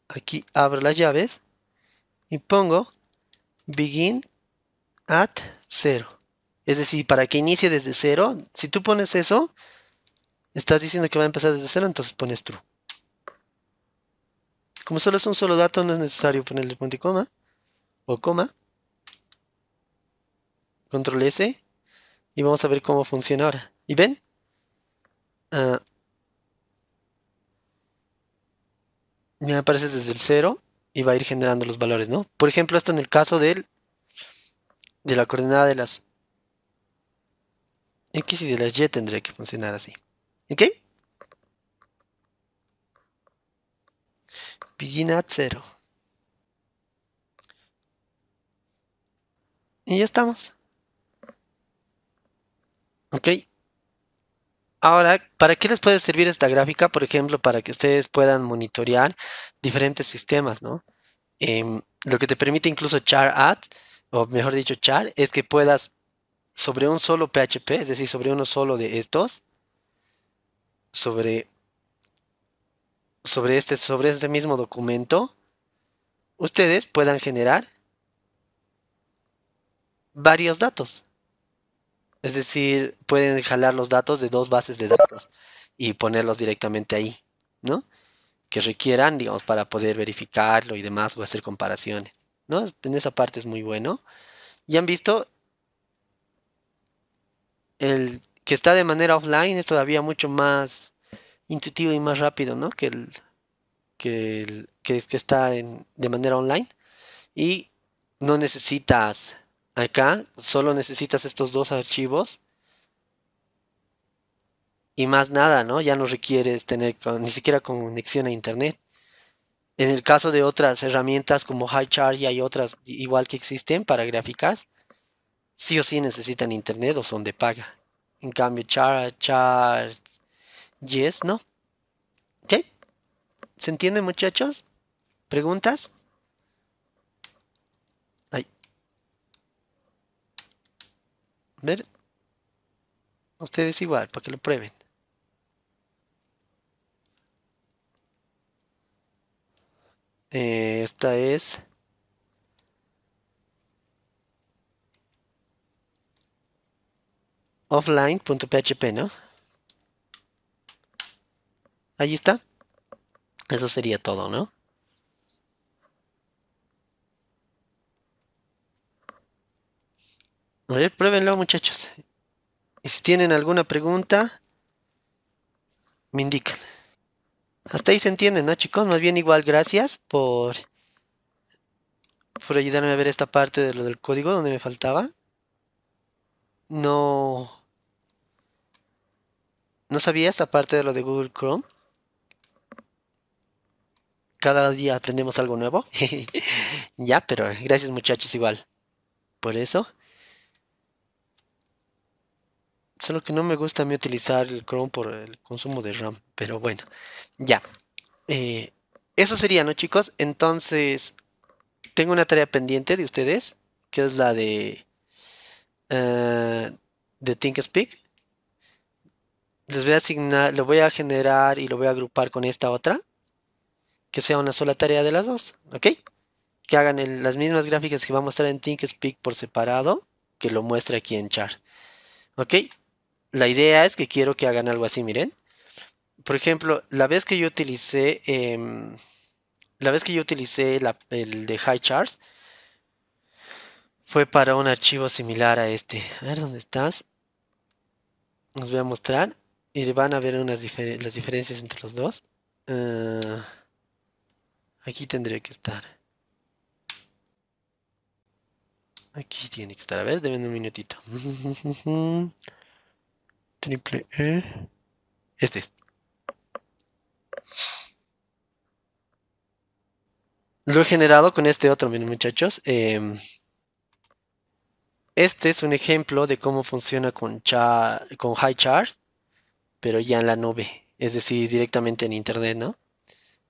S1: aquí abro las llaves y pongo begin at 0. Es decir, para que inicie desde 0, si tú pones eso, estás diciendo que va a empezar desde 0, entonces pones true. Como solo es un solo dato, no es necesario ponerle punto y coma o coma. Control S. Y vamos a ver cómo funciona ahora. ¿Y ven? Ah. me aparece desde el 0 y va a ir generando los valores, ¿no? Por ejemplo, esto en el caso del, de la coordenada de las X y de las Y tendría que funcionar así. ¿Ok? Begin at 0. Y ya estamos. Ok. Ahora, ¿para qué les puede servir esta gráfica? Por ejemplo, para que ustedes puedan monitorear diferentes sistemas, ¿no? Em, lo que te permite incluso char o mejor dicho char, es que puedas sobre un solo PHP, es decir, sobre uno solo de estos, sobre, sobre, este, sobre este mismo documento, ustedes puedan generar varios datos. Es decir, pueden jalar los datos de dos bases de datos y ponerlos directamente ahí, ¿no? Que requieran, digamos, para poder verificarlo y demás o hacer comparaciones, ¿no? En esa parte es muy bueno. Ya han visto, el que está de manera offline es todavía mucho más intuitivo y más rápido, ¿no? Que el que, el, está en, de manera online y no necesitas Acá solo necesitas estos dos archivos. Y más nada, ¿no? Ya no requieres tener ni siquiera conexión a internet. En el caso de otras herramientas como Highchart y hay otras igual que existen para gráficas, sí o sí necesitan internet o son de paga. En cambio, Char, Char, Yes, ¿no? ¿Ok? ¿Se entiende muchachos? ¿Preguntas? a Ustedes igual, para que lo prueben. Eh, esta es... offline.php, ¿no? Ahí está. Eso sería todo, ¿no? A ver, pruébenlo, muchachos. Y si tienen alguna pregunta, me indican. Hasta ahí se entiende, ¿no, chicos? Más bien igual, gracias por, por ayudarme a ver esta parte de lo del código donde me faltaba. No... No sabía esta parte de lo de Google Chrome. Cada día aprendemos algo nuevo. ya, pero gracias muchachos igual. Por eso. Solo que no me gusta a mí utilizar el Chrome por el consumo de RAM. Pero bueno, ya. Eh, eso sería, ¿no, chicos? Entonces, tengo una tarea pendiente de ustedes, que es la de, eh, de ThinkSpeak. Les voy a asignar, lo voy a generar y lo voy a agrupar con esta otra. Que sea una sola tarea de las dos, ¿ok? Que hagan las mismas gráficas que va a mostrar en ThinkSpeak por separado, que lo muestre aquí en char. ¿Ok? la idea es que quiero que hagan algo así, miren. Por ejemplo, la vez que yo utilicé, em, la vez que yo utilicé el de High Charts, fue para un archivo similar a este. A ver dónde estás. Nos voy a mostrar y van a ver unas las diferencias entre los dos. Ah, aquí tendría que estar. Aquí tiene que estar. A ver, deben un minutito. triple E. Este Lo he generado con este otro, muchachos. Em, este es un ejemplo de cómo funciona con, char, con pero ya en la nube, es decir, directamente en internet, ¿no?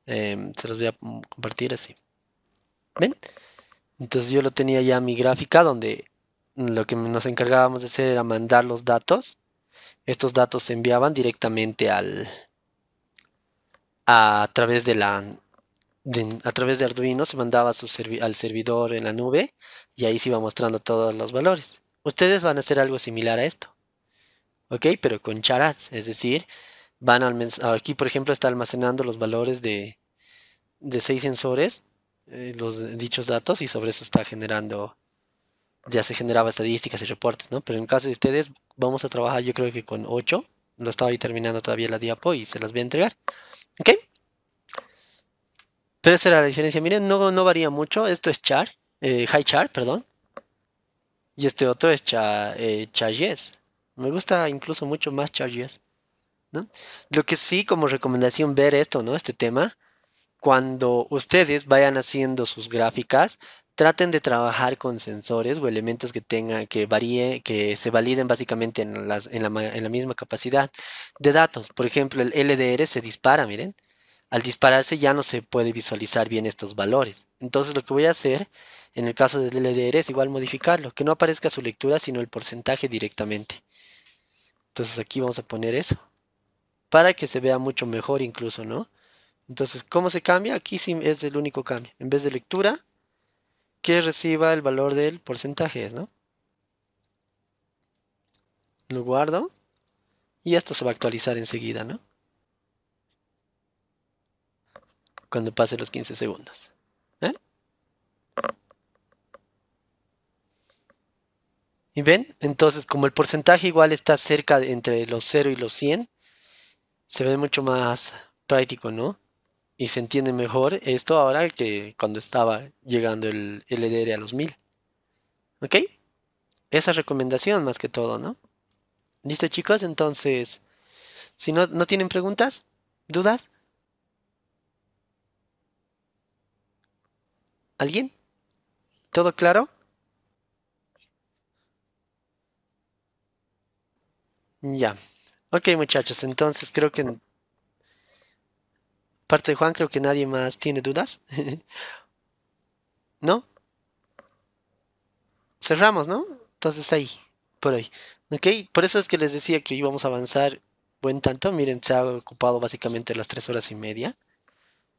S1: Em, se los voy a compartir así. ¿Ven? Entonces yo lo tenía ya mi gráfica donde lo que nos encargábamos de hacer era mandar los datos estos datos se enviaban directamente al a, través de la a través de Arduino se mandaba su al servidor en la nube y ahí se iba mostrando todos los valores. Ustedes van a hacer algo similar a esto. ¿Ok? Pero con charas, es decir, van al aquí por ejemplo está almacenando los valores de, de seis sensores, eh, los dichos datos y sobre eso está generando ya se generaba estadísticas y reportes, ¿no? Pero en el caso de ustedes, vamos a trabajar yo creo que con 8. No estaba ahí terminando todavía la diapo y se las voy a entregar. ¿Ok? Pero esa era la diferencia. Miren, no, no varía mucho. Esto es char, eh, high char, perdón. Y este otro es eh, char, Me gusta incluso mucho más char Lo que sí, como recomendación, ver esto, ¿no? Este tema. Cuando ustedes vayan haciendo sus gráficas, traten de trabajar con sensores o elementos que tengan, que varíe, que se validen básicamente en, la, en la misma capacidad de datos. Por ejemplo, el LDR se dispara, miren. Al dispararse ya no se puede visualizar bien estos valores. Entonces lo que voy a hacer en el caso del LDR es igual modificarlo, que no aparezca su lectura sino el porcentaje directamente. Entonces aquí vamos a poner eso para que se vea mucho mejor incluso, ¿no? Entonces, ¿cómo se cambia? Aquí sí es el único cambio. En vez de lectura, que reciba el valor del porcentaje, ¿no? Lo guardo. Y esto se va a actualizar enseguida, ¿no? Cuando pase los 15 segundos. ¿Eh? ¿Y ven? Entonces, como el porcentaje igual está cerca entre los 0 y los 100, se ve mucho más práctico, ¿no? y se entiende mejor esto ahora que cuando estaba llegando el LDR e a los 1000. ¿Ok? Esa recomendación más que todo, ¿no? Listo chicos, entonces, si no, no tienen preguntas, dudas. ¿Alguien? ¿Todo claro? Ya. Ok muchachos, entonces creo que parte de Juan, creo que nadie más tiene dudas. ¿No? Cerramos, ¿no? Entonces ahí, por ahí. ¿Ok? Por eso es que les decía que íbamos a avanzar buen tanto. Miren, se ha ocupado básicamente las tres horas y media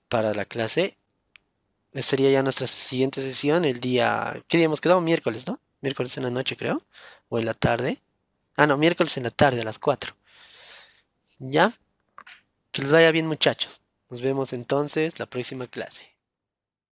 S1: para la clase. Sería ya nuestra siguiente sesión el día... ¿Qué día hemos quedado? Miércoles, ¿no? Miércoles en la noche, creo. O en la tarde. Ah, no, miércoles en la tarde, a las 4. ¿Ya? Que les vaya bien, muchachos. Nos vemos entonces la próxima clase.